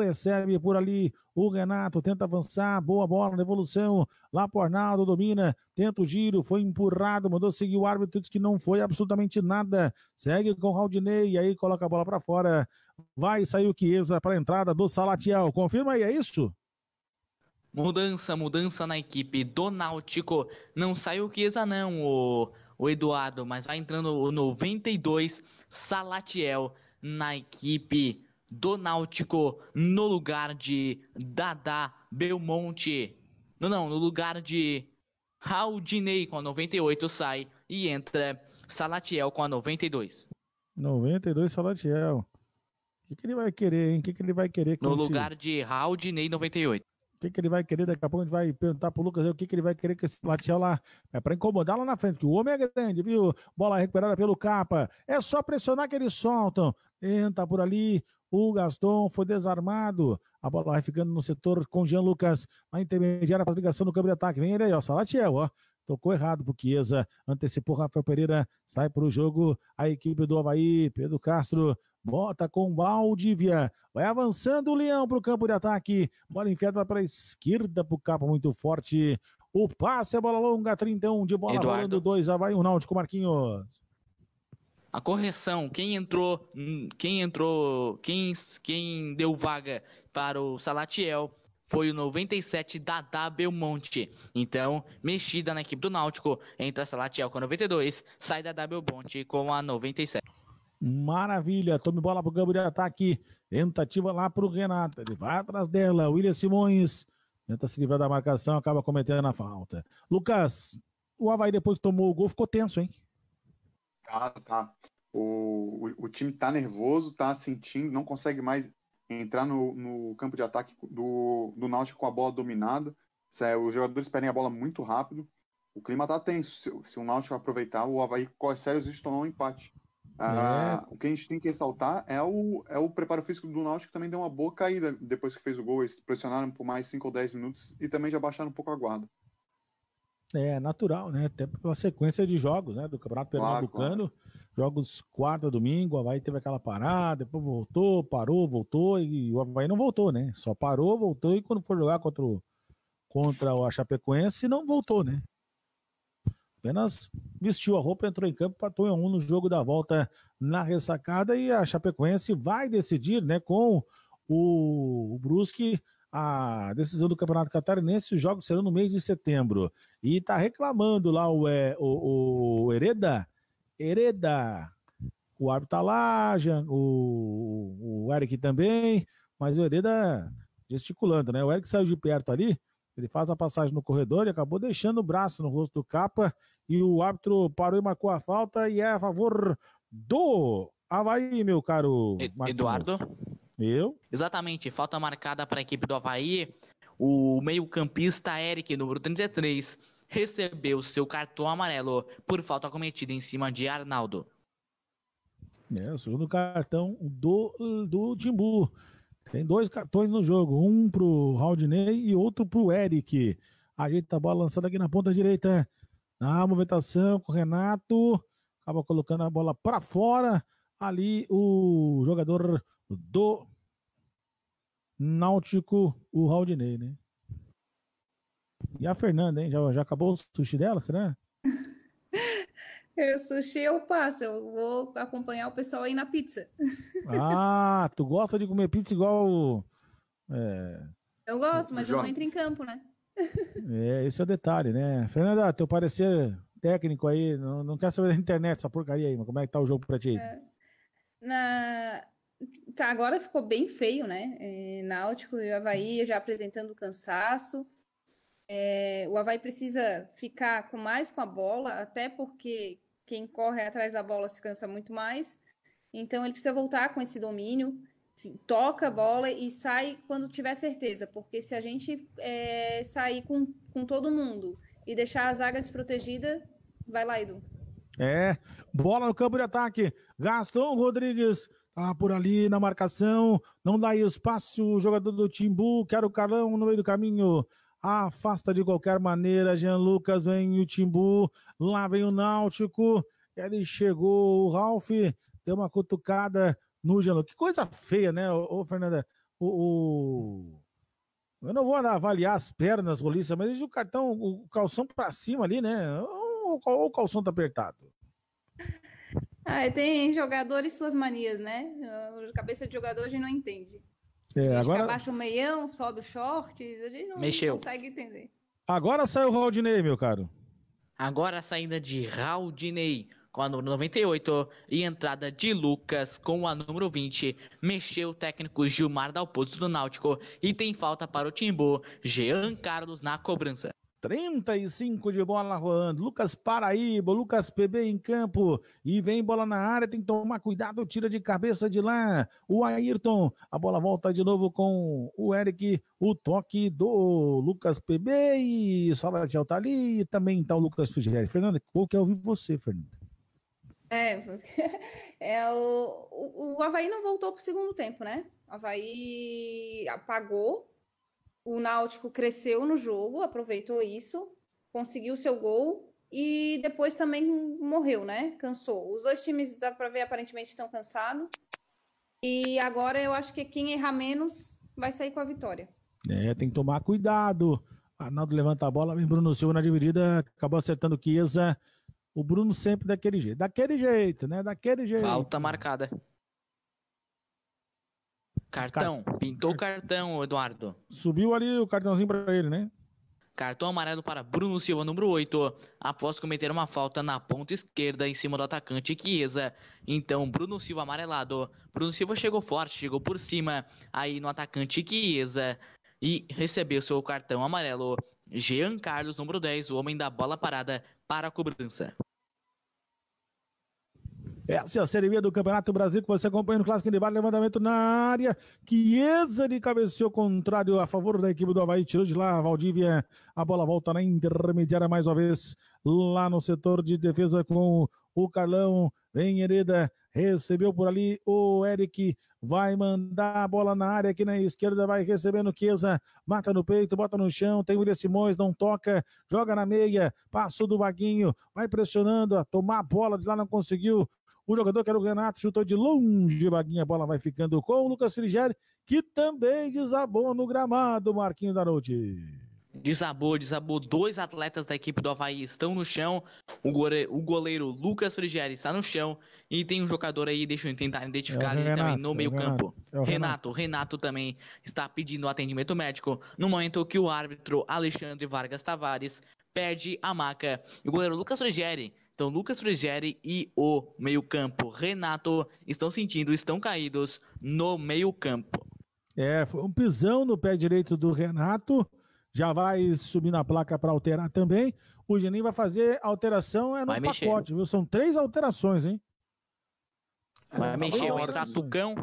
recebe por ali o Renato, tenta avançar, boa bola na evolução, lá pro Arnaldo, domina, tenta o giro, foi empurrado, mandou seguir o árbitro, diz que não foi absolutamente nada, segue com o Raldinei, e aí coloca a bola para fora, vai sair o Chiesa para a entrada do Salatiel, confirma aí, é isso? Mudança, mudança na equipe do Náutico. Não saiu o Chiesa não, o, o Eduardo, mas vai entrando o 92, Salatiel, na equipe do Náutico, no lugar de Dada Belmonte. Não, não, no lugar de Raudinei com a 98 sai e entra Salatiel com a 92. 92 Salatiel. O que, que ele vai querer, hein? O que, que ele vai querer com No esse... lugar de Raudinei 98 que, que ele vai querer? Daqui a pouco a gente vai perguntar pro Lucas o que, que ele vai querer com esse Latiel lá. É para incomodar lá na frente, que o homem é grande, viu? Bola recuperada pelo capa. É só pressionar que eles soltam. Entra por ali. O Gaston foi desarmado. A bola vai ficando no setor com Jean Lucas. A intermediária faz ligação no campo de ataque. Vem ele aí, ó. Salatiel, ó. Tocou errado pro Chiesa, antecipou Rafael Pereira, sai para o jogo a equipe do Havaí, Pedro Castro bota com Valdívia, vai avançando o Leão para o campo de ataque, bola enfiada para a esquerda para o capa muito forte, o passe é bola longa, 31 de bola, Eduardo. 2, a vai o Náutico, Marquinhos. A correção, quem entrou, hum, quem entrou, quem, quem deu vaga para o Salatiel foi o 97 W Belmonte. Então, mexida na equipe do Náutico, entra Salatiel com a 92, sai W Belmonte com a 97. Maravilha, tome bola pro Gabriel ataque. Tá Tentativa lá pro Renato. Ele vai atrás dela. William Simões tenta se livrar da marcação, acaba cometendo a falta. Lucas, o Havaí depois que tomou o gol ficou tenso, hein? Tá, tá. O, o, o time tá nervoso, tá sentindo, não consegue mais entrar no, no campo de ataque do, do Náutico com a bola dominada. É, os jogadores perdem a bola muito rápido. O clima tá tenso. Se, se o Náutico aproveitar, o Havaí corre sérios riscos de tomar um empate. É. Ah, O que a gente tem que ressaltar é o, é o preparo físico do Náutico que também deu uma boa caída depois que fez o gol. Eles pressionaram por mais 5 ou 10 minutos e também já baixaram um pouco a guarda. É natural, né? Até pela sequência de jogos, né? Do Campeonato Pernambucano. Claro, claro. Jogos quarta, domingo, o Havaí teve aquela parada, depois voltou, parou, voltou, e o Havaí não voltou, né? Só parou, voltou, e quando for jogar contra o, contra o Chapecoense, não voltou, né? Apenas vestiu a roupa, entrou em campo, patou Tonha um no jogo da volta na ressacada e a Chapecoense vai decidir, né, com o, o Brusque a decisão do Campeonato Catarinense, os jogos serão no mês de setembro. E tá reclamando lá o, é, o, o Hereda, Hereda, o árbitro tá lá, o, o Eric também, mas o Hereda gesticulando, né? O Eric saiu de perto ali, ele faz a passagem no corredor e acabou deixando o braço no rosto do Capa. E o árbitro parou e marcou a falta e é a favor do Havaí, meu caro. Eduardo? Eu? Exatamente, falta marcada para a equipe do Havaí. O meio-campista Eric, número 33, recebeu seu cartão amarelo por falta cometida em cima de Arnaldo. É, o segundo cartão do, do Timbu. Tem dois cartões no jogo, um pro Raldinei e outro pro Eric. Ajeita a bola lançada aqui na ponta direita. Na movimentação com o Renato. Acaba colocando a bola para fora. Ali o jogador do Náutico, o Raldinei, né? E a Fernanda, hein? Já, já acabou o sushi dela, será? Eu, sushi eu passo, eu vou acompanhar o pessoal aí na pizza. Ah, tu gosta de comer pizza igual. É... Eu gosto, mas eu não entro em campo, né? É, esse é o detalhe, né? Fernanda, teu parecer técnico aí, não, não quer saber da internet, essa porcaria aí, mas como é que tá o jogo pra ti? É. Na... Tá, agora ficou bem feio, né? É, Náutico e Havaí já apresentando cansaço. É, o Havaí precisa ficar com mais com a bola, até porque quem corre atrás da bola se cansa muito mais. Então ele precisa voltar com esse domínio, toca a bola e sai quando tiver certeza, porque se a gente é, sair com, com todo mundo e deixar a zaga desprotegida, vai lá, Edu. É, bola no campo de ataque. Gaston Rodrigues tá por ali na marcação, não dá espaço o jogador do Timbu, Quero o Carlão no meio do caminho afasta de qualquer maneira. Jean Lucas vem o Timbu, lá vem o Náutico. Ele chegou, o Ralf deu uma cutucada no Jean Lucas. Que coisa feia, né, ô, Fernanda? O, o, Eu não vou avaliar as pernas, roliça, mas o cartão, o calção para cima ali, né? Ou, o calção tá apertado? Ah, tem jogadores suas manias, né? A ah, cabeça de jogador a gente não entende. É, agora... Abaixa o meião, sobe o short, a gente não Mexeu. consegue entender. Agora saiu o Raldinei, meu caro. Agora a saída de Raldinei com a número 98 e entrada de Lucas com a número 20. Mexeu o técnico Gilmar Dalpozo do Náutico e tem falta para o Timbu, Jean Carlos na cobrança. 35 de bola rolando. Lucas Paraíba, Lucas PB em campo. E vem bola na área, tem que tomar cuidado, tira de cabeça de lá. O Ayrton, a bola volta de novo com o Eric. O toque do Lucas PB e Salatiel tá ali. E também tá o Lucas Figueiredo. Fernanda, que é ouvir você, Fernanda. É, [laughs] é o, o, o Havaí não voltou para o segundo tempo, né? O Havaí apagou o Náutico cresceu no jogo, aproveitou isso, conseguiu seu gol e depois também morreu, né? Cansou. Os dois times, dá para ver, aparentemente estão cansados. E agora eu acho que quem errar menos vai sair com a vitória. É, tem que tomar cuidado. Arnaldo levanta a bola, vem Bruno Silva na dividida, acabou acertando o Kiesa. O Bruno sempre daquele jeito. Daquele jeito, né? Daquele jeito. Falta marcada. Cartão. Car... Pintou o cartão, Eduardo. Subiu ali o cartãozinho para ele, né? Cartão amarelo para Bruno Silva, número 8, após cometer uma falta na ponta esquerda em cima do atacante Chiesa. Então, Bruno Silva amarelado. Bruno Silva chegou forte, chegou por cima aí no atacante Chiesa e recebeu seu cartão amarelo. Jean Carlos, número 10, o homem da bola parada para a cobrança. Essa é a Série B do Campeonato Brasil que você acompanha no Clássico de Bar, levantamento na área, Chiesa de cabeceou contrário a favor da equipe do Havaí, tirou de lá Valdívia, a bola volta na intermediária mais uma vez, lá no setor de defesa com o Carlão, vem Hereda, recebeu por ali o Eric, vai mandar a bola na área aqui na esquerda, vai recebendo Queza, mata no peito, bota no chão, tem William Simões, não toca, joga na meia, passo do Vaguinho, vai pressionando, a tomar a bola de lá, não conseguiu, o jogador que era o Renato chutou de longe, vaguinha, a bola vai ficando com o Lucas Frigeri, que também desabou no gramado, Marquinho da Noite. Desabou, desabou. Dois atletas da equipe do Havaí estão no chão. O goleiro, o goleiro Lucas Frigeri está no chão. E tem um jogador aí, deixa eu tentar identificar é ele Renato, também no meio-campo. É, é Renato. Renato, Renato também está pedindo atendimento médico. No momento que o árbitro Alexandre Vargas Tavares pede a maca. E o goleiro Lucas Frigeri então, Lucas Frigeri e o meio-campo Renato estão sentindo, estão caídos no meio-campo. É, foi um pisão no pé direito do Renato. Já vai subir na placa para alterar também. O Geninho vai fazer alteração é no vai pacote, mexer. viu? São três alterações, hein? É, vai tá mexer, vai tá entrar Tucão,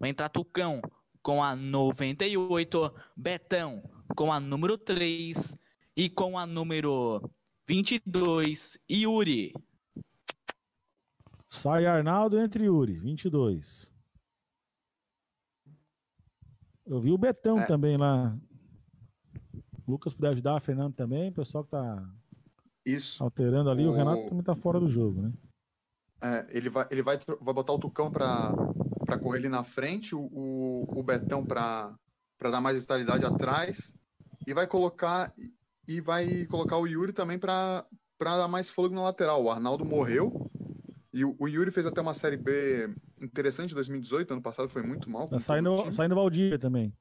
vai entrar Tucão com a 98, Betão com a número 3 e com a número 22. Yuri. Sai Arnaldo entre Yuri, 22. Eu vi o Betão é. também lá. O Lucas puder ajudar, Fernando também, o pessoal que tá Isso. alterando ali. O... o, Renato também tá fora do jogo, né? É, ele vai, ele vai, vai botar o Tucão para correr ali na frente, o, o, o Betão para dar mais vitalidade atrás, e vai colocar e vai colocar o Yuri também para dar mais fogo na lateral. O Arnaldo morreu e o, o Yuri fez até uma Série B interessante em 2018, ano passado foi muito mal. Tá saindo, saindo Valdívia também.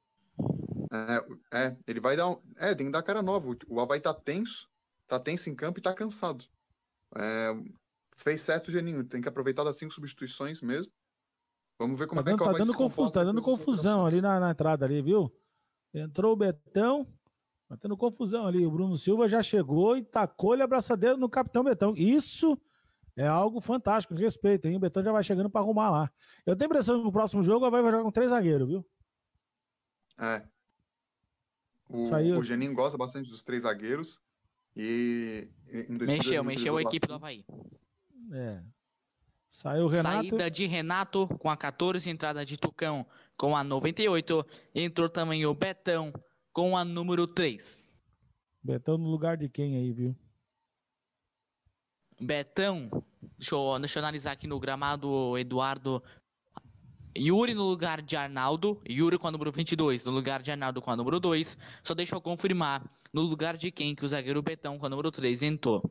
É, é, ele vai dar. é, tem que dar cara nova. O, o Havaí tá tenso, tá tenso em campo e tá cansado. É, fez certo o Geninho, tem que aproveitar das cinco substituições mesmo. Vamos ver como tá é que o Havaí tá dando, confuso, tá dando confusão ali na, na entrada ali, viu? Entrou o Betão, Tá tendo confusão ali. O Bruno Silva já chegou e tacou ele a abraçadeira no Capitão Betão. Isso é algo fantástico, respeito, hein? O Betão já vai chegando para arrumar lá. Eu tenho impressão que no próximo jogo vai jogar com três zagueiros, viu? É. O, o Geninho gosta bastante dos três zagueiros. E. Em 2000, mexeu, mexeu a equipe do Havaí. É. Saiu Renato. Saída de Renato com a 14, entrada de Tucão com a 98. Entrou também o Betão com a número 3. Betão no lugar de quem aí, viu? Betão, deixa eu, deixa eu analisar aqui no gramado, Eduardo. Yuri no lugar de Arnaldo, Yuri com a número 22, no lugar de Arnaldo com a número 2. Só deixa eu confirmar no lugar de quem que o zagueiro Betão com a número 3 entrou.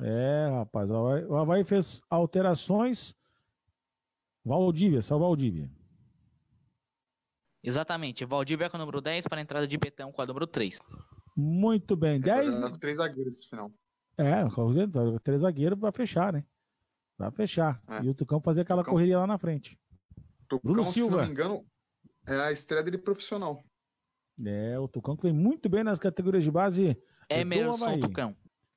É, rapaz, o Havaí fez alterações. Valdívia, só Valdívia. Exatamente. Valdir Beck com o número 10 para a entrada de Betão com a número 3. Muito bem. 10. É, três zagueiros esse final. É, três zagueiros vai fechar, né? Vai fechar. É. E o Tucão fazer aquela Tucão. correria lá na frente. Tucão, Bruno Silva. se não me engano, é a estreia dele profissional. É, o Tucão que vem muito bem nas categorias de base. É Emerson Tucão.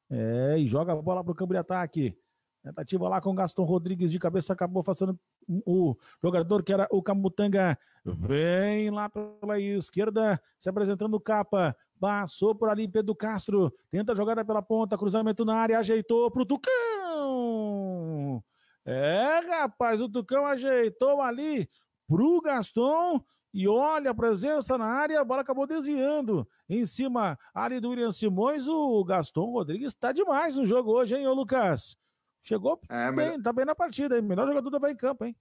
É, e joga a bola pro campo de ataque. É, Tentativa tá lá com Gaston Rodrigues de cabeça, acabou afastando o jogador que era o Camutanga. Vem lá pela esquerda, se apresentando capa. Passou por ali Pedro Castro. Tenta a jogada pela ponta, cruzamento na área, ajeitou pro Tucão. É, rapaz, o Tucão ajeitou ali pro Gaston. E olha a presença na área, a bola acabou desviando. Em cima ali do William Simões, o Gaston Rodrigues está demais no jogo hoje, hein, ô Lucas? Chegou é, bem, melhor... tá bem na partida, Melhor jogador da vai em campo, hein?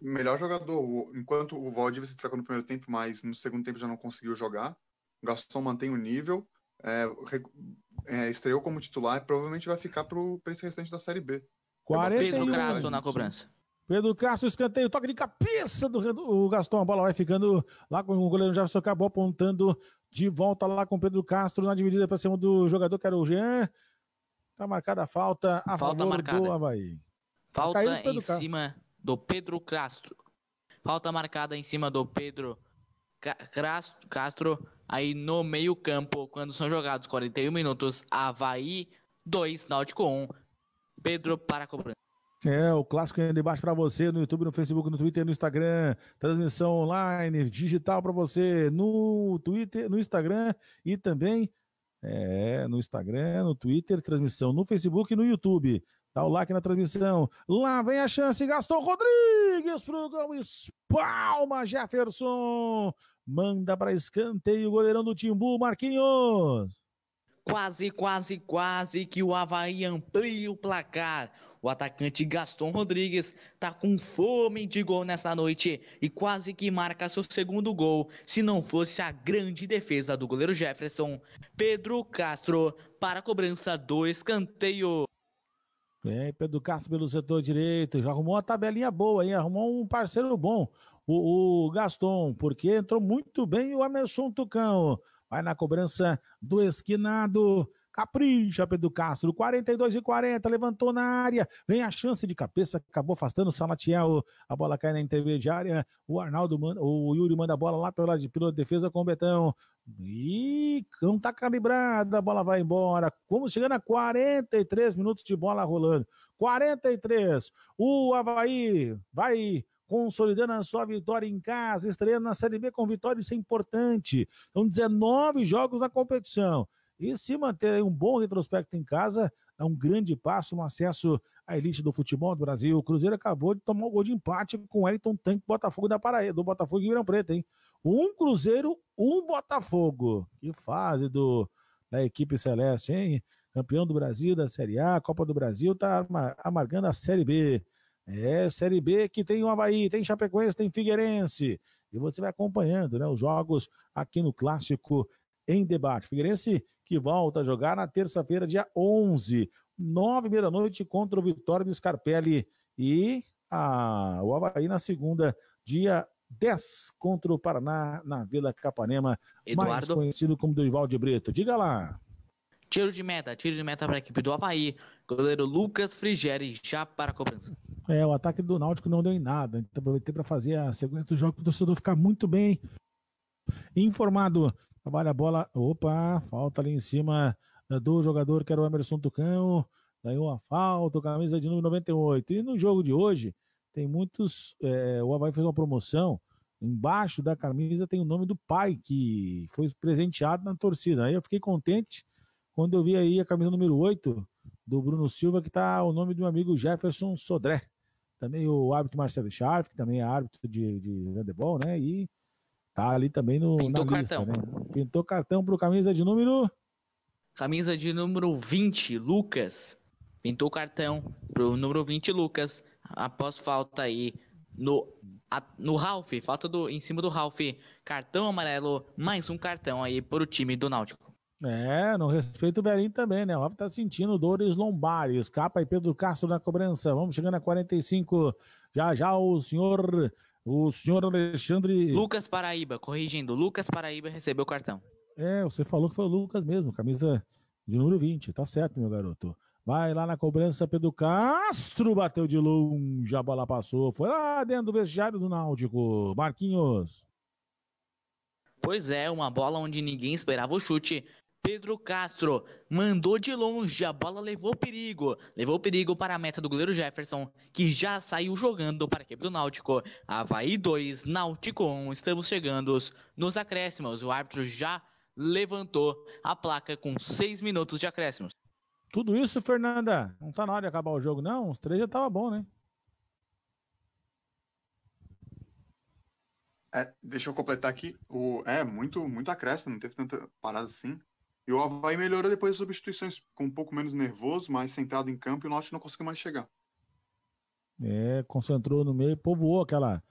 Melhor jogador. Enquanto o Valdir se destacou no primeiro tempo, mas no segundo tempo já não conseguiu jogar. O Gaston mantém o nível. É, é, estreou como titular e provavelmente vai ficar pro, pra esse restante da Série B. 41. Pedro Castro na cobrança. Pedro Castro, escanteio, toque de cabeça do o Gaston. A bola vai ficando lá com o goleiro Jefferson acabou apontando de volta lá com o Pedro Castro na dividida para cima do jogador, que era o Jean. Tá marcada a falta a falta favor marcada. do Havaí. Falta em Castro. cima do Pedro Castro. Falta marcada em cima do Pedro Castro. Aí no meio campo, quando são jogados 41 minutos, Havaí 2, Náutico 1. Pedro para a cobrança. É, o clássico é de baixo para você no YouTube, no Facebook, no Twitter, no Instagram. Transmissão online, digital para você no Twitter, no Instagram e também é, no Instagram, no Twitter, transmissão no Facebook e no YouTube. Dá o like na transmissão. Lá vem a chance. Gaston Rodrigues pro gol. Espalma Jefferson. Manda para escanteio o goleirão do Timbu, Marquinhos. Quase, quase, quase que o Havaí amplia o placar. O atacante Gaston Rodrigues tá com fome de gol nessa noite e quase que marca seu segundo gol, se não fosse a grande defesa do goleiro Jefferson. Pedro Castro para a cobrança do escanteio. Vem Pedro Castro pelo setor direito, já arrumou uma tabelinha boa aí, arrumou um parceiro bom, o, o Gaston, porque entrou muito bem o Emerson Tucão. Vai na cobrança do esquinado. Capricha, Pedro Castro, 42 e 40, levantou na área, vem a chance de cabeça, acabou afastando o Salatiel, a bola cai na intermediária, o Arnaldo, manda, o Yuri manda a bola lá pela, pela defesa com o Betão, e não tá calibrado, a bola vai embora. Como chegando a 43 minutos de bola rolando. 43. O Havaí vai consolidando a sua vitória em casa, estreando na Série B com vitória, isso é importante. São 19 jogos na competição. E se manter um bom retrospecto em casa, é um grande passo, um acesso à elite do futebol do Brasil. O Cruzeiro acabou de tomar um gol de empate com o Elton Tanque Botafogo da Paraíba, do Botafogo e Ribeirão Preto, hein? Um Cruzeiro, um Botafogo. Que fase do da equipe celeste, hein? Campeão do Brasil, da Série A, Copa do Brasil, tá amargando a Série B. É, Série B que tem o Havaí, tem Chapecoense, tem Figueirense. E você vai acompanhando né, os jogos aqui no Clássico em debate. Figueirense que volta a jogar na terça-feira, dia 11, nove e meia da noite, contra o Vitória do Scarpelli. E a, o Havaí na segunda, dia 10, contra o Paraná, na Vila Capanema, Eduardo. mais conhecido como Dorival de Brito. Diga lá. Tiro de meta, tiro de meta para a equipe do Havaí. Goleiro Lucas Frigeri já para a cobrança. É, o ataque do Náutico não deu em nada. Então aproveitei para fazer a sequência do jogo para o torcedor ficar muito bem informado. Trabalha a bola. Opa, falta ali em cima eh, do jogador que era o Emerson Tucão. Ganhou a falta, camisa de número 98. E no jogo de hoje, tem muitos. É, o Havaí fez uma promoção. Embaixo da camisa tem o nome do pai que foi presenteado na torcida. Aí eu fiquei contente quando eu vi aí a camisa número 8 do Bruno Silva, que está o nome do meu amigo Jefferson Sodré. Também o árbitro Marcelo Scharf, que também é árbitro de, de handebol, né? E Tá ali também no. Pintou cartão. Lista, né? Pintou cartão pro camisa de número. Camisa de número 20, Lucas. Pintou cartão pro número 20, Lucas. Após falta aí no, a, no Ralph, falta do, em cima do Ralph. Cartão amarelo, mais um cartão aí pro time do Náutico. É, no respeito o Berim também, né? O Rafa tá sentindo dores lombares. Capa e Pedro Castro na cobrança. Vamos chegando a 45. Já já o senhor o senhor Alexandre. Lucas Paraíba, corrigindo. Lucas Paraíba recebeu o cartão. É, você falou que foi o Lucas mesmo, camisa de número 20. Tá certo, meu garoto. Vai lá na cobrança, Pedro Castro bateu de longe, a bola passou. Foi lá dentro do vestiário do Náutico. Marquinhos. Pois é, uma bola onde ninguém esperava o chute. Pedro Castro mandou de longe, a bola levou perigo, levou perigo para a meta do goleiro Jefferson, que já saiu jogando para a equipe do Náutico. Havaí 2, Náutico 1, estamos chegando nos acréscimos. O árbitro já levantou a placa com 6 minutos de acréscimos. Tudo isso, Fernanda, não tá na hora de acabar o jogo, não? Uns três já tava bom, né? É, deixa eu completar aqui. O, é, muito, muito acréscimo, não teve tanta parada assim. E o Havaí melhorou depois das substituições, com um pouco menos nervoso, mais centrado em campo, e o Norte não conseguiu mais chegar. É, concentrou no meio, povoou aquela.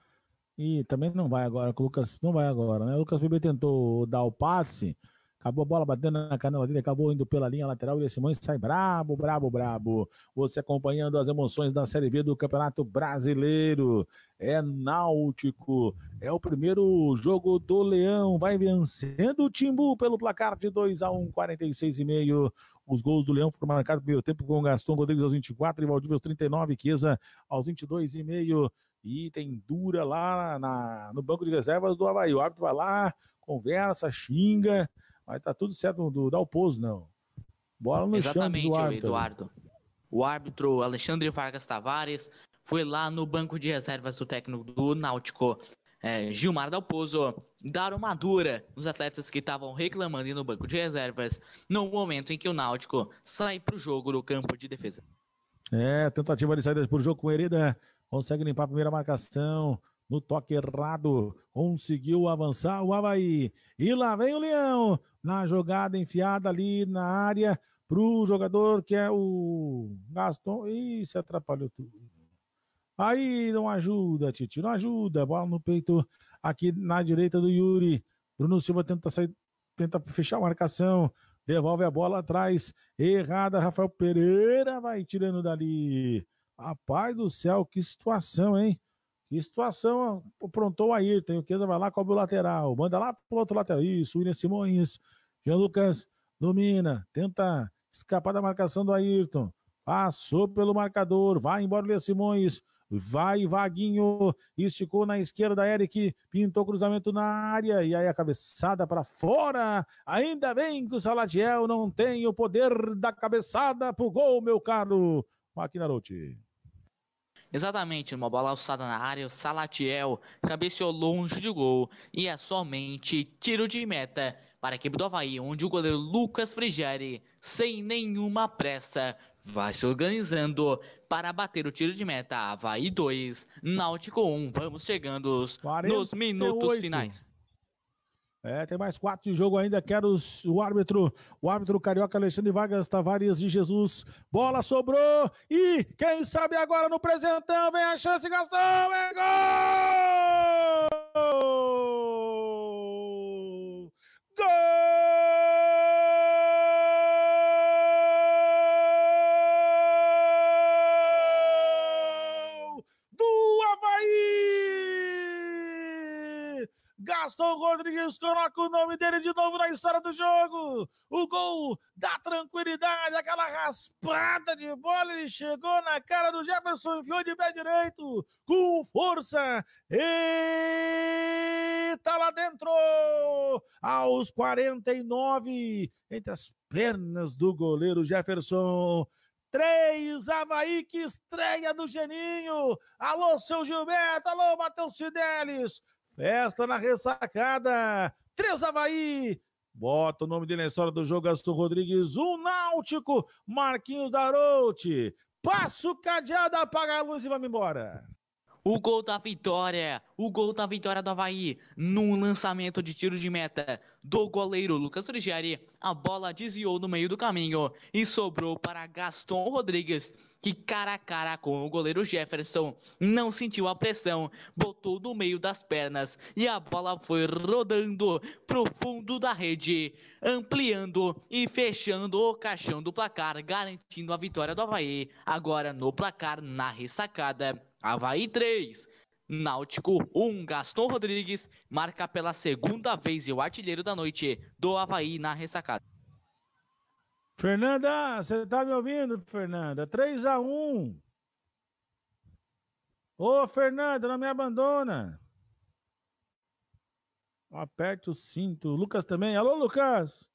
E também não vai agora, o Lucas não vai agora, né? O Lucas Bebê tentou dar o passe, Acabou a bola batendo na canela dele, acabou indo pela linha lateral. William Simões sai brabo, brabo, brabo. Você acompanhando as emoções da Série B do Campeonato Brasileiro. É Náutico. É o primeiro jogo do Leão. Vai vencendo o Timbu pelo placar de 2 a 1 um, 46 e meio. Os gols do Leão foram marcados no primeiro tempo com Gaston Rodrigues aos 24 e Valdívia aos 39, queza aos 22,5. e meio. E tem dura lá na, no banco de reservas do Havaí. O árbitro vai lá, conversa, xinga mas tá tudo certo do Dalpozo, não. Bola no Exatamente, chão árbitro. Eduardo. O árbitro Alexandre Vargas Tavares foi lá no banco de reservas do técnico do Náutico, é, Gilmar Dalpozo, dar uma dura nos atletas que estavam reclamando no banco de reservas no momento em que o Náutico sai para o jogo no campo de defesa. É, tentativa de saída pro jogo com Hereda, né? consegue limpar a primeira marcação, no toque errado, conseguiu avançar o Havaí. E lá vem o Leão, na jogada enfiada ali na área, pro jogador que é o Gaston. Ih, se atrapalhou tudo. Aí não ajuda, Titi, não ajuda. Bola no peito aqui na direita do Yuri. Bruno Silva tenta sair, tenta fechar a marcação. Devolve a bola atrás. Errada, Rafael Pereira vai tirando dali. Rapaz do céu, que situação, hein? Que situação aprontou o Ayrton. O Queza vai lá, cobre o lateral. Manda lá pro outro lateral. Isso, William Simões. Jean Lucas domina. Tenta escapar da marcação do Ayrton. Passou pelo marcador. Vai embora o William Simões. Vai Vaguinho, esticou na esquerda, Eric, pintou cruzamento na área, e aí a cabeçada para fora. Ainda bem que o Salatiel não tem o poder da cabeçada pro gol, meu caro Maquinarote Exatamente, uma bola alçada na área, o Salatiel cabeceou longe de gol e é somente tiro de meta para a equipe do Havaí, onde o goleiro Lucas Frigeri, sem nenhuma pressa, vai se organizando para bater o tiro de meta. Havaí 2, Náutico 1. Vamos chegando 48. nos minutos finais. É, tem mais quatro de jogo ainda. Quero os, o árbitro, o árbitro carioca Alexandre Vargas Tavares de Jesus. Bola sobrou e quem sabe agora no presentão vem a chance, Gastão, é gol! Gaston Rodrigues coloca o nome dele de novo na história do jogo. O gol da tranquilidade, aquela raspada de bola, ele chegou na cara do Jefferson, enfiou de pé direito, com força. E tá lá dentro, aos 49, entre as pernas do goleiro Jefferson. 3, Havaí que estreia do Geninho. Alô, seu Gilberto, alô, Matheus Fidelis. Festa na ressacada. Três Havaí. Bota o nome dele na história do jogo, Aston Rodrigues. Um Náutico. Marquinhos Darouti. Passo cadeado, apaga a luz e vamos embora. O gol da vitória! O gol da vitória do Havaí! Num lançamento de tiro de meta do goleiro Lucas Frigieri, a bola desviou no meio do caminho e sobrou para Gaston Rodrigues, que cara a cara com o goleiro Jefferson não sentiu a pressão, botou no meio das pernas e a bola foi rodando pro fundo da rede, ampliando e fechando o caixão do placar, garantindo a vitória do Havaí. Agora no placar na ressacada. Havaí 3, Náutico 1. Gaston Rodrigues marca pela segunda vez e o artilheiro da noite do Havaí na ressacada. Fernanda, você tá me ouvindo, Fernanda? 3 a 1 Ô, Fernanda, não me abandona. Aperte o cinto. Lucas também. Alô, Lucas.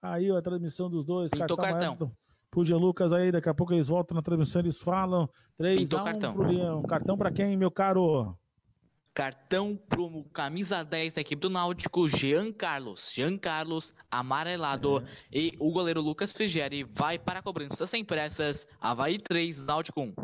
Aí, a transmissão dos dois. Pintou cartão. cartão pro G. Lucas aí, daqui a pouco eles voltam na transmissão, eles falam. 3 a 1 cartão. pro Leão. Cartão pra quem, meu caro? Cartão pro camisa 10 da equipe do Náutico, Jean Carlos. Jean Carlos, amarelado. Uhum. E o goleiro Lucas Frigeri vai para a cobrança sem pressas. Havaí 3, Náutico 1.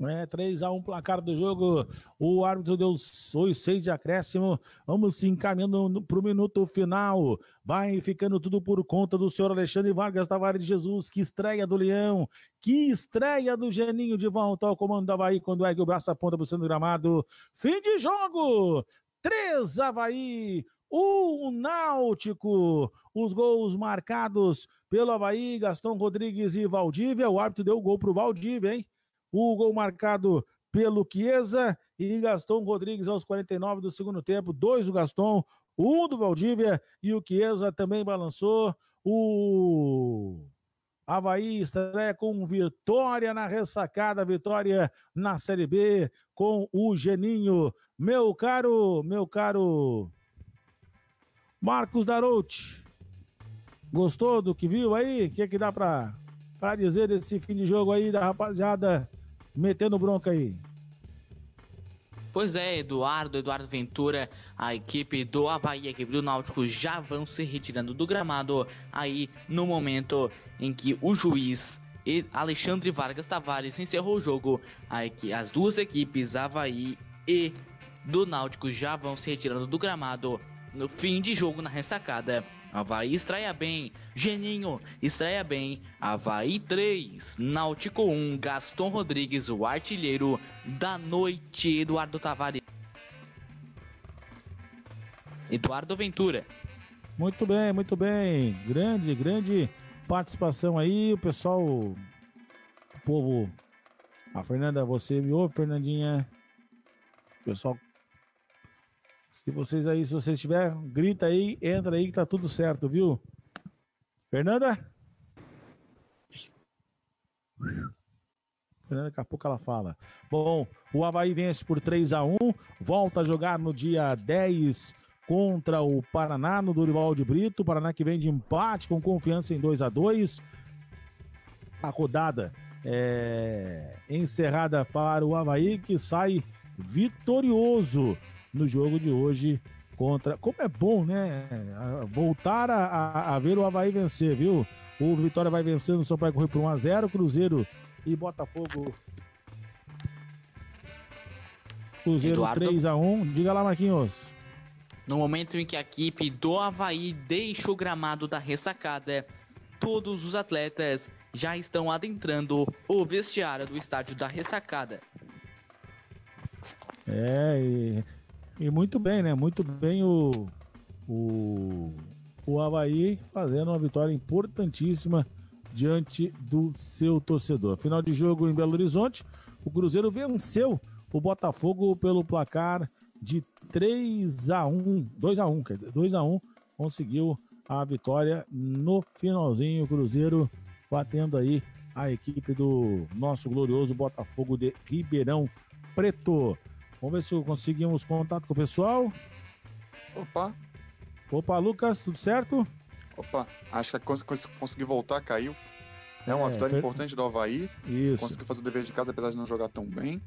É, né? 3x1 placar do jogo. O árbitro deu os 6 de acréscimo. Vamos se encaminhando para o minuto final. Vai ficando tudo por conta do senhor Alexandre Vargas Tavares de Jesus. Que estreia do Leão. Que estreia do Geninho de volta ao comando da Bahia quando ergue o braço aponta para o centro do gramado. Fim de jogo. 3 Havaí. O Náutico, os gols marcados pelo Havaí, Gastão Rodrigues e Valdívia. O árbitro deu o gol o Valdívia, hein? O gol marcado pelo Chiesa e Gaston Rodrigues aos 49 do segundo tempo. Dois o Gaston, um do Valdívia e o Chiesa também balançou. O Havaí estreia com vitória na ressacada, vitória na Série B com o Geninho. Meu caro, meu caro Marcos Darouti, gostou do que viu aí? O que, é que dá para dizer desse fim de jogo aí da rapaziada metendo bronca aí. Pois é, Eduardo, Eduardo Ventura, a equipe do Havaí e a equipe do Náutico já vão se retirando do gramado aí no momento em que o juiz Alexandre Vargas Tavares encerrou o jogo. Aí que as duas equipes, Havaí e do Náutico, já vão se retirando do gramado no fim de jogo na ressacada. Havaí estreia bem. Geninho estreia bem. Havaí 3, Náutico 1, Gaston Rodrigues, o artilheiro da noite. Eduardo Tavares. Eduardo Ventura. Muito bem, muito bem. Grande, grande participação aí. O pessoal, o povo. A Fernanda, você me ouve, Fernandinha? O pessoal se vocês aí, se vocês tiverem grita aí, entra aí que tá tudo certo, viu? Fernanda? Fernanda, daqui a pouco ela fala. Bom, o Havaí vence por 3 a 1 volta a jogar no dia 10 contra o Paraná no Dorival de Brito. Paraná que vem de empate com confiança em 2 a 2 A rodada é encerrada para o Havaí que sai vitorioso no jogo de hoje contra. Como é bom, né? Voltar a, a, a ver o Havaí vencer, viu? O Vitória vai vencendo, só vai correr por 1x0, Cruzeiro e Botafogo. Cruzeiro 3x1. Diga lá, Marquinhos. No momento em que a equipe do Havaí deixa o gramado da ressacada, todos os atletas já estão adentrando o vestiário do estádio da ressacada. É, e e muito bem, né? Muito bem o, o, o Havaí fazendo uma vitória importantíssima diante do seu torcedor. Final de jogo em Belo Horizonte, o Cruzeiro venceu o Botafogo pelo placar de 3 a 1, 2 a 1, quer dizer, 2 a 1, conseguiu a vitória no finalzinho, o Cruzeiro batendo aí a equipe do nosso glorioso Botafogo de Ribeirão Preto. Vamos ver se conseguimos contato com o pessoal. Opa. Opa, Lucas, tudo certo? Opa, acho que cons cons consegui voltar, caiu. É uma é, vitória foi... importante do Havaí. Isso. Conseguiu fazer o dever de casa, apesar de não jogar tão bem.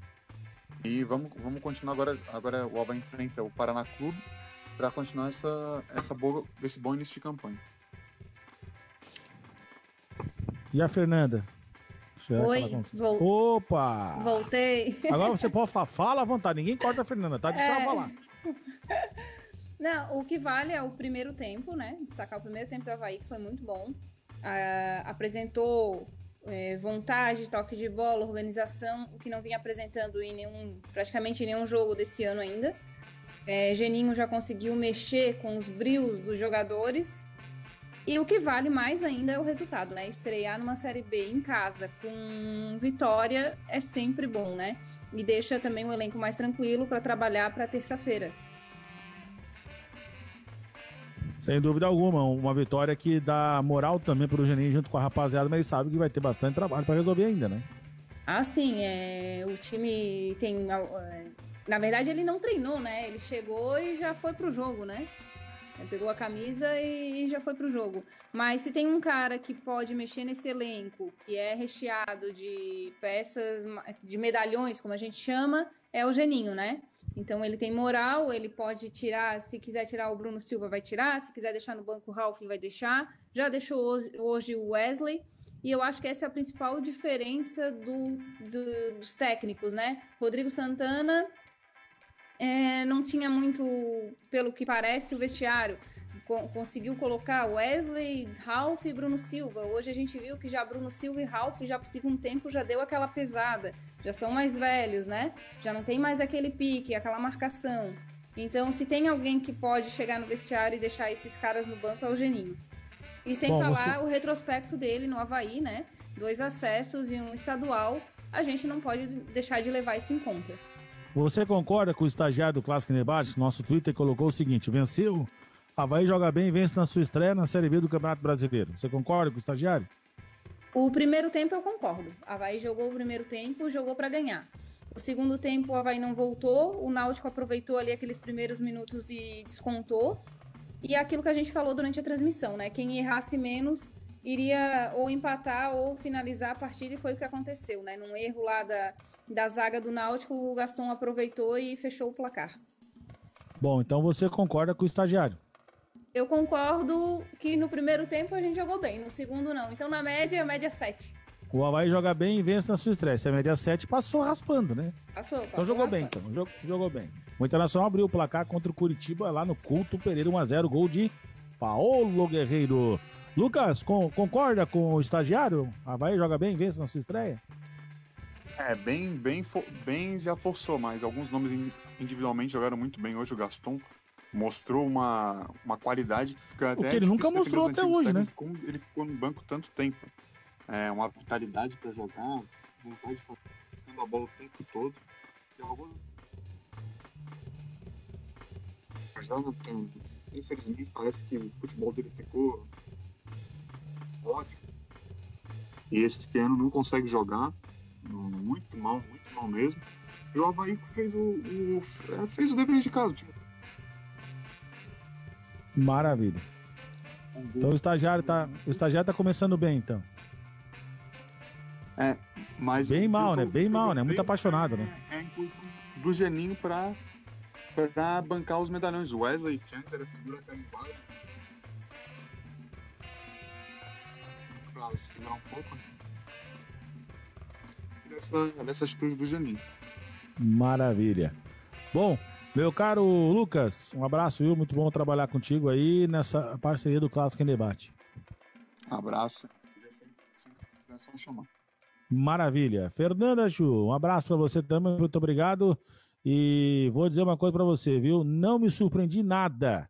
E vamos, vamos continuar agora. Agora o Havaí enfrenta o Paraná Clube para continuar essa, essa boa, esse bom início de campanha. E a Fernanda? Oi, tá? Opa! Voltei. Agora você [laughs] pode falar, fala à vontade, ninguém corta a Fernanda, tá? Deixa é... ela falar. [laughs] Não, o que vale é o primeiro tempo, né? Destacar o primeiro tempo do Havaí, que foi muito bom. Ah, apresentou é, vontade, toque de bola, organização, o que não vinha apresentando em nenhum, praticamente em nenhum jogo desse ano ainda. É, Geninho já conseguiu mexer com os brios dos jogadores e o que vale mais ainda é o resultado, né? Estrear numa Série B em casa com vitória é sempre bom, né? E deixa também o elenco mais tranquilo para trabalhar para terça-feira. Sem dúvida alguma, uma vitória que dá moral também para o Geninho junto com a rapaziada, mas ele sabe que vai ter bastante trabalho para resolver ainda, né? Ah, sim, é, o time tem. Na verdade, ele não treinou, né? Ele chegou e já foi para o jogo, né? pegou a camisa e já foi pro jogo. Mas se tem um cara que pode mexer nesse elenco, que é recheado de peças, de medalhões, como a gente chama, é o Geninho, né? Então ele tem moral, ele pode tirar, se quiser tirar o Bruno Silva, vai tirar, se quiser deixar no banco o Ralf, vai deixar. Já deixou hoje o Wesley. E eu acho que essa é a principal diferença do, do, dos técnicos, né? Rodrigo Santana é, não tinha muito, pelo que parece, o vestiário. conseguiu colocar Wesley, Ralph e Bruno Silva. Hoje a gente viu que já Bruno Silva e Ralph já por segundo tempo já deu aquela pesada. Já são mais velhos, né? Já não tem mais aquele pique, aquela marcação. Então, se tem alguém que pode chegar no vestiário e deixar esses caras no banco, é o Geninho. E sem Bom, falar você... o retrospecto dele no Havaí, né? Dois acessos e um estadual. A gente não pode deixar de levar isso em conta. Você concorda com o estagiário do Clássico Nebate? Nosso Twitter colocou o seguinte: venceu? Havaí joga bem e vence na sua estreia na Série B do Campeonato Brasileiro. Você concorda com o estagiário? O primeiro tempo eu concordo. Havaí jogou o primeiro tempo, jogou para ganhar. O segundo tempo o Havaí não voltou, o Náutico aproveitou ali aqueles primeiros minutos e descontou. E é aquilo que a gente falou durante a transmissão, né? Quem errasse menos iria ou empatar ou finalizar a partida e foi o que aconteceu, né? Num erro lá da, da zaga do Náutico, o Gaston aproveitou e fechou o placar. Bom, então você concorda com o estagiário? Eu concordo que no primeiro tempo a gente jogou bem, no segundo não. Então, na média, a média é 7. O Havaí joga bem e vence na sua estresse. A média 7 é passou raspando, né? Passou, então passou Então jogou raspando. bem, então. Jogou, bem. O Internacional abriu o placar contra o Curitiba lá no Culto Pereira 1x0, gol de Paolo Guerreiro. Lucas, com, concorda com o estagiário? Havaí joga bem e vence na sua estreia? É, bem, bem, bem já forçou, mas alguns nomes individualmente jogaram muito bem hoje. O Gaston mostrou uma, uma qualidade que fica até. O que ele nunca mostrou até hoje, né? Como ele ficou no banco tanto tempo. É, uma vitalidade para jogar, vontade de fazer a bola o tempo todo. E alguns. Infelizmente, parece que o futebol dele ficou ótimo. E esse ano não consegue jogar muito mal, muito mal mesmo. E o Havaí fez o, o é, fez o dever de casa, tipo. Maravilha. então o estagiário tá, o estagiário tá começando bem, então. É, mas bem mal, né? Bem mal, né? Muito apaixonado, é, né? É a é, é do Geninho pra, pra bancar os medalhões. Wesley, que era figura carimbada. se segurar um pouco, né? dessa, dessas cruzes do Janine. Maravilha. Bom, meu caro Lucas, um abraço, viu? Muito bom trabalhar contigo aí nessa parceria do Clássico em Debate. abraço. só me chamar. Maravilha. Fernanda Ju, um abraço para você também, muito obrigado. E vou dizer uma coisa para você, viu? Não me surpreendi nada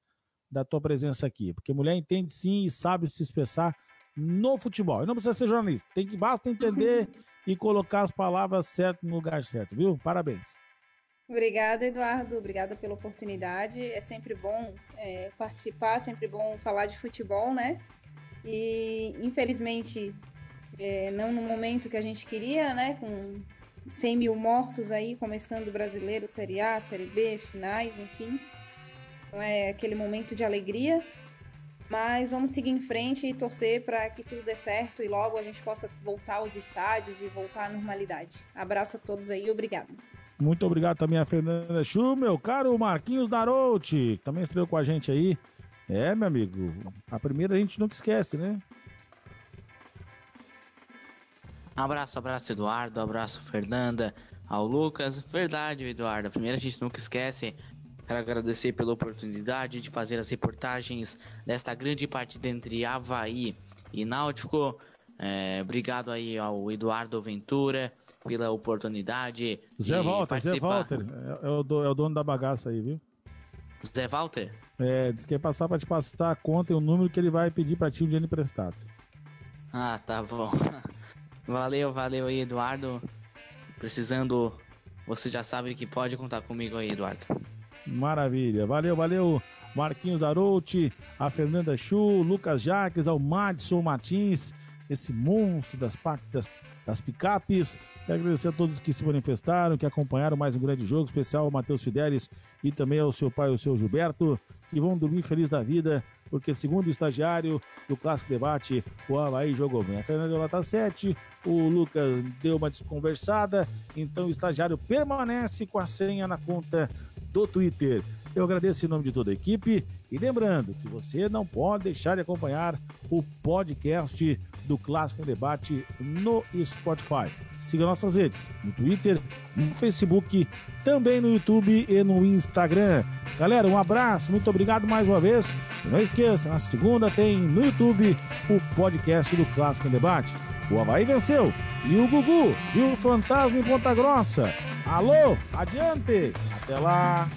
da tua presença aqui, porque mulher entende sim e sabe se expressar no futebol. E não precisa ser jornalista, tem que basta entender [laughs] e colocar as palavras certas no lugar certo, viu? Parabéns. Obrigada, Eduardo. Obrigada pela oportunidade. É sempre bom é, participar, é sempre bom falar de futebol, né? E infelizmente, é, não no momento que a gente queria, né? Com 100 mil mortos aí, começando o brasileiro, Série A, Série B, finais, enfim. Não é aquele momento de alegria, mas vamos seguir em frente e torcer para que tudo dê certo e logo a gente possa voltar aos estádios e voltar à normalidade. Abraço a todos aí e obrigado. Muito obrigado também a Fernanda Chu, meu caro Marquinhos Darouti, que também estreou com a gente aí. É, meu amigo, a primeira a gente nunca esquece, né? Abraço, abraço, Eduardo, abraço, Fernanda, ao Lucas. Verdade, Eduardo, a primeira a gente nunca esquece. Quero agradecer pela oportunidade de fazer as reportagens desta grande partida entre Havaí e Náutico. É, obrigado aí ao Eduardo Ventura pela oportunidade. Zé Walter, participar. Zé Walter, é, é, o, é, o, dono da bagaça aí, viu? Zé Walter? É, disse que passar é para te passar a conta e o número que ele vai pedir para ti o dinheiro emprestado. Ah, tá bom. [laughs] Valeu, valeu aí, Eduardo. Precisando, você já sabe que pode contar comigo aí, Eduardo. Maravilha. Valeu, valeu. Marquinhos Arouti, a Fernanda Chu, Lucas Jaques, ao Madison Martins, esse monstro das pactas das picapes. Quero agradecer a todos que se manifestaram, que acompanharam mais um grande jogo, especial ao Matheus Fidelis e também ao seu pai, o seu Gilberto, que vão dormir feliz da vida, porque segundo o estagiário do Clássico Debate, o Havaí jogou bem. A Fernanda Lata 7, o Lucas deu uma desconversada, então o estagiário permanece com a senha na conta do Twitter. Eu agradeço em nome de toda a equipe e lembrando que você não pode deixar de acompanhar o podcast do Clássico em Debate no Spotify. Siga nossas redes no Twitter, no Facebook, também no YouTube e no Instagram. Galera, um abraço, muito obrigado mais uma vez. E não esqueça, na segunda tem no YouTube o podcast do Clássico em Debate. O Havaí venceu e o Gugu e o Fantasma em Ponta Grossa. Alô, adiante! Até lá!